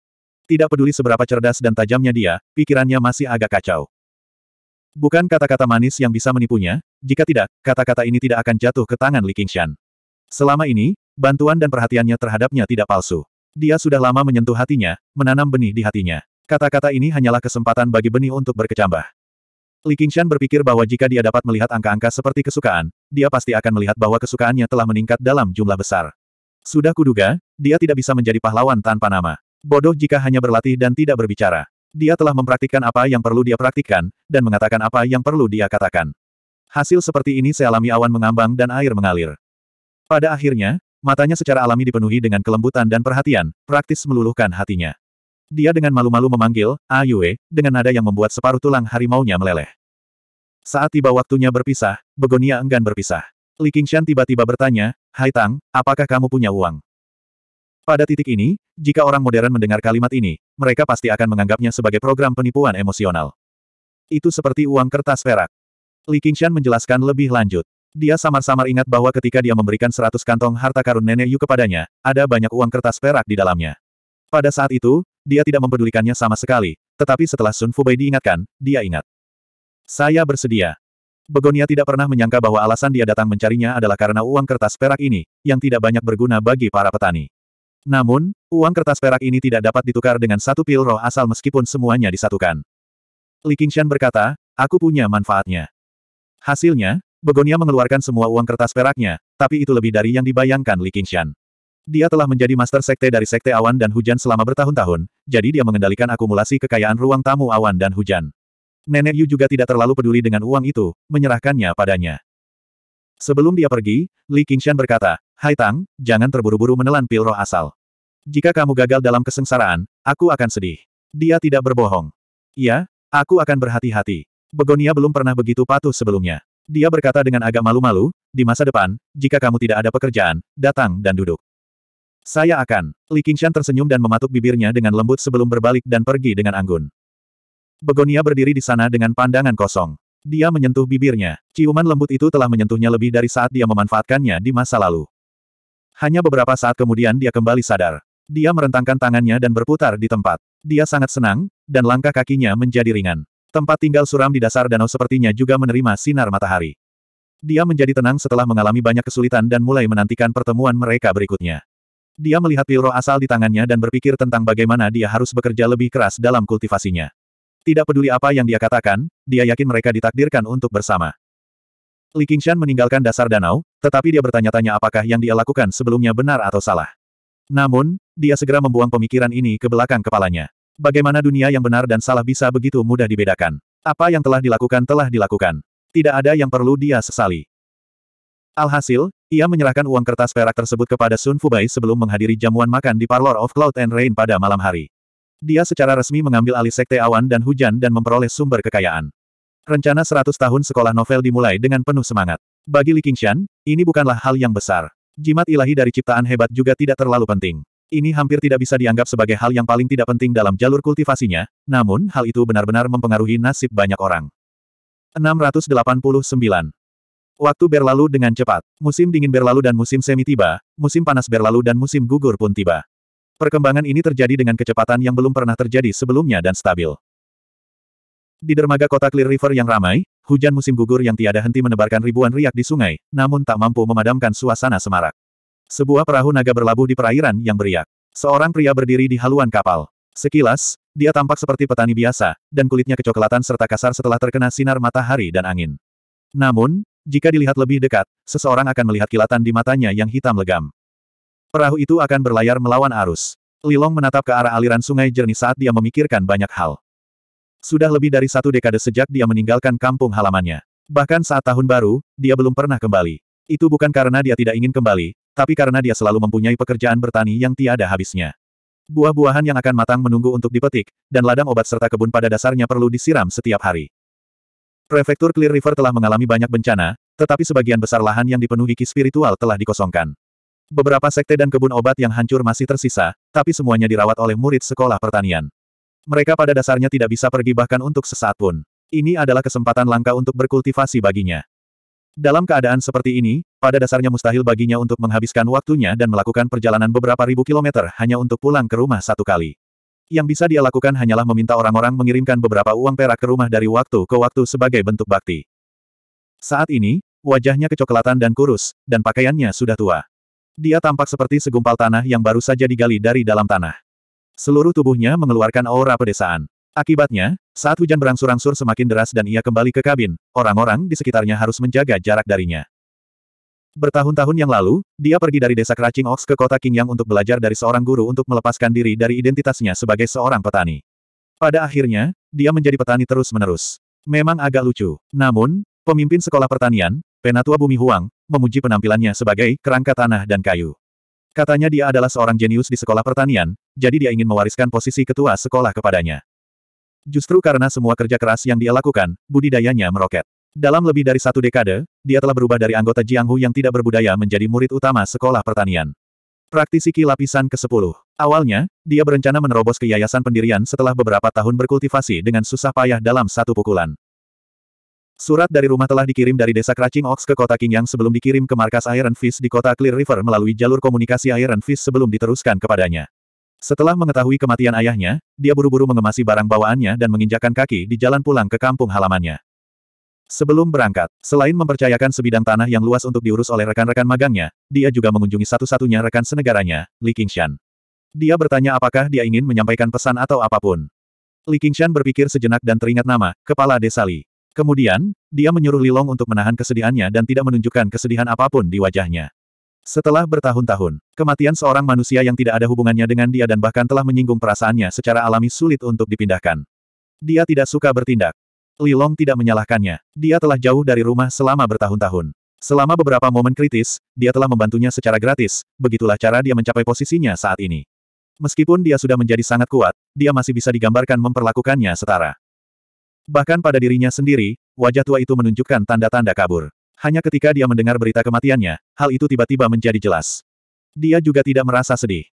Tidak peduli seberapa cerdas dan tajamnya dia, pikirannya masih agak kacau. Bukan kata-kata manis yang bisa menipunya, jika tidak, kata-kata ini tidak akan jatuh ke tangan Li Qingshan. Selama ini, bantuan dan perhatiannya terhadapnya tidak palsu. Dia sudah lama menyentuh hatinya, menanam benih di hatinya. Kata-kata ini hanyalah kesempatan bagi benih untuk berkecambah. Li Qingshan berpikir bahwa jika dia dapat melihat angka-angka seperti kesukaan, dia pasti akan melihat bahwa kesukaannya telah meningkat dalam jumlah besar. Sudah kuduga, dia tidak bisa menjadi pahlawan tanpa nama. Bodoh jika hanya berlatih dan tidak berbicara. Dia telah mempraktikkan apa yang perlu dia praktikkan, dan mengatakan apa yang perlu dia katakan. Hasil seperti ini sealami awan mengambang dan air mengalir. Pada akhirnya, matanya secara alami dipenuhi dengan kelembutan dan perhatian, praktis meluluhkan hatinya. Dia dengan malu-malu memanggil, Ayue, ah, dengan nada yang membuat separuh tulang harimaunya meleleh. Saat tiba waktunya berpisah, Begonia enggan berpisah. Li Qingshan tiba-tiba bertanya, Hai Tang, apakah kamu punya uang? Pada titik ini, jika orang modern mendengar kalimat ini, mereka pasti akan menganggapnya sebagai program penipuan emosional. Itu seperti uang kertas perak. Li Qingshan menjelaskan lebih lanjut. Dia samar-samar ingat bahwa ketika dia memberikan seratus kantong harta karun nenek Yu kepadanya, ada banyak uang kertas perak di dalamnya. Pada saat itu, dia tidak mempedulikannya sama sekali, tetapi setelah Sun Fubai diingatkan, dia ingat. Saya bersedia. Begonia tidak pernah menyangka bahwa alasan dia datang mencarinya adalah karena uang kertas perak ini, yang tidak banyak berguna bagi para petani. Namun, uang kertas perak ini tidak dapat ditukar dengan satu pil roh asal meskipun semuanya disatukan. Li Qingshan berkata, aku punya manfaatnya. Hasilnya, Begonia mengeluarkan semua uang kertas peraknya, tapi itu lebih dari yang dibayangkan Li Qingshan. Dia telah menjadi master sekte dari sekte awan dan hujan selama bertahun-tahun, jadi dia mengendalikan akumulasi kekayaan ruang tamu awan dan hujan. Nenek Yu juga tidak terlalu peduli dengan uang itu, menyerahkannya padanya. Sebelum dia pergi, Li Qingshan berkata, Hai Tang, jangan terburu-buru menelan pil roh asal. Jika kamu gagal dalam kesengsaraan, aku akan sedih. Dia tidak berbohong. Ya, aku akan berhati-hati. Begonia belum pernah begitu patuh sebelumnya. Dia berkata dengan agak malu-malu, di masa depan, jika kamu tidak ada pekerjaan, datang dan duduk. Saya akan. Li Qingshan tersenyum dan mematuk bibirnya dengan lembut sebelum berbalik dan pergi dengan anggun. Begonia berdiri di sana dengan pandangan kosong. Dia menyentuh bibirnya. Ciuman lembut itu telah menyentuhnya lebih dari saat dia memanfaatkannya di masa lalu. Hanya beberapa saat kemudian dia kembali sadar. Dia merentangkan tangannya dan berputar di tempat. Dia sangat senang, dan langkah kakinya menjadi ringan. Tempat tinggal suram di dasar danau sepertinya juga menerima sinar matahari. Dia menjadi tenang setelah mengalami banyak kesulitan dan mulai menantikan pertemuan mereka berikutnya. Dia melihat pilro asal di tangannya dan berpikir tentang bagaimana dia harus bekerja lebih keras dalam kultivasinya. Tidak peduli apa yang dia katakan, dia yakin mereka ditakdirkan untuk bersama. Li Qingshan meninggalkan dasar danau, tetapi dia bertanya-tanya apakah yang dia lakukan sebelumnya benar atau salah. Namun, dia segera membuang pemikiran ini ke belakang kepalanya. Bagaimana dunia yang benar dan salah bisa begitu mudah dibedakan? Apa yang telah dilakukan telah dilakukan. Tidak ada yang perlu dia sesali. Alhasil, ia menyerahkan uang kertas perak tersebut kepada Sun Fubai sebelum menghadiri jamuan makan di Parlor of Cloud and Rain pada malam hari. Dia secara resmi mengambil alih sekte awan dan hujan dan memperoleh sumber kekayaan. Rencana 100 tahun sekolah novel dimulai dengan penuh semangat. Bagi Li Qingshan, ini bukanlah hal yang besar. Jimat ilahi dari ciptaan hebat juga tidak terlalu penting. Ini hampir tidak bisa dianggap sebagai hal yang paling tidak penting dalam jalur kultivasinya, namun hal itu benar-benar mempengaruhi nasib banyak orang. 689 Waktu berlalu dengan cepat. Musim dingin berlalu dan musim semi tiba, musim panas berlalu dan musim gugur pun tiba. Perkembangan ini terjadi dengan kecepatan yang belum pernah terjadi sebelumnya dan stabil. Di dermaga kota Clear River yang ramai, hujan musim gugur yang tiada henti menebarkan ribuan riak di sungai, namun tak mampu memadamkan suasana semarak. Sebuah perahu naga berlabuh di perairan yang beriak. Seorang pria berdiri di haluan kapal. Sekilas, dia tampak seperti petani biasa, dan kulitnya kecoklatan serta kasar setelah terkena sinar matahari dan angin. Namun, jika dilihat lebih dekat, seseorang akan melihat kilatan di matanya yang hitam legam. Perahu itu akan berlayar melawan arus. Lilong menatap ke arah aliran sungai jernih saat dia memikirkan banyak hal. Sudah lebih dari satu dekade sejak dia meninggalkan kampung halamannya. Bahkan saat tahun baru, dia belum pernah kembali. Itu bukan karena dia tidak ingin kembali, tapi karena dia selalu mempunyai pekerjaan bertani yang tiada habisnya. Buah-buahan yang akan matang menunggu untuk dipetik, dan ladang obat serta kebun pada dasarnya perlu disiram setiap hari. Prefektur Clear River telah mengalami banyak bencana, tetapi sebagian besar lahan yang dipenuhi ki spiritual telah dikosongkan. Beberapa sekte dan kebun obat yang hancur masih tersisa, tapi semuanya dirawat oleh murid sekolah pertanian. Mereka pada dasarnya tidak bisa pergi bahkan untuk sesaat pun. Ini adalah kesempatan langka untuk berkultivasi baginya. Dalam keadaan seperti ini, pada dasarnya mustahil baginya untuk menghabiskan waktunya dan melakukan perjalanan beberapa ribu kilometer hanya untuk pulang ke rumah satu kali. Yang bisa dia lakukan hanyalah meminta orang-orang mengirimkan beberapa uang perak ke rumah dari waktu ke waktu sebagai bentuk bakti. Saat ini, wajahnya kecoklatan dan kurus, dan pakaiannya sudah tua. Dia tampak seperti segumpal tanah yang baru saja digali dari dalam tanah. Seluruh tubuhnya mengeluarkan aura pedesaan. Akibatnya, saat hujan berangsur-angsur semakin deras dan ia kembali ke kabin, orang-orang di sekitarnya harus menjaga jarak darinya. Bertahun-tahun yang lalu, dia pergi dari desa Keracing Ox ke kota Qingyang untuk belajar dari seorang guru untuk melepaskan diri dari identitasnya sebagai seorang petani. Pada akhirnya, dia menjadi petani terus-menerus. Memang agak lucu. Namun, pemimpin sekolah pertanian, Penatua Bumi Huang, memuji penampilannya sebagai kerangka tanah dan kayu. Katanya dia adalah seorang jenius di sekolah pertanian, jadi dia ingin mewariskan posisi ketua sekolah kepadanya. Justru karena semua kerja keras yang dia lakukan, budidayanya meroket. Dalam lebih dari satu dekade, dia telah berubah dari anggota Jianghu yang tidak berbudaya menjadi murid utama sekolah pertanian. Praktisi Ki lapisan ke-10. Awalnya, dia berencana menerobos ke yayasan pendirian setelah beberapa tahun berkultivasi dengan susah payah dalam satu pukulan. Surat dari rumah telah dikirim dari desa Kracing Ox ke kota Qingyang sebelum dikirim ke markas Iron Fist di kota Clear River melalui jalur komunikasi Iron Fist sebelum diteruskan kepadanya. Setelah mengetahui kematian ayahnya, dia buru-buru mengemasi barang bawaannya dan menginjakan kaki di jalan pulang ke kampung halamannya. Sebelum berangkat, selain mempercayakan sebidang tanah yang luas untuk diurus oleh rekan-rekan magangnya, dia juga mengunjungi satu-satunya rekan senegaranya, Li Qingshan. Dia bertanya apakah dia ingin menyampaikan pesan atau apapun. Li Qingshan berpikir sejenak dan teringat nama, Kepala Desa Li. Kemudian, dia menyuruh Li Long untuk menahan kesedihannya dan tidak menunjukkan kesedihan apapun di wajahnya. Setelah bertahun-tahun, kematian seorang manusia yang tidak ada hubungannya dengan dia dan bahkan telah menyinggung perasaannya secara alami sulit untuk dipindahkan. Dia tidak suka bertindak. Lilong tidak menyalahkannya. Dia telah jauh dari rumah selama bertahun-tahun. Selama beberapa momen kritis, dia telah membantunya secara gratis, begitulah cara dia mencapai posisinya saat ini. Meskipun dia sudah menjadi sangat kuat, dia masih bisa digambarkan memperlakukannya setara. Bahkan pada dirinya sendiri, wajah tua itu menunjukkan tanda-tanda kabur. Hanya ketika dia mendengar berita kematiannya, hal itu tiba-tiba menjadi jelas. Dia juga tidak merasa sedih.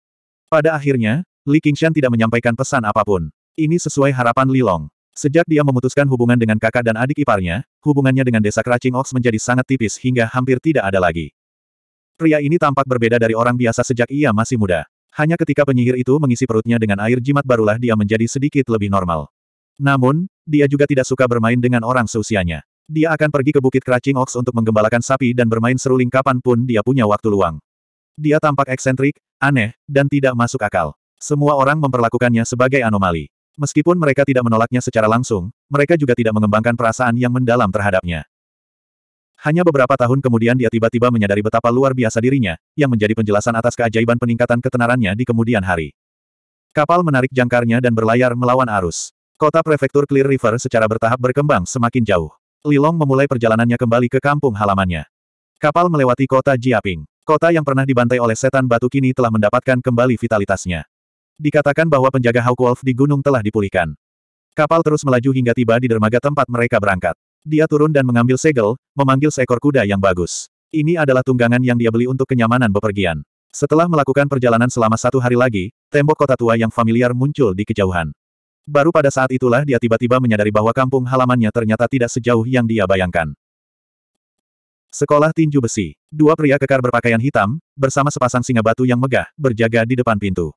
Pada akhirnya, Li Qingshan tidak menyampaikan pesan apapun. Ini sesuai harapan Li Long. Sejak dia memutuskan hubungan dengan kakak dan adik iparnya, hubungannya dengan desa Kracing Ox menjadi sangat tipis hingga hampir tidak ada lagi. Pria ini tampak berbeda dari orang biasa sejak ia masih muda. Hanya ketika penyihir itu mengisi perutnya dengan air jimat barulah dia menjadi sedikit lebih normal. Namun, dia juga tidak suka bermain dengan orang seusianya. Dia akan pergi ke Bukit Kracing Ox untuk menggembalakan sapi dan bermain seruling kapan pun dia punya waktu luang. Dia tampak eksentrik, aneh, dan tidak masuk akal. Semua orang memperlakukannya sebagai anomali. Meskipun mereka tidak menolaknya secara langsung, mereka juga tidak mengembangkan perasaan yang mendalam terhadapnya. Hanya beberapa tahun kemudian dia tiba-tiba menyadari betapa luar biasa dirinya, yang menjadi penjelasan atas keajaiban peningkatan ketenarannya di kemudian hari. Kapal menarik jangkarnya dan berlayar melawan arus. Kota prefektur Clear River secara bertahap berkembang semakin jauh. Lilong memulai perjalanannya kembali ke kampung halamannya. Kapal melewati kota Jiaping. Kota yang pernah dibantai oleh setan batu kini telah mendapatkan kembali vitalitasnya. Dikatakan bahwa penjaga Hawk Wolf di gunung telah dipulihkan. Kapal terus melaju hingga tiba di dermaga tempat mereka berangkat. Dia turun dan mengambil segel, memanggil seekor kuda yang bagus. Ini adalah tunggangan yang dia beli untuk kenyamanan bepergian. Setelah melakukan perjalanan selama satu hari lagi, tembok kota tua yang familiar muncul di kejauhan. Baru pada saat itulah dia tiba-tiba menyadari bahwa kampung halamannya ternyata tidak sejauh yang dia bayangkan. Sekolah tinju besi. Dua pria kekar berpakaian hitam, bersama sepasang singa batu yang megah, berjaga di depan pintu.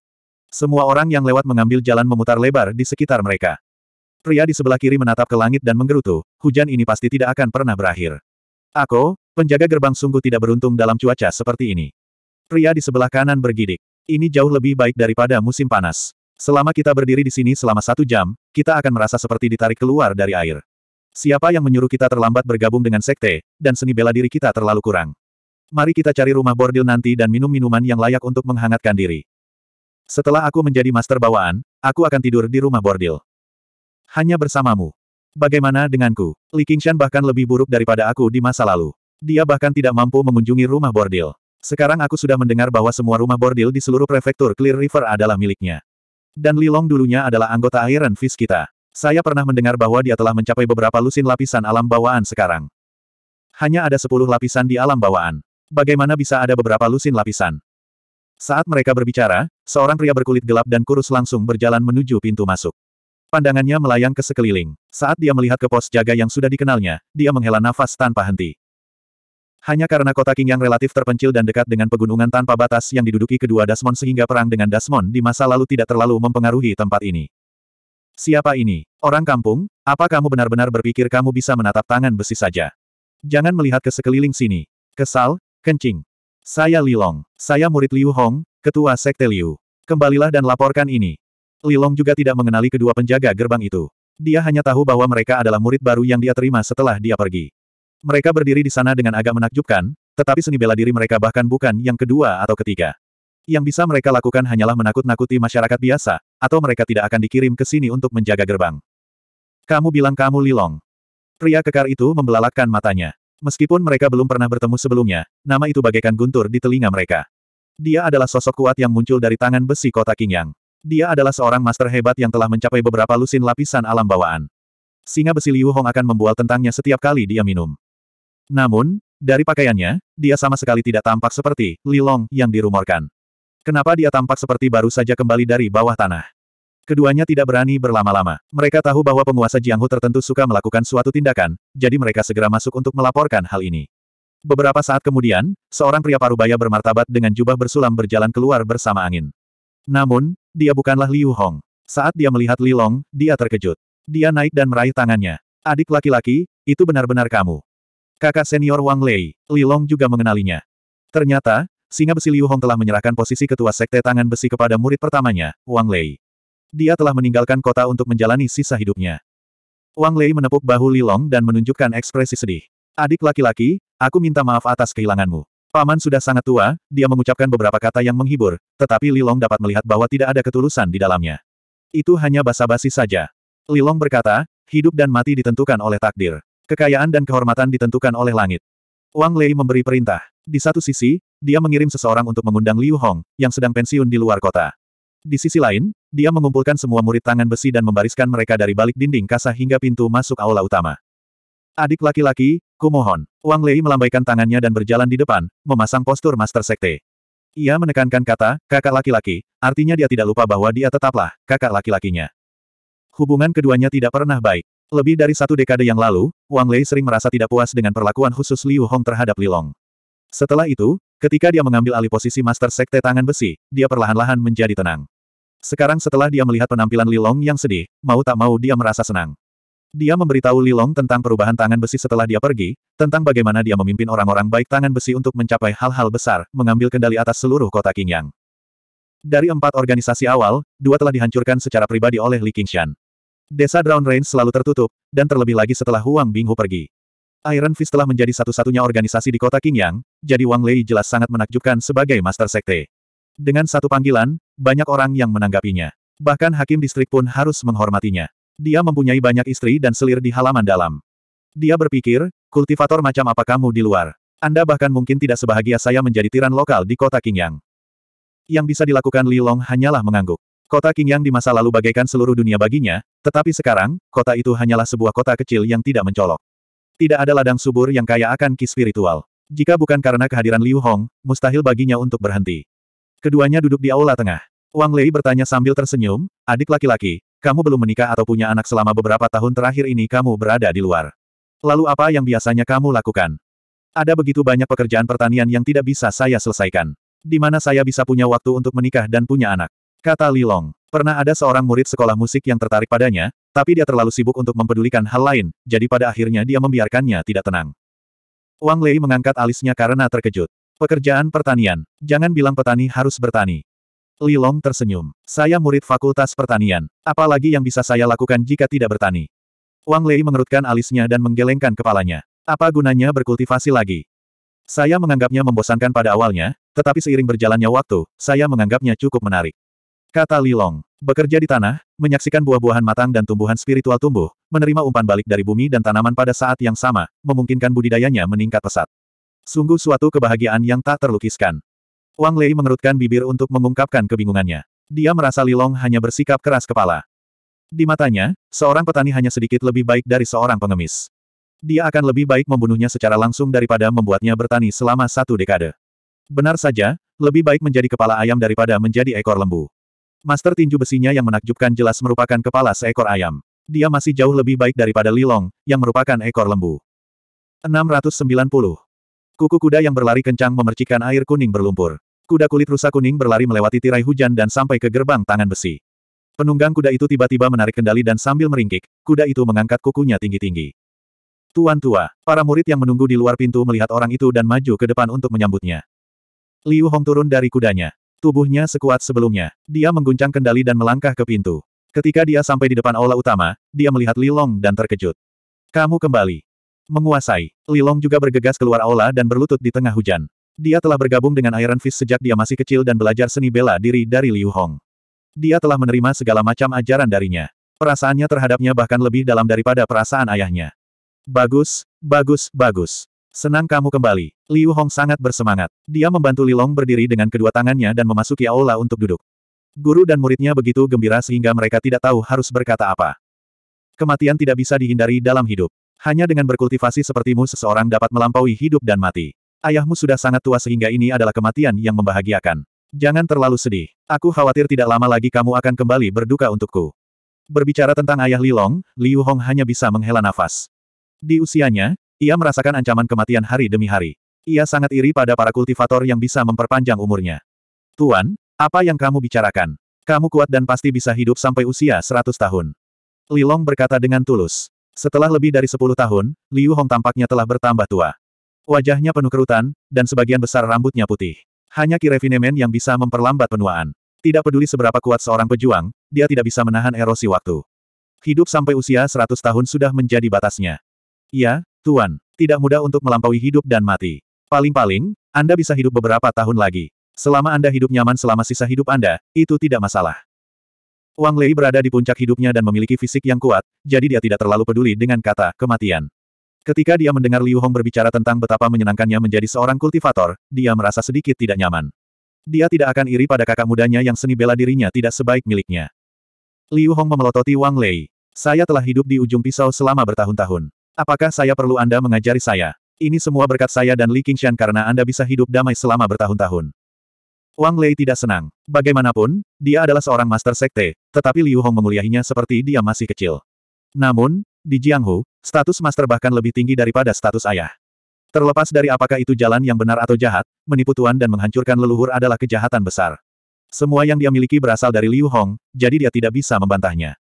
Semua orang yang lewat mengambil jalan memutar lebar di sekitar mereka. Pria di sebelah kiri menatap ke langit dan menggerutu, hujan ini pasti tidak akan pernah berakhir. Aku, penjaga gerbang sungguh tidak beruntung dalam cuaca seperti ini. Pria di sebelah kanan bergidik. Ini jauh lebih baik daripada musim panas. Selama kita berdiri di sini selama satu jam, kita akan merasa seperti ditarik keluar dari air. Siapa yang menyuruh kita terlambat bergabung dengan sekte, dan seni bela diri kita terlalu kurang. Mari kita cari rumah bordil nanti dan minum minuman yang layak untuk menghangatkan diri. Setelah aku menjadi master bawaan, aku akan tidur di rumah bordil. Hanya bersamamu. Bagaimana denganku? Li Qingshan bahkan lebih buruk daripada aku di masa lalu. Dia bahkan tidak mampu mengunjungi rumah bordil. Sekarang aku sudah mendengar bahwa semua rumah bordil di seluruh prefektur Clear River adalah miliknya. Dan Li Long dulunya adalah anggota Iron Fist kita. Saya pernah mendengar bahwa dia telah mencapai beberapa lusin lapisan alam bawaan sekarang. Hanya ada sepuluh lapisan di alam bawaan. Bagaimana bisa ada beberapa lusin lapisan? Saat mereka berbicara, seorang pria berkulit gelap dan kurus langsung berjalan menuju pintu masuk. Pandangannya melayang ke sekeliling. Saat dia melihat ke pos jaga yang sudah dikenalnya, dia menghela nafas tanpa henti. Hanya karena kota King yang relatif terpencil dan dekat dengan pegunungan tanpa batas yang diduduki kedua Dasmon sehingga perang dengan Dasmon di masa lalu tidak terlalu mempengaruhi tempat ini. Siapa ini? Orang kampung? Apa kamu benar-benar berpikir kamu bisa menatap tangan besi saja? Jangan melihat ke sekeliling sini. Kesal, kencing. Saya Lilong. Saya murid Liu Hong, ketua Sekte Liu. Kembalilah dan laporkan ini. Lilong juga tidak mengenali kedua penjaga gerbang itu. Dia hanya tahu bahwa mereka adalah murid baru yang dia terima setelah dia pergi. Mereka berdiri di sana dengan agak menakjubkan, tetapi seni bela diri mereka bahkan bukan yang kedua atau ketiga. Yang bisa mereka lakukan hanyalah menakut-nakuti masyarakat biasa, atau mereka tidak akan dikirim ke sini untuk menjaga gerbang. Kamu bilang kamu Lilong. Pria kekar itu membelalakkan matanya. Meskipun mereka belum pernah bertemu sebelumnya, nama itu bagaikan guntur di telinga mereka. Dia adalah sosok kuat yang muncul dari tangan besi kota Qingyang. Dia adalah seorang master hebat yang telah mencapai beberapa lusin lapisan alam bawaan. Singa besi Liu Hong akan membual tentangnya setiap kali dia minum. Namun, dari pakaiannya, dia sama sekali tidak tampak seperti Li Long yang dirumorkan. Kenapa dia tampak seperti baru saja kembali dari bawah tanah? Keduanya tidak berani berlama-lama. Mereka tahu bahwa penguasa Jianghu tertentu suka melakukan suatu tindakan, jadi mereka segera masuk untuk melaporkan hal ini. Beberapa saat kemudian, seorang pria parubaya bermartabat dengan jubah bersulam berjalan keluar bersama angin. Namun, dia bukanlah Liu Hong. Saat dia melihat Li Long, dia terkejut. Dia naik dan meraih tangannya. Adik laki-laki, itu benar-benar kamu. Kakak senior Wang Lei, Li Long juga mengenalinya. Ternyata, singa besi Liu Hong telah menyerahkan posisi ketua sekte tangan besi kepada murid pertamanya, Wang Lei. Dia telah meninggalkan kota untuk menjalani sisa hidupnya. Wang Lei menepuk bahu Li Long dan menunjukkan ekspresi sedih. Adik laki-laki, aku minta maaf atas kehilanganmu. Paman sudah sangat tua, dia mengucapkan beberapa kata yang menghibur, tetapi Li Long dapat melihat bahwa tidak ada ketulusan di dalamnya. Itu hanya basa-basi saja. Li Long berkata, hidup dan mati ditentukan oleh takdir. Kekayaan dan kehormatan ditentukan oleh langit. Wang Lei memberi perintah. Di satu sisi, dia mengirim seseorang untuk mengundang Liu Hong, yang sedang pensiun di luar kota. Di sisi lain, dia mengumpulkan semua murid tangan besi dan membariskan mereka dari balik dinding kasah hingga pintu masuk aula utama. Adik laki-laki, kumohon. Wang Lei melambaikan tangannya dan berjalan di depan, memasang postur Master Sekte. Ia menekankan kata, kakak laki-laki, artinya dia tidak lupa bahwa dia tetaplah, kakak laki-lakinya. Hubungan keduanya tidak pernah baik. Lebih dari satu dekade yang lalu, Wang Lei sering merasa tidak puas dengan perlakuan khusus Liu Hong terhadap Li Long. Setelah itu, ketika dia mengambil alih posisi Master Sekte Tangan Besi, dia perlahan-lahan menjadi tenang. Sekarang setelah dia melihat penampilan Lilong yang sedih, mau tak mau dia merasa senang. Dia memberitahu Lilong tentang perubahan tangan besi setelah dia pergi, tentang bagaimana dia memimpin orang-orang baik tangan besi untuk mencapai hal-hal besar, mengambil kendali atas seluruh kota Qingyang. Dari empat organisasi awal, dua telah dihancurkan secara pribadi oleh Li Qingshan. Desa Drown Rain selalu tertutup, dan terlebih lagi setelah Huang Binghu pergi. Iron Fist telah menjadi satu-satunya organisasi di kota Qingyang, jadi Wang Lei jelas sangat menakjubkan sebagai Master Sekte. Dengan satu panggilan, banyak orang yang menanggapinya. Bahkan hakim distrik pun harus menghormatinya. Dia mempunyai banyak istri dan selir di halaman dalam. Dia berpikir, kultivator macam apa kamu di luar? Anda bahkan mungkin tidak sebahagia saya menjadi tiran lokal di kota Qingyang. Yang bisa dilakukan Li Long hanyalah mengangguk. Kota Qingyang di masa lalu bagaikan seluruh dunia baginya, tetapi sekarang, kota itu hanyalah sebuah kota kecil yang tidak mencolok. Tidak ada ladang subur yang kaya akan ki spiritual. Jika bukan karena kehadiran Liu Hong, mustahil baginya untuk berhenti. Keduanya duduk di aula tengah. Wang Lei bertanya sambil tersenyum, adik laki-laki, kamu belum menikah atau punya anak selama beberapa tahun terakhir ini kamu berada di luar. Lalu apa yang biasanya kamu lakukan? Ada begitu banyak pekerjaan pertanian yang tidak bisa saya selesaikan. Di mana saya bisa punya waktu untuk menikah dan punya anak? Kata Li Long. Pernah ada seorang murid sekolah musik yang tertarik padanya, tapi dia terlalu sibuk untuk mempedulikan hal lain, jadi pada akhirnya dia membiarkannya tidak tenang. Wang Lei mengangkat alisnya karena terkejut. Pekerjaan pertanian. Jangan bilang petani harus bertani. Li Long tersenyum. Saya murid Fakultas Pertanian. Apalagi yang bisa saya lakukan jika tidak bertani? Wang Lei mengerutkan alisnya dan menggelengkan kepalanya. Apa gunanya berkultivasi lagi? Saya menganggapnya membosankan pada awalnya, tetapi seiring berjalannya waktu, saya menganggapnya cukup menarik. Kata Li Long. Bekerja di tanah, menyaksikan buah-buahan matang dan tumbuhan spiritual tumbuh, menerima umpan balik dari bumi dan tanaman pada saat yang sama, memungkinkan budidayanya meningkat pesat. Sungguh suatu kebahagiaan yang tak terlukiskan. Wang Lei mengerutkan bibir untuk mengungkapkan kebingungannya. Dia merasa Lilong hanya bersikap keras kepala. Di matanya, seorang petani hanya sedikit lebih baik dari seorang pengemis. Dia akan lebih baik membunuhnya secara langsung daripada membuatnya bertani selama satu dekade. Benar saja, lebih baik menjadi kepala ayam daripada menjadi ekor lembu. Master tinju besinya yang menakjubkan jelas merupakan kepala seekor ayam. Dia masih jauh lebih baik daripada Lilong, yang merupakan ekor lembu. 690 Kuku kuda yang berlari kencang memercikan air kuning berlumpur. Kuda kulit rusa kuning berlari melewati tirai hujan dan sampai ke gerbang tangan besi. Penunggang kuda itu tiba-tiba menarik kendali dan sambil meringkik, kuda itu mengangkat kukunya tinggi-tinggi. Tuan tua, para murid yang menunggu di luar pintu melihat orang itu dan maju ke depan untuk menyambutnya. Liu Hong turun dari kudanya. Tubuhnya sekuat sebelumnya. Dia mengguncang kendali dan melangkah ke pintu. Ketika dia sampai di depan aula utama, dia melihat Li Long dan terkejut. Kamu kembali. Menguasai, Li Long juga bergegas keluar aula dan berlutut di tengah hujan. Dia telah bergabung dengan Iron Fist sejak dia masih kecil dan belajar seni bela diri dari Liu Hong. Dia telah menerima segala macam ajaran darinya. Perasaannya terhadapnya bahkan lebih dalam daripada perasaan ayahnya. Bagus, bagus, bagus. Senang kamu kembali. Liu Hong sangat bersemangat. Dia membantu Li Long berdiri dengan kedua tangannya dan memasuki aula untuk duduk. Guru dan muridnya begitu gembira sehingga mereka tidak tahu harus berkata apa. Kematian tidak bisa dihindari dalam hidup. Hanya dengan berkultivasi sepertimu seseorang dapat melampaui hidup dan mati. Ayahmu sudah sangat tua sehingga ini adalah kematian yang membahagiakan. Jangan terlalu sedih. Aku khawatir tidak lama lagi kamu akan kembali berduka untukku. Berbicara tentang ayah Lilong, Liu Hong hanya bisa menghela nafas. Di usianya, ia merasakan ancaman kematian hari demi hari. Ia sangat iri pada para kultivator yang bisa memperpanjang umurnya. Tuan, apa yang kamu bicarakan? Kamu kuat dan pasti bisa hidup sampai usia 100 tahun. Lilong berkata dengan tulus. Setelah lebih dari sepuluh tahun, Liu Hong tampaknya telah bertambah tua. Wajahnya penuh kerutan, dan sebagian besar rambutnya putih. Hanya Kirevinemen yang bisa memperlambat penuaan. Tidak peduli seberapa kuat seorang pejuang, dia tidak bisa menahan erosi waktu. Hidup sampai usia seratus tahun sudah menjadi batasnya. Ya, Tuan, tidak mudah untuk melampaui hidup dan mati. Paling-paling, Anda bisa hidup beberapa tahun lagi. Selama Anda hidup nyaman selama sisa hidup Anda, itu tidak masalah. Wang Lei berada di puncak hidupnya dan memiliki fisik yang kuat, jadi dia tidak terlalu peduli dengan kata kematian. Ketika dia mendengar Liu Hong berbicara tentang betapa menyenangkannya menjadi seorang kultivator, dia merasa sedikit tidak nyaman. Dia tidak akan iri pada kakak mudanya yang seni bela dirinya tidak sebaik miliknya. Liu Hong memelototi Wang Lei. Saya telah hidup di ujung pisau selama bertahun-tahun. Apakah saya perlu Anda mengajari saya? Ini semua berkat saya dan Li Qingshan karena Anda bisa hidup damai selama bertahun-tahun. Wang Lei tidak senang. Bagaimanapun, dia adalah seorang master sekte, tetapi Liu Hong menguliahinya seperti dia masih kecil. Namun, di Jianghu, status master bahkan lebih tinggi daripada status ayah. Terlepas dari apakah itu jalan yang benar atau jahat, menipu tuan dan menghancurkan leluhur adalah kejahatan besar. Semua yang dia miliki berasal dari Liu Hong, jadi dia tidak bisa membantahnya.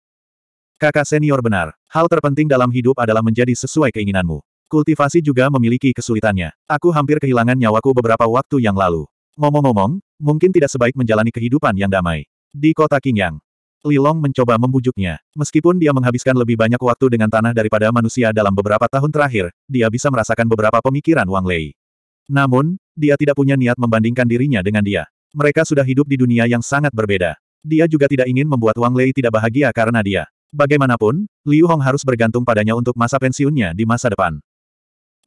Kakak senior benar, hal terpenting dalam hidup adalah menjadi sesuai keinginanmu. Kultivasi juga memiliki kesulitannya. Aku hampir kehilangan nyawaku beberapa waktu yang lalu. Ngomong-ngomong, mungkin tidak sebaik menjalani kehidupan yang damai. Di kota Qingyang, Lilong mencoba membujuknya. Meskipun dia menghabiskan lebih banyak waktu dengan tanah daripada manusia dalam beberapa tahun terakhir, dia bisa merasakan beberapa pemikiran Wang Lei. Namun, dia tidak punya niat membandingkan dirinya dengan dia. Mereka sudah hidup di dunia yang sangat berbeda. Dia juga tidak ingin membuat Wang Lei tidak bahagia karena dia. Bagaimanapun, Liu Hong harus bergantung padanya untuk masa pensiunnya di masa depan.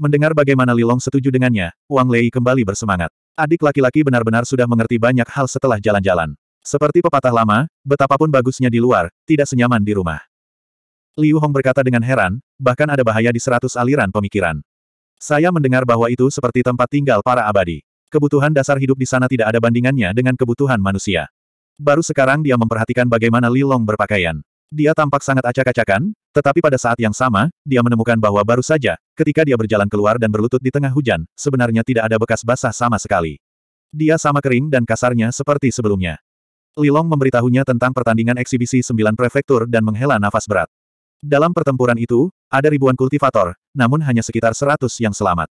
Mendengar bagaimana Lilong setuju dengannya, Wang Lei kembali bersemangat. Adik laki-laki benar-benar sudah mengerti banyak hal setelah jalan-jalan. Seperti pepatah lama, betapapun bagusnya di luar, tidak senyaman di rumah. Liu Hong berkata dengan heran, bahkan ada bahaya di seratus aliran pemikiran. Saya mendengar bahwa itu seperti tempat tinggal para abadi. Kebutuhan dasar hidup di sana tidak ada bandingannya dengan kebutuhan manusia. Baru sekarang dia memperhatikan bagaimana Li Long berpakaian. Dia tampak sangat acak-acakan, tetapi pada saat yang sama, dia menemukan bahwa baru saja, ketika dia berjalan keluar dan berlutut di tengah hujan, sebenarnya tidak ada bekas basah sama sekali. Dia sama kering dan kasarnya seperti sebelumnya. Lilong memberitahunya tentang pertandingan eksibisi sembilan prefektur dan menghela nafas berat. Dalam pertempuran itu, ada ribuan kultivator, namun hanya sekitar seratus yang selamat.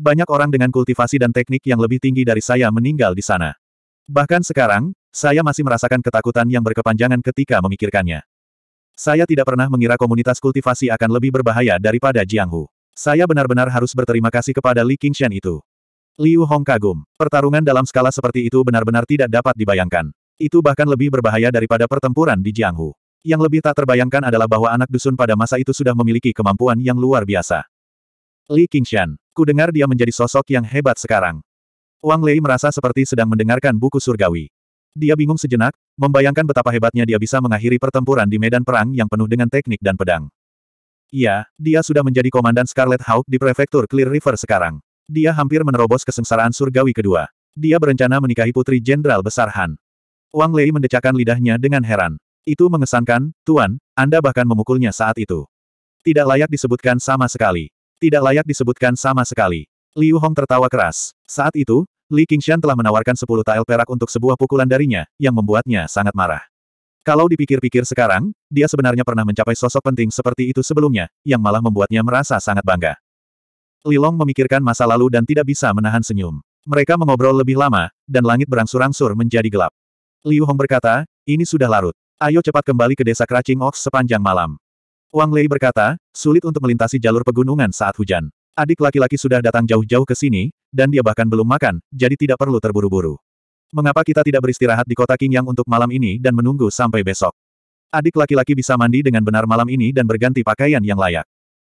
Banyak orang dengan kultivasi dan teknik yang lebih tinggi dari saya meninggal di sana. Bahkan sekarang, saya masih merasakan ketakutan yang berkepanjangan ketika memikirkannya. Saya tidak pernah mengira komunitas kultivasi akan lebih berbahaya daripada Jianghu. Saya benar-benar harus berterima kasih kepada Li Qingshan itu. Liu Hong kagum. Pertarungan dalam skala seperti itu benar-benar tidak dapat dibayangkan. Itu bahkan lebih berbahaya daripada pertempuran di Jianghu. Yang lebih tak terbayangkan adalah bahwa anak dusun pada masa itu sudah memiliki kemampuan yang luar biasa. Li Qingshan, ku dengar dia menjadi sosok yang hebat sekarang. Wang Lei merasa seperti sedang mendengarkan buku surgawi. Dia bingung sejenak, membayangkan betapa hebatnya dia bisa mengakhiri pertempuran di medan perang yang penuh dengan teknik dan pedang. Iya, dia sudah menjadi komandan Scarlet Hawk di prefektur Clear River sekarang. Dia hampir menerobos kesengsaraan surgawi kedua. Dia berencana menikahi putri Jenderal Besar Han. Wang Lei mendecakkan lidahnya dengan heran. Itu mengesankan, Tuan, Anda bahkan memukulnya saat itu. Tidak layak disebutkan sama sekali. Tidak layak disebutkan sama sekali. Liu Hong tertawa keras. Saat itu, Li Qingshan telah menawarkan 10 tael perak untuk sebuah pukulan darinya, yang membuatnya sangat marah. Kalau dipikir-pikir sekarang, dia sebenarnya pernah mencapai sosok penting seperti itu sebelumnya, yang malah membuatnya merasa sangat bangga. Li Long memikirkan masa lalu dan tidak bisa menahan senyum. Mereka mengobrol lebih lama, dan langit berangsur-angsur menjadi gelap. Liu Hong berkata, ini sudah larut. Ayo cepat kembali ke desa Kracing Ox sepanjang malam. Wang Lei berkata, sulit untuk melintasi jalur pegunungan saat hujan. Adik laki-laki sudah datang jauh-jauh ke sini, dan dia bahkan belum makan, jadi tidak perlu terburu-buru. Mengapa kita tidak beristirahat di kota Qingyang untuk malam ini dan menunggu sampai besok? Adik laki-laki bisa mandi dengan benar malam ini dan berganti pakaian yang layak.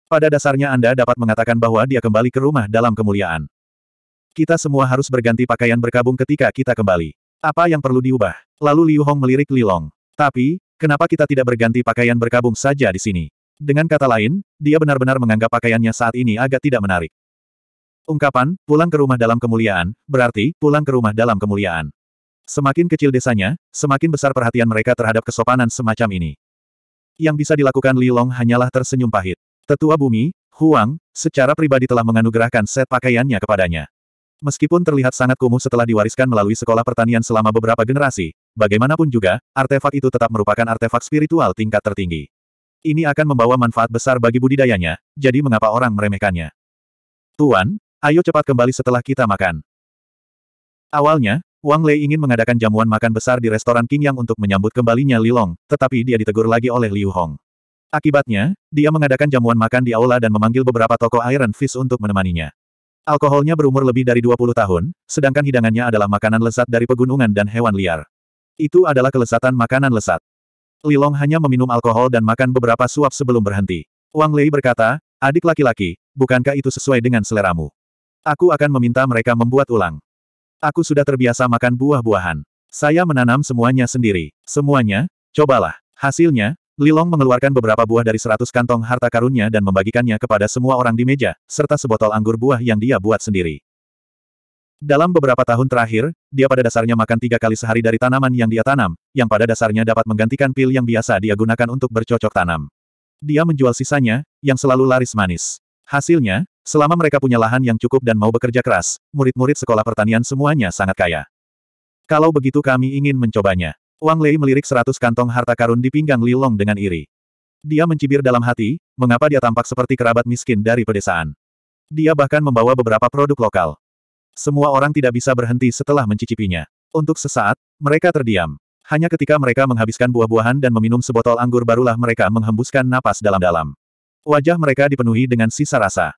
Pada dasarnya Anda dapat mengatakan bahwa dia kembali ke rumah dalam kemuliaan. Kita semua harus berganti pakaian berkabung ketika kita kembali. Apa yang perlu diubah? Lalu Liu Hong melirik Li Long. Tapi, kenapa kita tidak berganti pakaian berkabung saja di sini? Dengan kata lain, dia benar-benar menganggap pakaiannya saat ini agak tidak menarik. Ungkapan, pulang ke rumah dalam kemuliaan, berarti, pulang ke rumah dalam kemuliaan. Semakin kecil desanya, semakin besar perhatian mereka terhadap kesopanan semacam ini. Yang bisa dilakukan Li Long hanyalah tersenyum pahit. Tetua bumi, Huang, secara pribadi telah menganugerahkan set pakaiannya kepadanya. Meskipun terlihat sangat kumuh setelah diwariskan melalui sekolah pertanian selama beberapa generasi, bagaimanapun juga, artefak itu tetap merupakan artefak spiritual tingkat tertinggi. Ini akan membawa manfaat besar bagi budidayanya, jadi mengapa orang meremehkannya? Tuan, ayo cepat kembali setelah kita makan. Awalnya, Wang Lei ingin mengadakan jamuan makan besar di restoran King Yang untuk menyambut kembalinya Li Long, tetapi dia ditegur lagi oleh Liu Hong. Akibatnya, dia mengadakan jamuan makan di aula dan memanggil beberapa tokoh Iron Fist untuk menemaninya. Alkoholnya berumur lebih dari 20 tahun, sedangkan hidangannya adalah makanan lesat dari pegunungan dan hewan liar. Itu adalah kelesatan makanan lesat. Lilong hanya meminum alkohol dan makan beberapa suap sebelum berhenti. Wang Lei berkata, adik laki-laki, bukankah itu sesuai dengan seleramu? Aku akan meminta mereka membuat ulang. Aku sudah terbiasa makan buah-buahan. Saya menanam semuanya sendiri. Semuanya, cobalah. Hasilnya, Lilong mengeluarkan beberapa buah dari seratus kantong harta karunnya dan membagikannya kepada semua orang di meja, serta sebotol anggur buah yang dia buat sendiri. Dalam beberapa tahun terakhir, dia pada dasarnya makan tiga kali sehari dari tanaman yang dia tanam, yang pada dasarnya dapat menggantikan pil yang biasa dia gunakan untuk bercocok tanam. Dia menjual sisanya, yang selalu laris manis. Hasilnya, selama mereka punya lahan yang cukup dan mau bekerja keras, murid-murid sekolah pertanian semuanya sangat kaya. Kalau begitu kami ingin mencobanya. Wang Lei melirik seratus kantong harta karun di pinggang Li Long dengan iri. Dia mencibir dalam hati, mengapa dia tampak seperti kerabat miskin dari pedesaan. Dia bahkan membawa beberapa produk lokal. Semua orang tidak bisa berhenti setelah mencicipinya. Untuk sesaat, mereka terdiam. Hanya ketika mereka menghabiskan buah-buahan dan meminum sebotol anggur barulah mereka menghembuskan napas dalam-dalam. Wajah mereka dipenuhi dengan sisa rasa.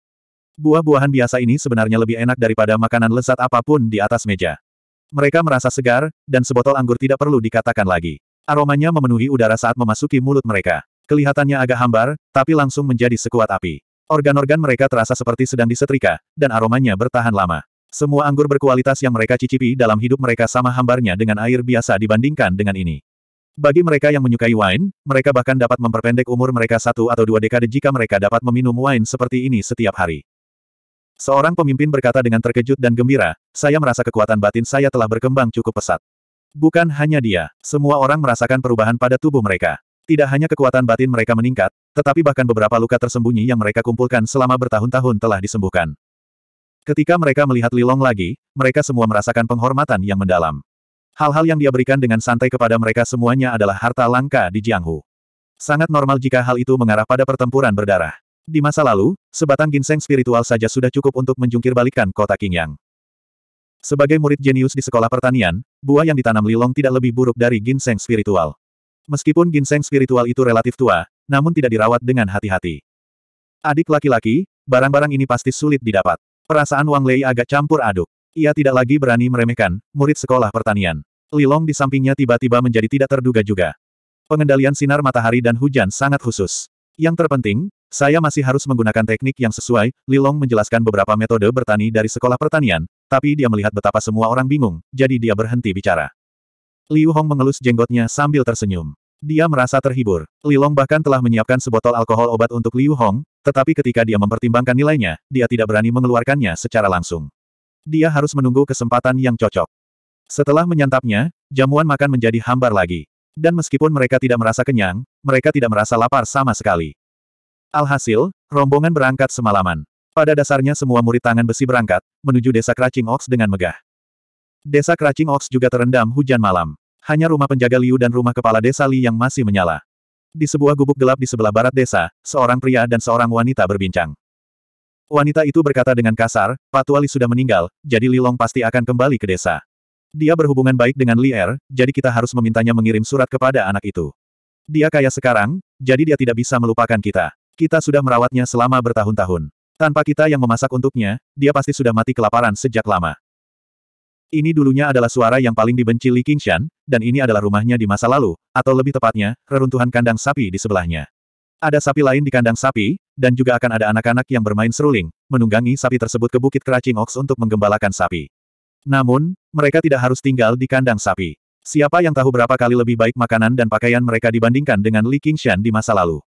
Buah-buahan biasa ini sebenarnya lebih enak daripada makanan lezat apapun di atas meja. Mereka merasa segar, dan sebotol anggur tidak perlu dikatakan lagi. Aromanya memenuhi udara saat memasuki mulut mereka. Kelihatannya agak hambar, tapi langsung menjadi sekuat api. Organ-organ mereka terasa seperti sedang disetrika, dan aromanya bertahan lama. Semua anggur berkualitas yang mereka cicipi dalam hidup mereka sama hambarnya dengan air biasa dibandingkan dengan ini. Bagi mereka yang menyukai wine, mereka bahkan dapat memperpendek umur mereka satu atau dua dekade jika mereka dapat meminum wine seperti ini setiap hari. Seorang pemimpin berkata dengan terkejut dan gembira, saya merasa kekuatan batin saya telah berkembang cukup pesat. Bukan hanya dia, semua orang merasakan perubahan pada tubuh mereka. Tidak hanya kekuatan batin mereka meningkat, tetapi bahkan beberapa luka tersembunyi yang mereka kumpulkan selama bertahun-tahun telah disembuhkan. Ketika mereka melihat Lilong lagi, mereka semua merasakan penghormatan yang mendalam. Hal-hal yang dia berikan dengan santai kepada mereka semuanya adalah harta langka di Jianghu. Sangat normal jika hal itu mengarah pada pertempuran berdarah. Di masa lalu, sebatang ginseng spiritual saja sudah cukup untuk menjungkir balikan kota Qingyang. Sebagai murid jenius di sekolah pertanian, buah yang ditanam Lilong tidak lebih buruk dari ginseng spiritual. Meskipun ginseng spiritual itu relatif tua, namun tidak dirawat dengan hati-hati. Adik laki-laki, barang-barang ini pasti sulit didapat. Perasaan Wang Lei agak campur aduk. Ia tidak lagi berani meremehkan murid sekolah pertanian. Lilong di sampingnya tiba-tiba menjadi tidak terduga juga. Pengendalian sinar matahari dan hujan sangat khusus. Yang terpenting, saya masih harus menggunakan teknik yang sesuai, Lilong menjelaskan beberapa metode bertani dari sekolah pertanian, tapi dia melihat betapa semua orang bingung, jadi dia berhenti bicara. Liu Hong mengelus jenggotnya sambil tersenyum. Dia merasa terhibur. Lilong bahkan telah menyiapkan sebotol alkohol obat untuk Liu Hong, tetapi ketika dia mempertimbangkan nilainya, dia tidak berani mengeluarkannya secara langsung. Dia harus menunggu kesempatan yang cocok. Setelah menyantapnya, jamuan makan menjadi hambar lagi. Dan meskipun mereka tidak merasa kenyang, mereka tidak merasa lapar sama sekali. Alhasil, rombongan berangkat semalaman. Pada dasarnya semua murid tangan besi berangkat, menuju desa Kracing Ox dengan megah. Desa Kracing Ox juga terendam hujan malam. Hanya rumah penjaga Liu dan rumah kepala desa Li yang masih menyala. Di sebuah gubuk gelap di sebelah barat desa, seorang pria dan seorang wanita berbincang. Wanita itu berkata dengan kasar, Patua Li sudah meninggal, jadi Li Long pasti akan kembali ke desa. Dia berhubungan baik dengan Li Er, jadi kita harus memintanya mengirim surat kepada anak itu. Dia kaya sekarang, jadi dia tidak bisa melupakan kita. Kita sudah merawatnya selama bertahun-tahun. Tanpa kita yang memasak untuknya, dia pasti sudah mati kelaparan sejak lama. Ini dulunya adalah suara yang paling dibenci Li Qingshan, dan ini adalah rumahnya di masa lalu, atau lebih tepatnya, reruntuhan kandang sapi di sebelahnya. Ada sapi lain di kandang sapi, dan juga akan ada anak-anak yang bermain seruling, menunggangi sapi tersebut ke Bukit Keracing Ox untuk menggembalakan sapi. Namun, mereka tidak harus tinggal di kandang sapi. Siapa yang tahu berapa kali lebih baik makanan dan pakaian mereka dibandingkan dengan Li Qingshan di masa lalu.